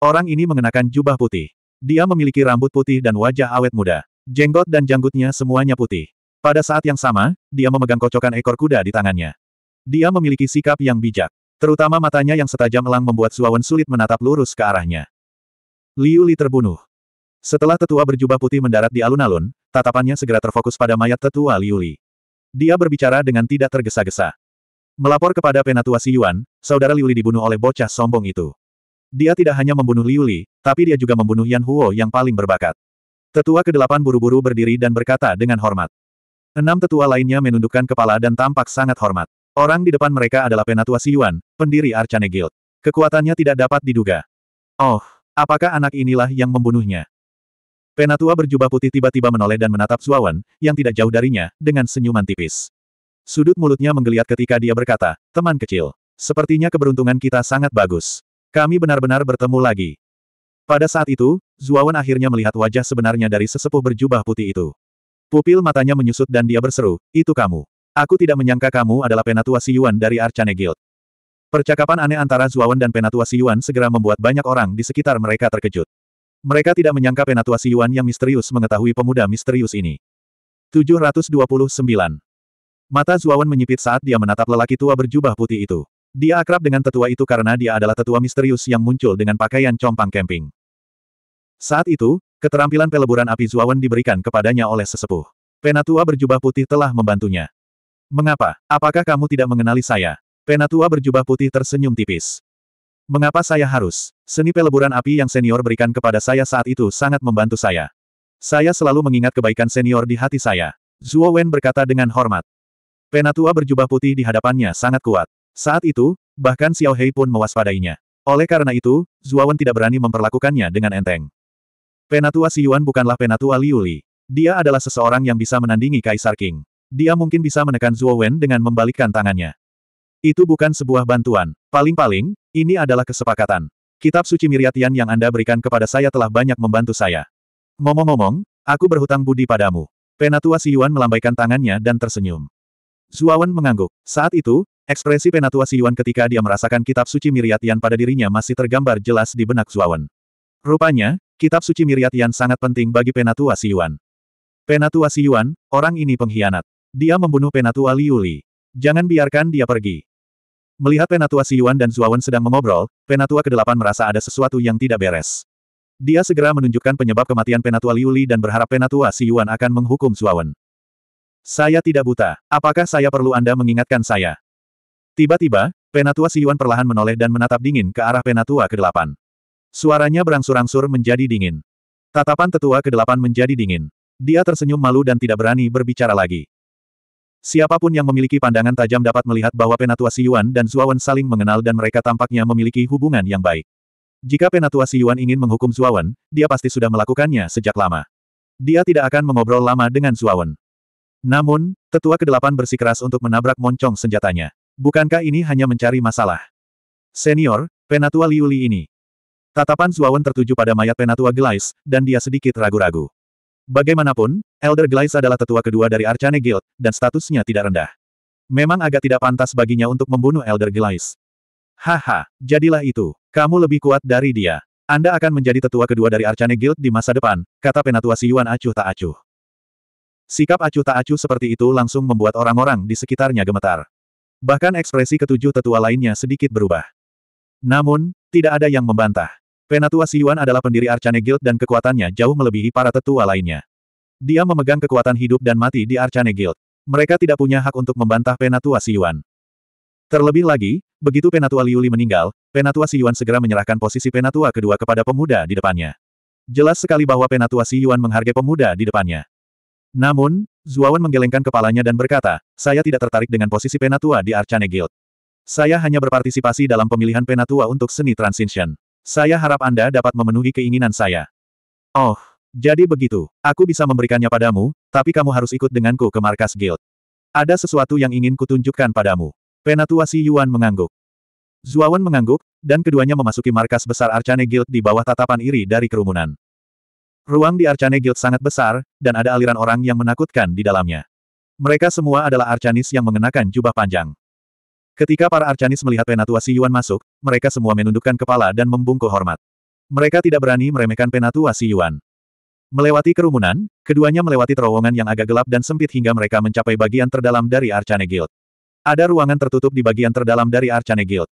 Orang ini mengenakan jubah putih. Dia memiliki rambut putih dan wajah awet muda. Jenggot dan janggutnya semuanya putih. Pada saat yang sama, dia memegang kocokan ekor kuda di tangannya. Dia memiliki sikap yang bijak. Terutama matanya yang setajam elang membuat Zuawan sulit menatap lurus ke arahnya. Liu Li terbunuh. Setelah tetua berjubah putih mendarat di alun-alun, tatapannya segera terfokus pada mayat tetua Liu Li. Dia berbicara dengan tidak tergesa-gesa. Melapor kepada penatua Yuan, saudara Liu Li dibunuh oleh bocah sombong itu. Dia tidak hanya membunuh Liu Li, tapi dia juga membunuh Yan Huo yang paling berbakat. Tetua kedelapan buru-buru berdiri dan berkata dengan hormat. Enam tetua lainnya menundukkan kepala dan tampak sangat hormat. Orang di depan mereka adalah Penatua Siyuan, pendiri Arcane Guild. Kekuatannya tidak dapat diduga. Oh, apakah anak inilah yang membunuhnya? Penatua berjubah putih tiba-tiba menoleh dan menatap Suawan, yang tidak jauh darinya, dengan senyuman tipis. Sudut mulutnya menggeliat ketika dia berkata, teman kecil. Sepertinya keberuntungan kita sangat bagus. Kami benar-benar bertemu lagi. Pada saat itu, Zuawan akhirnya melihat wajah sebenarnya dari sesepuh berjubah putih itu. Pupil matanya menyusut dan dia berseru, itu kamu. Aku tidak menyangka kamu adalah Penatua Si Yuan dari Arcane Guild. Percakapan aneh antara Zuawan dan Penatua Si Yuan segera membuat banyak orang di sekitar mereka terkejut. Mereka tidak menyangka Penatua Si Yuan yang misterius mengetahui pemuda misterius ini. 729. Mata Zuawan menyipit saat dia menatap lelaki tua berjubah putih itu. Dia akrab dengan tetua itu karena dia adalah tetua misterius yang muncul dengan pakaian compang camping. Saat itu, keterampilan peleburan api Zuawan diberikan kepadanya oleh sesepuh. Penatua berjubah putih telah membantunya. Mengapa? Apakah kamu tidak mengenali saya? Penatua berjubah putih tersenyum tipis. Mengapa saya harus? Seni peleburan api yang senior berikan kepada saya saat itu sangat membantu saya. Saya selalu mengingat kebaikan senior di hati saya. Zuo Wen berkata dengan hormat. Penatua berjubah putih di hadapannya sangat kuat. Saat itu, bahkan Xiao Hei pun mewaspadainya. Oleh karena itu, Zuo Wen tidak berani memperlakukannya dengan enteng. Penatua Si Yuan bukanlah penatua Liuli. Dia adalah seseorang yang bisa menandingi Kaisar King. Dia mungkin bisa menekan Zhuo Wen dengan membalikkan tangannya. Itu bukan sebuah bantuan. Paling-paling, ini adalah kesepakatan. Kitab suci Miryatian yang Anda berikan kepada saya telah banyak membantu saya. Momong-momong, aku berhutang budi padamu. Penatua Si Yuan melambaikan tangannya dan tersenyum. Wen mengangguk. Saat itu, ekspresi Penatua Si Yuan ketika dia merasakan kitab suci Miryatian pada dirinya masih tergambar jelas di benak Wen. Rupanya, kitab suci Miryatian sangat penting bagi Penatua Si Yuan. Penatua Si Yuan, orang ini pengkhianat. Dia membunuh penatua Liuli. Jangan biarkan dia pergi. Melihat penatua Siyuan dan Zuawan sedang mengobrol, penatua kedelapan merasa ada sesuatu yang tidak beres. Dia segera menunjukkan penyebab kematian penatua Liuli dan berharap penatua Siyuan akan menghukum Zuawan. Saya tidak buta. Apakah saya perlu Anda mengingatkan saya? Tiba-tiba, penatua Siyuan perlahan menoleh dan menatap dingin ke arah penatua kedelapan. Suaranya berangsur-angsur menjadi dingin. Tatapan tetua kedelapan menjadi dingin. Dia tersenyum malu dan tidak berani berbicara lagi siapapun yang memiliki pandangan tajam dapat melihat bahwa Penatua Yuan dan Zuawan saling mengenal dan mereka tampaknya memiliki hubungan yang baik. Jika Penatua Yuan ingin menghukum Zuawan, dia pasti sudah melakukannya sejak lama. Dia tidak akan mengobrol lama dengan Zuawan. Namun, tetua kedelapan bersikeras untuk menabrak moncong senjatanya. Bukankah ini hanya mencari masalah? Senior, Penatua Liuli ini. Tatapan Zuawan tertuju pada mayat Penatua Gelais, dan dia sedikit ragu-ragu. Bagaimanapun, Elder Glaze adalah tetua kedua dari Arcane Guild, dan statusnya tidak rendah. Memang agak tidak pantas baginya untuk membunuh Elder Glaze. Haha, jadilah itu. Kamu lebih kuat dari dia. Anda akan menjadi tetua kedua dari Arcane Guild di masa depan, kata penatua Siyuan acuh tak acuh. Sikap acuh tak acuh seperti itu langsung membuat orang-orang di sekitarnya gemetar. Bahkan ekspresi ketujuh tetua lainnya sedikit berubah. Namun, tidak ada yang membantah. Penatua Si Yuan adalah pendiri Arcane Guild dan kekuatannya jauh melebihi para tetua lainnya. Dia memegang kekuatan hidup dan mati di Arcane Guild. Mereka tidak punya hak untuk membantah Penatua Si Yuan. Terlebih lagi, begitu Penatua Liuli meninggal, Penatua Si Yuan segera menyerahkan posisi Penatua kedua kepada pemuda di depannya. Jelas sekali bahwa Penatua Si Yuan menghargai pemuda di depannya. Namun, Zuawan menggelengkan kepalanya dan berkata, saya tidak tertarik dengan posisi Penatua di Arcane Guild. Saya hanya berpartisipasi dalam pemilihan Penatua untuk seni Transition. Saya harap Anda dapat memenuhi keinginan saya. Oh, jadi begitu. Aku bisa memberikannya padamu, tapi kamu harus ikut denganku ke markas guild. Ada sesuatu yang ingin kutunjukkan padamu. Penatua Si Yuan mengangguk. Zuawan mengangguk, dan keduanya memasuki markas besar Arcane Guild di bawah tatapan iri dari kerumunan. Ruang di Arcane Guild sangat besar, dan ada aliran orang yang menakutkan di dalamnya. Mereka semua adalah Arcanis yang mengenakan jubah panjang. Ketika para Arcanis melihat Penatua Yuan masuk, mereka semua menundukkan kepala dan membungkuk hormat. Mereka tidak berani meremehkan Penatua Yuan. Melewati kerumunan, keduanya melewati terowongan yang agak gelap dan sempit hingga mereka mencapai bagian terdalam dari Arcane Guild. Ada ruangan tertutup di bagian terdalam dari Arcane Guild.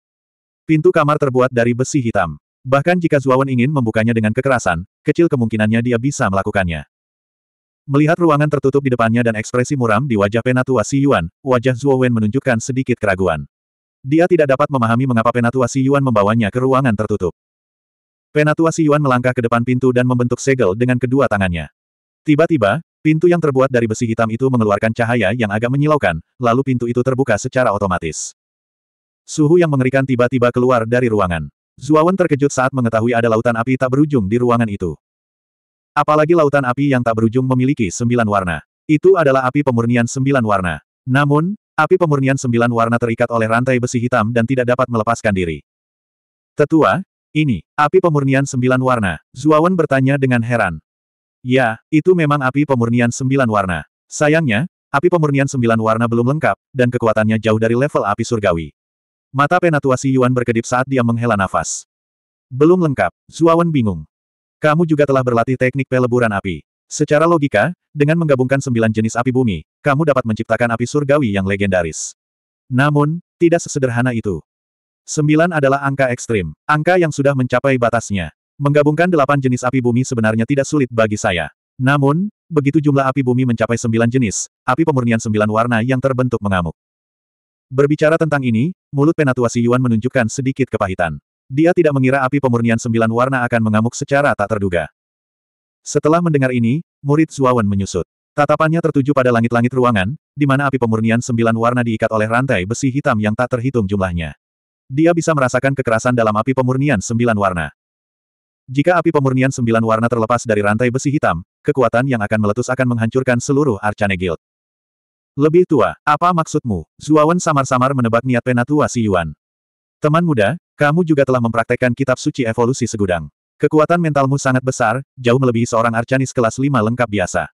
Pintu kamar terbuat dari besi hitam. Bahkan jika Zuawan ingin membukanya dengan kekerasan, kecil kemungkinannya dia bisa melakukannya. Melihat ruangan tertutup di depannya dan ekspresi muram di wajah Penatua Si Yuan, wajah Zuo Wen menunjukkan sedikit keraguan. Dia tidak dapat memahami mengapa Penatua Si Yuan membawanya ke ruangan tertutup. Penatua Si Yuan melangkah ke depan pintu dan membentuk segel dengan kedua tangannya. Tiba-tiba, pintu yang terbuat dari besi hitam itu mengeluarkan cahaya yang agak menyilaukan, lalu pintu itu terbuka secara otomatis. Suhu yang mengerikan tiba-tiba keluar dari ruangan. Wen terkejut saat mengetahui ada lautan api tak berujung di ruangan itu. Apalagi lautan api yang tak berujung memiliki sembilan warna. Itu adalah api pemurnian sembilan warna. Namun, api pemurnian sembilan warna terikat oleh rantai besi hitam dan tidak dapat melepaskan diri. Tetua, ini, api pemurnian sembilan warna. Zuawan bertanya dengan heran. Ya, itu memang api pemurnian sembilan warna. Sayangnya, api pemurnian sembilan warna belum lengkap, dan kekuatannya jauh dari level api surgawi. Mata penatua Si Yuan berkedip saat dia menghela nafas. Belum lengkap, Zuawan bingung. Kamu juga telah berlatih teknik peleburan api. Secara logika, dengan menggabungkan sembilan jenis api bumi, kamu dapat menciptakan api surgawi yang legendaris. Namun, tidak sesederhana itu. Sembilan adalah angka ekstrim, angka yang sudah mencapai batasnya. Menggabungkan delapan jenis api bumi sebenarnya tidak sulit bagi saya. Namun, begitu jumlah api bumi mencapai sembilan jenis, api pemurnian sembilan warna yang terbentuk mengamuk. Berbicara tentang ini, mulut penatuasi Yuan menunjukkan sedikit kepahitan. Dia tidak mengira api pemurnian sembilan warna akan mengamuk secara tak terduga. Setelah mendengar ini, murid Zuawan menyusut. Tatapannya tertuju pada langit-langit ruangan, di mana api pemurnian sembilan warna diikat oleh rantai besi hitam yang tak terhitung jumlahnya. Dia bisa merasakan kekerasan dalam api pemurnian sembilan warna. Jika api pemurnian sembilan warna terlepas dari rantai besi hitam, kekuatan yang akan meletus akan menghancurkan seluruh Arcane Guild. Lebih tua, apa maksudmu? Zuawan samar-samar menebak niat penatua Si Yuan. Teman muda, kamu juga telah mempraktekkan kitab suci evolusi segudang. Kekuatan mentalmu sangat besar, jauh melebihi seorang arcanis kelas 5 lengkap biasa.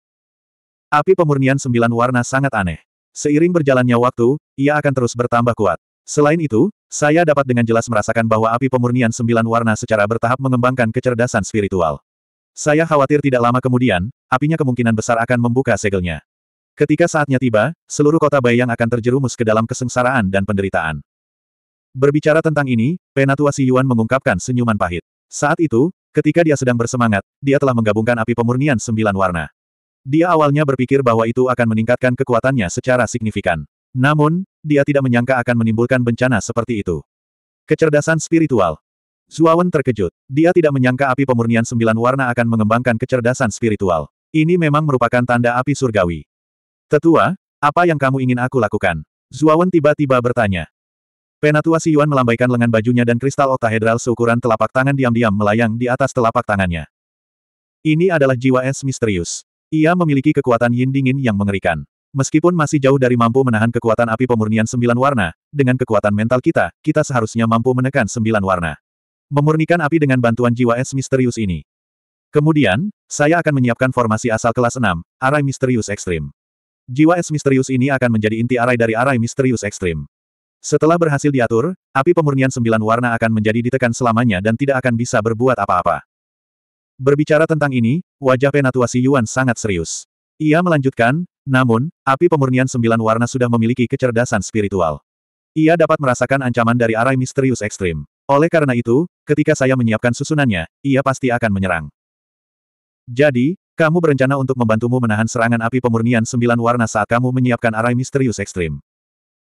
Api pemurnian sembilan warna sangat aneh. Seiring berjalannya waktu, ia akan terus bertambah kuat. Selain itu, saya dapat dengan jelas merasakan bahwa api pemurnian sembilan warna secara bertahap mengembangkan kecerdasan spiritual. Saya khawatir tidak lama kemudian, apinya kemungkinan besar akan membuka segelnya. Ketika saatnya tiba, seluruh kota Bayang akan terjerumus ke dalam kesengsaraan dan penderitaan. Berbicara tentang ini, Penatua Si Yuan mengungkapkan senyuman pahit. Saat itu, ketika dia sedang bersemangat, dia telah menggabungkan api pemurnian sembilan warna. Dia awalnya berpikir bahwa itu akan meningkatkan kekuatannya secara signifikan. Namun, dia tidak menyangka akan menimbulkan bencana seperti itu. Kecerdasan spiritual. Zuawan terkejut. Dia tidak menyangka api pemurnian sembilan warna akan mengembangkan kecerdasan spiritual. Ini memang merupakan tanda api surgawi. Tetua, apa yang kamu ingin aku lakukan? Zuawan tiba-tiba bertanya. Penatua Si Yuan melambaikan lengan bajunya dan kristal oktahedral seukuran telapak tangan diam-diam melayang di atas telapak tangannya. Ini adalah jiwa es misterius. Ia memiliki kekuatan yin dingin yang mengerikan. Meskipun masih jauh dari mampu menahan kekuatan api pemurnian sembilan warna, dengan kekuatan mental kita, kita seharusnya mampu menekan sembilan warna. Memurnikan api dengan bantuan jiwa es misterius ini. Kemudian, saya akan menyiapkan formasi asal kelas 6, arai misterius ekstrim. Jiwa es misterius ini akan menjadi inti arai dari arai misterius ekstrim. Setelah berhasil diatur, api pemurnian sembilan warna akan menjadi ditekan selamanya dan tidak akan bisa berbuat apa-apa. Berbicara tentang ini, wajah Penatuasi Yuan sangat serius. Ia melanjutkan, namun, api pemurnian sembilan warna sudah memiliki kecerdasan spiritual. Ia dapat merasakan ancaman dari arai misterius ekstrim. Oleh karena itu, ketika saya menyiapkan susunannya, ia pasti akan menyerang. Jadi, kamu berencana untuk membantumu menahan serangan api pemurnian sembilan warna saat kamu menyiapkan arai misterius ekstrim.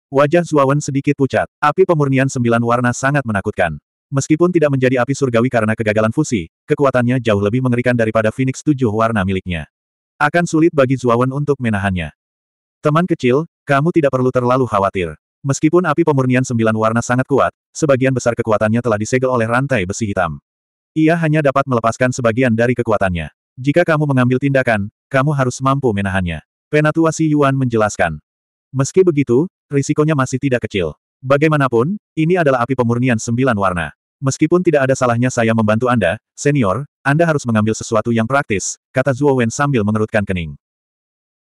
Wajah Zuawan sedikit pucat. Api pemurnian sembilan warna sangat menakutkan. Meskipun tidak menjadi api surgawi karena kegagalan fusi, kekuatannya jauh lebih mengerikan daripada Phoenix tujuh warna miliknya. Akan sulit bagi Zuawan untuk menahannya. Teman kecil, kamu tidak perlu terlalu khawatir. Meskipun api pemurnian sembilan warna sangat kuat, sebagian besar kekuatannya telah disegel oleh rantai besi hitam. Ia hanya dapat melepaskan sebagian dari kekuatannya. Jika kamu mengambil tindakan, kamu harus mampu menahannya. Penatua Si Yuan menjelaskan. Meski begitu, risikonya masih tidak kecil. Bagaimanapun, ini adalah api pemurnian sembilan warna. Meskipun tidak ada salahnya saya membantu Anda, senior, Anda harus mengambil sesuatu yang praktis, kata Zuo Wen sambil mengerutkan kening.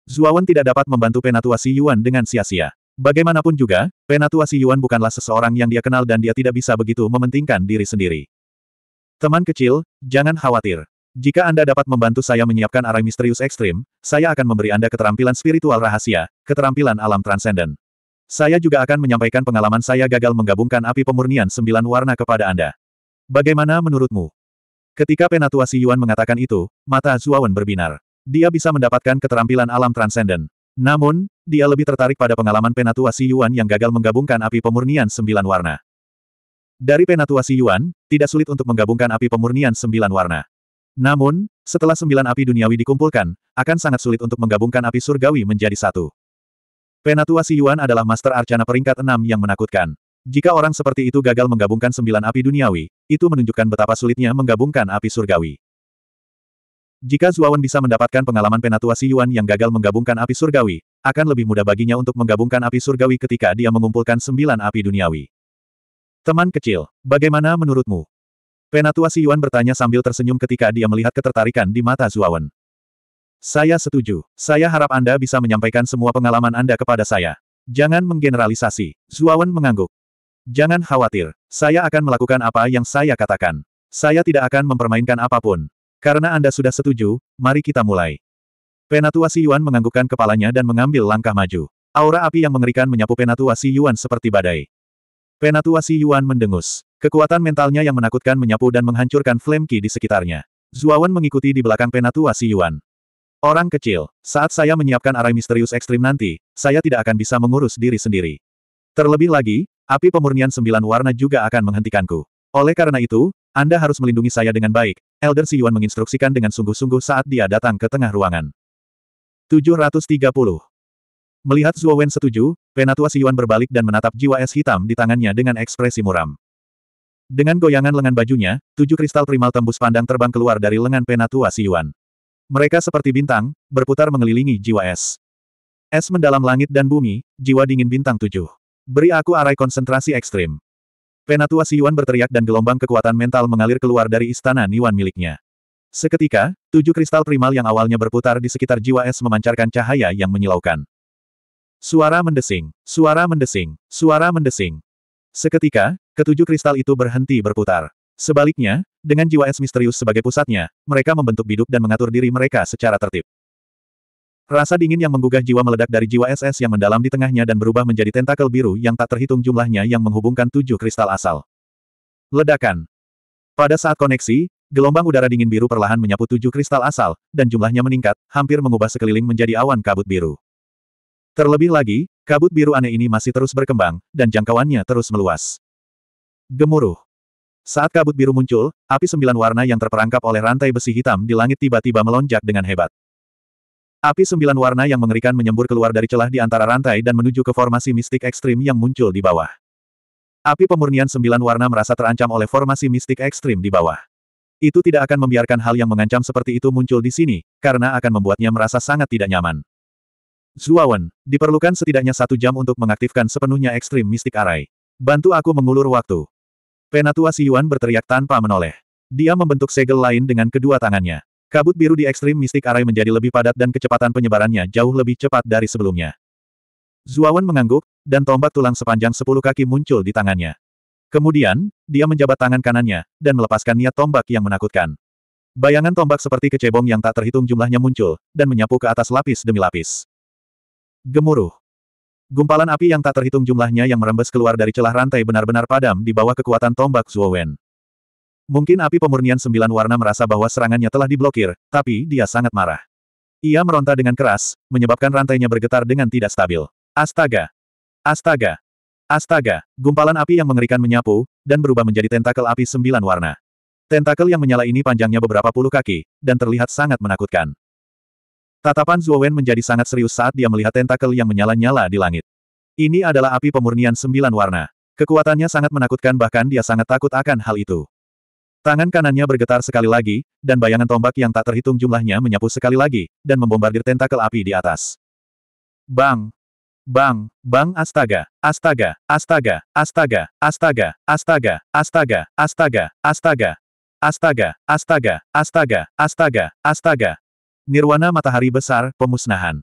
Zuo Wen tidak dapat membantu Penatuasi Yuan dengan sia-sia. Bagaimanapun juga, Penatuasi Yuan bukanlah seseorang yang dia kenal dan dia tidak bisa begitu mementingkan diri sendiri. Teman kecil, jangan khawatir. Jika Anda dapat membantu saya menyiapkan arai misterius ekstrim, saya akan memberi Anda keterampilan spiritual rahasia, keterampilan alam transenden. Saya juga akan menyampaikan pengalaman saya gagal menggabungkan api pemurnian sembilan warna kepada Anda. Bagaimana menurutmu? Ketika Penatua Si Yuan mengatakan itu, mata Zuawan berbinar. Dia bisa mendapatkan keterampilan alam transenden. Namun, dia lebih tertarik pada pengalaman Penatua Si Yuan yang gagal menggabungkan api pemurnian sembilan warna. Dari Penatua Si Yuan, tidak sulit untuk menggabungkan api pemurnian sembilan warna. Namun, setelah sembilan api duniawi dikumpulkan, akan sangat sulit untuk menggabungkan api surgawi menjadi satu. Penatua Si Yuan adalah Master Arcana peringkat enam yang menakutkan. Jika orang seperti itu gagal menggabungkan sembilan api duniawi, itu menunjukkan betapa sulitnya menggabungkan api surgawi. Jika Zuawan bisa mendapatkan pengalaman penatua Si Yuan yang gagal menggabungkan api surgawi, akan lebih mudah baginya untuk menggabungkan api surgawi ketika dia mengumpulkan sembilan api duniawi. Teman kecil, bagaimana menurutmu? Penatua Si Yuan bertanya sambil tersenyum ketika dia melihat ketertarikan di mata Zuawan. Saya setuju. Saya harap Anda bisa menyampaikan semua pengalaman Anda kepada saya. Jangan menggeneralisasi. Zuawan mengangguk. Jangan khawatir. Saya akan melakukan apa yang saya katakan. Saya tidak akan mempermainkan apapun. Karena Anda sudah setuju, mari kita mulai. Penatua Si Yuan menganggukkan kepalanya dan mengambil langkah maju. Aura api yang mengerikan menyapu Penatua Si Yuan seperti badai. Penatua Si Yuan mendengus. Kekuatan mentalnya yang menakutkan menyapu dan menghancurkan flame ki di sekitarnya. Zuawan mengikuti di belakang penatua Si Yuan. Orang kecil, saat saya menyiapkan arai misterius ekstrim nanti, saya tidak akan bisa mengurus diri sendiri. Terlebih lagi, api pemurnian sembilan warna juga akan menghentikanku. Oleh karena itu, Anda harus melindungi saya dengan baik, Elder Si Yuan menginstruksikan dengan sungguh-sungguh saat dia datang ke tengah ruangan. 730. Melihat Wen setuju, Penatua Si Yuan berbalik dan menatap jiwa es hitam di tangannya dengan ekspresi muram. Dengan goyangan lengan bajunya, tujuh kristal primal tembus pandang terbang keluar dari lengan penatua Siyuan. Mereka seperti bintang, berputar mengelilingi jiwa es. Es mendalam langit dan bumi, jiwa dingin bintang tujuh. Beri aku arai konsentrasi ekstrim. Penatua Siyuan berteriak dan gelombang kekuatan mental mengalir keluar dari istana Niwan miliknya. Seketika, tujuh kristal primal yang awalnya berputar di sekitar jiwa es memancarkan cahaya yang menyilaukan. Suara mendesing, suara mendesing, suara mendesing. Seketika, ketujuh kristal itu berhenti berputar. Sebaliknya, dengan jiwa es misterius sebagai pusatnya, mereka membentuk biduk dan mengatur diri mereka secara tertib. Rasa dingin yang menggugah jiwa meledak dari jiwa SS yang mendalam di tengahnya dan berubah menjadi tentakel biru yang tak terhitung jumlahnya yang menghubungkan tujuh kristal asal. Ledakan. Pada saat koneksi, gelombang udara dingin biru perlahan menyapu tujuh kristal asal, dan jumlahnya meningkat, hampir mengubah sekeliling menjadi awan kabut biru. Terlebih lagi, kabut biru aneh ini masih terus berkembang, dan jangkauannya terus meluas. Gemuruh. Saat kabut biru muncul, api sembilan warna yang terperangkap oleh rantai besi hitam di langit tiba-tiba melonjak dengan hebat. Api sembilan warna yang mengerikan menyembur keluar dari celah di antara rantai dan menuju ke formasi mistik ekstrim yang muncul di bawah. Api pemurnian sembilan warna merasa terancam oleh formasi mistik ekstrim di bawah. Itu tidak akan membiarkan hal yang mengancam seperti itu muncul di sini, karena akan membuatnya merasa sangat tidak nyaman. Zuawan, diperlukan setidaknya satu jam untuk mengaktifkan sepenuhnya ekstrim mistik arai. Bantu aku mengulur waktu. Penatua Si Yuan berteriak tanpa menoleh. Dia membentuk segel lain dengan kedua tangannya. Kabut biru di ekstrim mistik arai menjadi lebih padat dan kecepatan penyebarannya jauh lebih cepat dari sebelumnya. Zuawan mengangguk, dan tombak tulang sepanjang sepuluh kaki muncul di tangannya. Kemudian, dia menjabat tangan kanannya, dan melepaskan niat tombak yang menakutkan. Bayangan tombak seperti kecebong yang tak terhitung jumlahnya muncul, dan menyapu ke atas lapis demi lapis. Gemuruh. Gumpalan api yang tak terhitung jumlahnya yang merembes keluar dari celah rantai benar-benar padam di bawah kekuatan tombak Zuowen. Mungkin api pemurnian sembilan warna merasa bahwa serangannya telah diblokir, tapi dia sangat marah. Ia meronta dengan keras, menyebabkan rantainya bergetar dengan tidak stabil. Astaga! Astaga! Astaga! Gumpalan api yang mengerikan menyapu, dan berubah menjadi tentakel api sembilan warna. Tentakel yang menyala ini panjangnya beberapa puluh kaki, dan terlihat sangat menakutkan. Tatapan Zuo Wen menjadi sangat serius saat dia melihat tentakel yang menyala-nyala di langit. Ini adalah api pemurnian sembilan warna. Kekuatannya sangat menakutkan bahkan dia sangat takut akan hal itu. Tangan kanannya bergetar sekali lagi, dan bayangan tombak yang tak terhitung jumlahnya menyapu sekali lagi, dan membombardir tentakel api di atas. Bang! Bang! Bang Astaga! Astaga! Astaga! Astaga! Astaga! Astaga! Astaga! Astaga! Astaga! Astaga! Astaga! Astaga! Astaga! Astaga! Nirwana matahari besar, pemusnahan.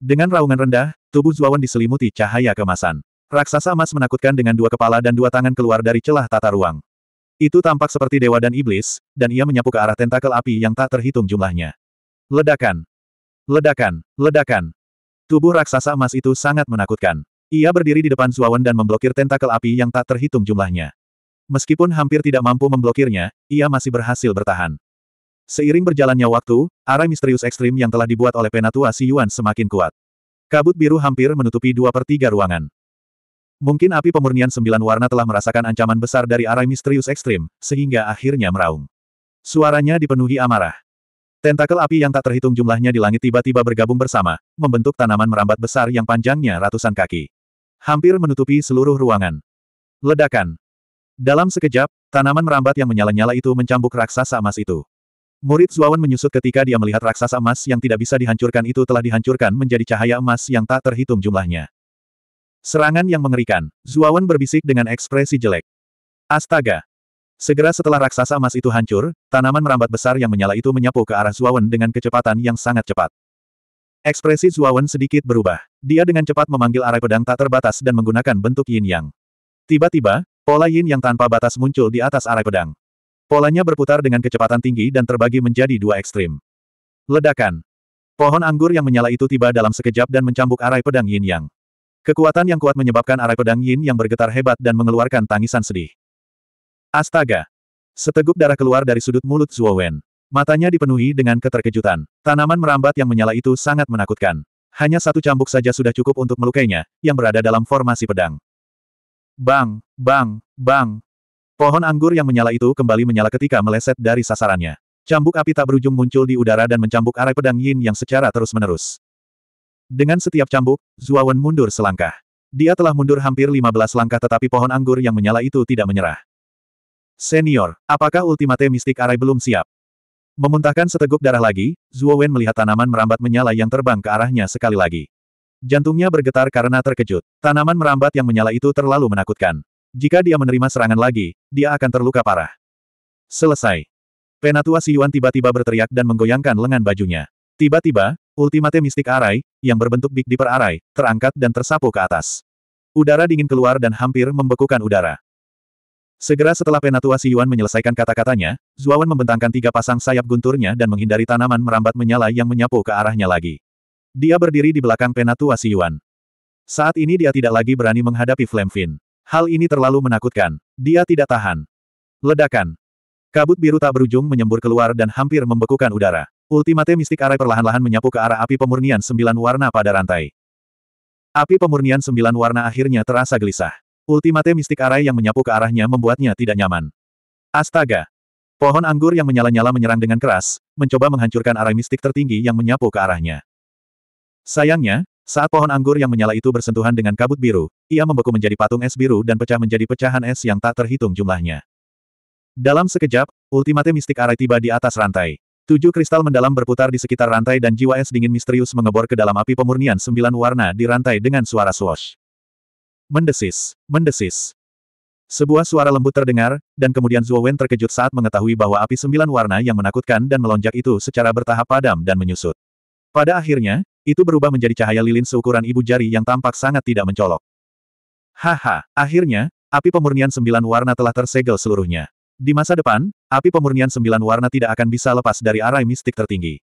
Dengan raungan rendah, tubuh Zuawan diselimuti cahaya kemasan. Raksasa emas menakutkan dengan dua kepala dan dua tangan keluar dari celah tata ruang. Itu tampak seperti dewa dan iblis, dan ia menyapu ke arah tentakel api yang tak terhitung jumlahnya. Ledakan! Ledakan! Ledakan! Tubuh raksasa emas itu sangat menakutkan. Ia berdiri di depan Zuawan dan memblokir tentakel api yang tak terhitung jumlahnya. Meskipun hampir tidak mampu memblokirnya, ia masih berhasil bertahan. Seiring berjalannya waktu, arai misterius ekstrim yang telah dibuat oleh Penatua Si Yuan semakin kuat. Kabut biru hampir menutupi dua per tiga ruangan. Mungkin api pemurnian sembilan warna telah merasakan ancaman besar dari arai misterius ekstrim, sehingga akhirnya meraung. Suaranya dipenuhi amarah. Tentakel api yang tak terhitung jumlahnya di langit tiba-tiba bergabung bersama, membentuk tanaman merambat besar yang panjangnya ratusan kaki. Hampir menutupi seluruh ruangan. Ledakan. Dalam sekejap, tanaman merambat yang menyala-nyala itu mencambuk raksasa emas itu. Murid Zuawan menyusut ketika dia melihat raksasa emas yang tidak bisa dihancurkan itu telah dihancurkan menjadi cahaya emas yang tak terhitung jumlahnya. Serangan yang mengerikan, Zuawan berbisik dengan ekspresi jelek. Astaga! Segera setelah raksasa emas itu hancur, tanaman merambat besar yang menyala itu menyapu ke arah Zuawan dengan kecepatan yang sangat cepat. Ekspresi Zuawan sedikit berubah. Dia dengan cepat memanggil arai pedang tak terbatas dan menggunakan bentuk yin yang. Tiba-tiba, pola yin yang tanpa batas muncul di atas arai pedang. Polanya berputar dengan kecepatan tinggi dan terbagi menjadi dua ekstrim. Ledakan. Pohon anggur yang menyala itu tiba dalam sekejap dan mencambuk arai pedang yin yang. Kekuatan yang kuat menyebabkan arai pedang yin yang bergetar hebat dan mengeluarkan tangisan sedih. Astaga! Seteguk darah keluar dari sudut mulut Zhuo Wen. Matanya dipenuhi dengan keterkejutan. Tanaman merambat yang menyala itu sangat menakutkan. Hanya satu cambuk saja sudah cukup untuk melukainya, yang berada dalam formasi pedang. Bang, bang, bang, Pohon anggur yang menyala itu kembali menyala ketika meleset dari sasarannya. Cambuk api tak berujung muncul di udara dan mencambuk arai pedang Yin yang secara terus-menerus. Dengan setiap cambuk, Zuawan mundur selangkah. Dia telah mundur hampir 15 langkah tetapi pohon anggur yang menyala itu tidak menyerah. Senior, apakah ultimate mistik arai belum siap? Memuntahkan seteguk darah lagi, Zuowen melihat tanaman merambat menyala yang terbang ke arahnya sekali lagi. Jantungnya bergetar karena terkejut. Tanaman merambat yang menyala itu terlalu menakutkan. Jika dia menerima serangan lagi, dia akan terluka parah. Selesai. Penatua Siyuan tiba-tiba berteriak dan menggoyangkan lengan bajunya. Tiba-tiba, ultimate mistik arai, yang berbentuk big dipper arai, terangkat dan tersapu ke atas. Udara dingin keluar dan hampir membekukan udara. Segera setelah Penatua Siyuan menyelesaikan kata-katanya, Zuawan membentangkan tiga pasang sayap gunturnya dan menghindari tanaman merambat menyala yang menyapu ke arahnya lagi. Dia berdiri di belakang Penatua Siyuan. Saat ini dia tidak lagi berani menghadapi Flamefin. Hal ini terlalu menakutkan. Dia tidak tahan. Ledakan. Kabut biru tak berujung menyembur keluar dan hampir membekukan udara. Ultimate mistik arai perlahan-lahan menyapu ke arah api pemurnian sembilan warna pada rantai. Api pemurnian sembilan warna akhirnya terasa gelisah. Ultimate mistik arai yang menyapu ke arahnya membuatnya tidak nyaman. Astaga! Pohon anggur yang menyala-nyala menyerang dengan keras, mencoba menghancurkan arai mistik tertinggi yang menyapu ke arahnya. Sayangnya, saat pohon anggur yang menyala itu bersentuhan dengan kabut biru, ia membeku menjadi patung es biru dan pecah menjadi pecahan es yang tak terhitung jumlahnya. Dalam sekejap, ultimate mistik arai tiba di atas rantai. Tujuh kristal mendalam berputar di sekitar rantai dan jiwa es dingin misterius mengebor ke dalam api pemurnian sembilan warna di rantai dengan suara swash. Mendesis, mendesis. Sebuah suara lembut terdengar, dan kemudian Zuo Wen terkejut saat mengetahui bahwa api sembilan warna yang menakutkan dan melonjak itu secara bertahap padam dan menyusut. Pada akhirnya, itu berubah menjadi cahaya lilin seukuran ibu jari yang tampak sangat tidak mencolok. Haha, akhirnya, api pemurnian sembilan warna telah tersegel seluruhnya. Di masa depan, api pemurnian sembilan warna tidak akan bisa lepas dari arai mistik tertinggi.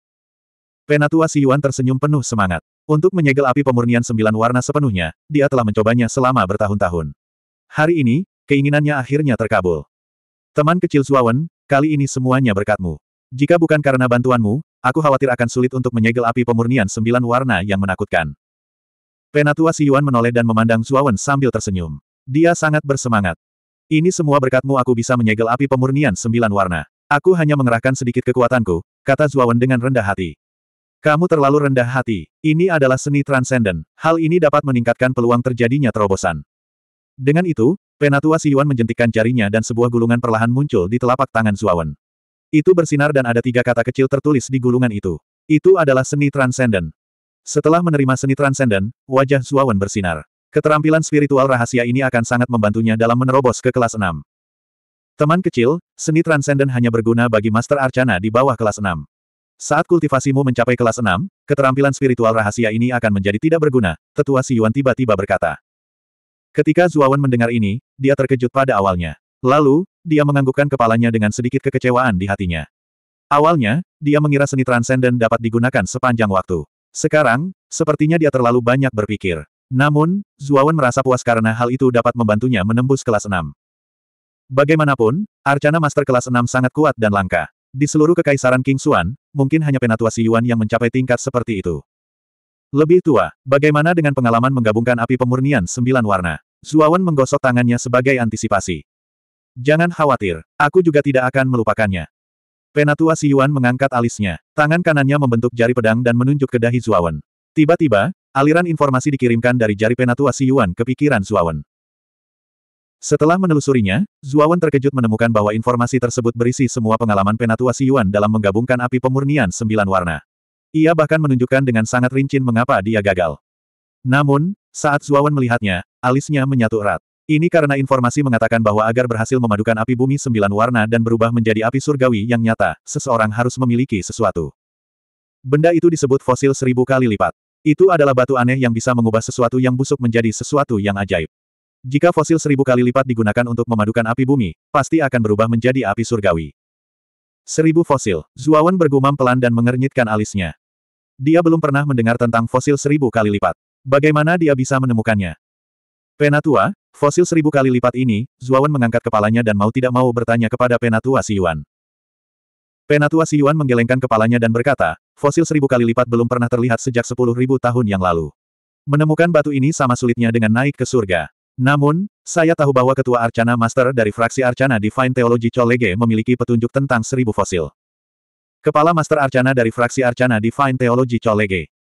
Penatua Si Yuan tersenyum penuh semangat. Untuk menyegel api pemurnian sembilan warna sepenuhnya, dia telah mencobanya selama bertahun-tahun. Hari ini, keinginannya akhirnya terkabul. Teman kecil Zuawan, kali ini semuanya berkatmu. Jika bukan karena bantuanmu, aku khawatir akan sulit untuk menyegel api pemurnian sembilan warna yang menakutkan. Penatua Si Yuan menoleh dan memandang Zuawan sambil tersenyum. Dia sangat bersemangat. Ini semua berkatmu aku bisa menyegel api pemurnian sembilan warna. Aku hanya mengerahkan sedikit kekuatanku, kata Zuawan dengan rendah hati. Kamu terlalu rendah hati. Ini adalah seni transenden. Hal ini dapat meningkatkan peluang terjadinya terobosan. Dengan itu, Penatua Si Yuan menjentikkan jarinya dan sebuah gulungan perlahan muncul di telapak tangan Zuawan. Itu bersinar dan ada tiga kata kecil tertulis di gulungan itu. Itu adalah seni transenden. Setelah menerima seni transenden, wajah Zuawan bersinar. Keterampilan spiritual rahasia ini akan sangat membantunya dalam menerobos ke kelas 6. Teman kecil, seni transenden hanya berguna bagi Master Arcana di bawah kelas 6. Saat kultivasimu mencapai kelas 6, keterampilan spiritual rahasia ini akan menjadi tidak berguna, tetua Yuan tiba-tiba berkata. Ketika Zuawan mendengar ini, dia terkejut pada awalnya. Lalu, dia menganggukkan kepalanya dengan sedikit kekecewaan di hatinya. Awalnya, dia mengira seni transenden dapat digunakan sepanjang waktu. Sekarang, sepertinya dia terlalu banyak berpikir. Namun, Zuawan merasa puas karena hal itu dapat membantunya menembus kelas 6. Bagaimanapun, Arcana Master kelas 6 sangat kuat dan langka. Di seluruh kekaisaran King Xuan, mungkin hanya penatua si Yuan yang mencapai tingkat seperti itu. Lebih tua, bagaimana dengan pengalaman menggabungkan api pemurnian sembilan warna? Zuawan menggosok tangannya sebagai antisipasi. Jangan khawatir, aku juga tidak akan melupakannya. Penatua Si Yuan mengangkat alisnya. Tangan kanannya membentuk jari pedang dan menunjuk ke dahi Zuawan. Tiba-tiba, aliran informasi dikirimkan dari jari Penatua Si Yuan ke pikiran Zuawan. Setelah menelusurinya, Zuawan terkejut menemukan bahwa informasi tersebut berisi semua pengalaman Penatua Si Yuan dalam menggabungkan api pemurnian sembilan warna. Ia bahkan menunjukkan dengan sangat rinci mengapa dia gagal. Namun, saat Zuawan melihatnya, alisnya menyatu erat. Ini karena informasi mengatakan bahwa agar berhasil memadukan api bumi sembilan warna dan berubah menjadi api surgawi yang nyata, seseorang harus memiliki sesuatu. Benda itu disebut fosil seribu kali lipat. Itu adalah batu aneh yang bisa mengubah sesuatu yang busuk menjadi sesuatu yang ajaib. Jika fosil seribu kali lipat digunakan untuk memadukan api bumi, pasti akan berubah menjadi api surgawi. Seribu fosil, Zuawan bergumam pelan dan mengernyitkan alisnya. Dia belum pernah mendengar tentang fosil seribu kali lipat. Bagaimana dia bisa menemukannya? Penatua, fosil seribu kali lipat ini, Zuawan mengangkat kepalanya dan mau tidak mau bertanya kepada Penatua Si Yuan. Penatua Si Yuan menggelengkan kepalanya dan berkata, fosil seribu kali lipat belum pernah terlihat sejak sepuluh ribu tahun yang lalu. Menemukan batu ini sama sulitnya dengan naik ke surga. Namun, saya tahu bahwa Ketua Arcana Master dari fraksi Arcana Divine Theology Cholege memiliki petunjuk tentang seribu fosil. Kepala Master Arcana dari fraksi Arcana Divine Theology Cholege.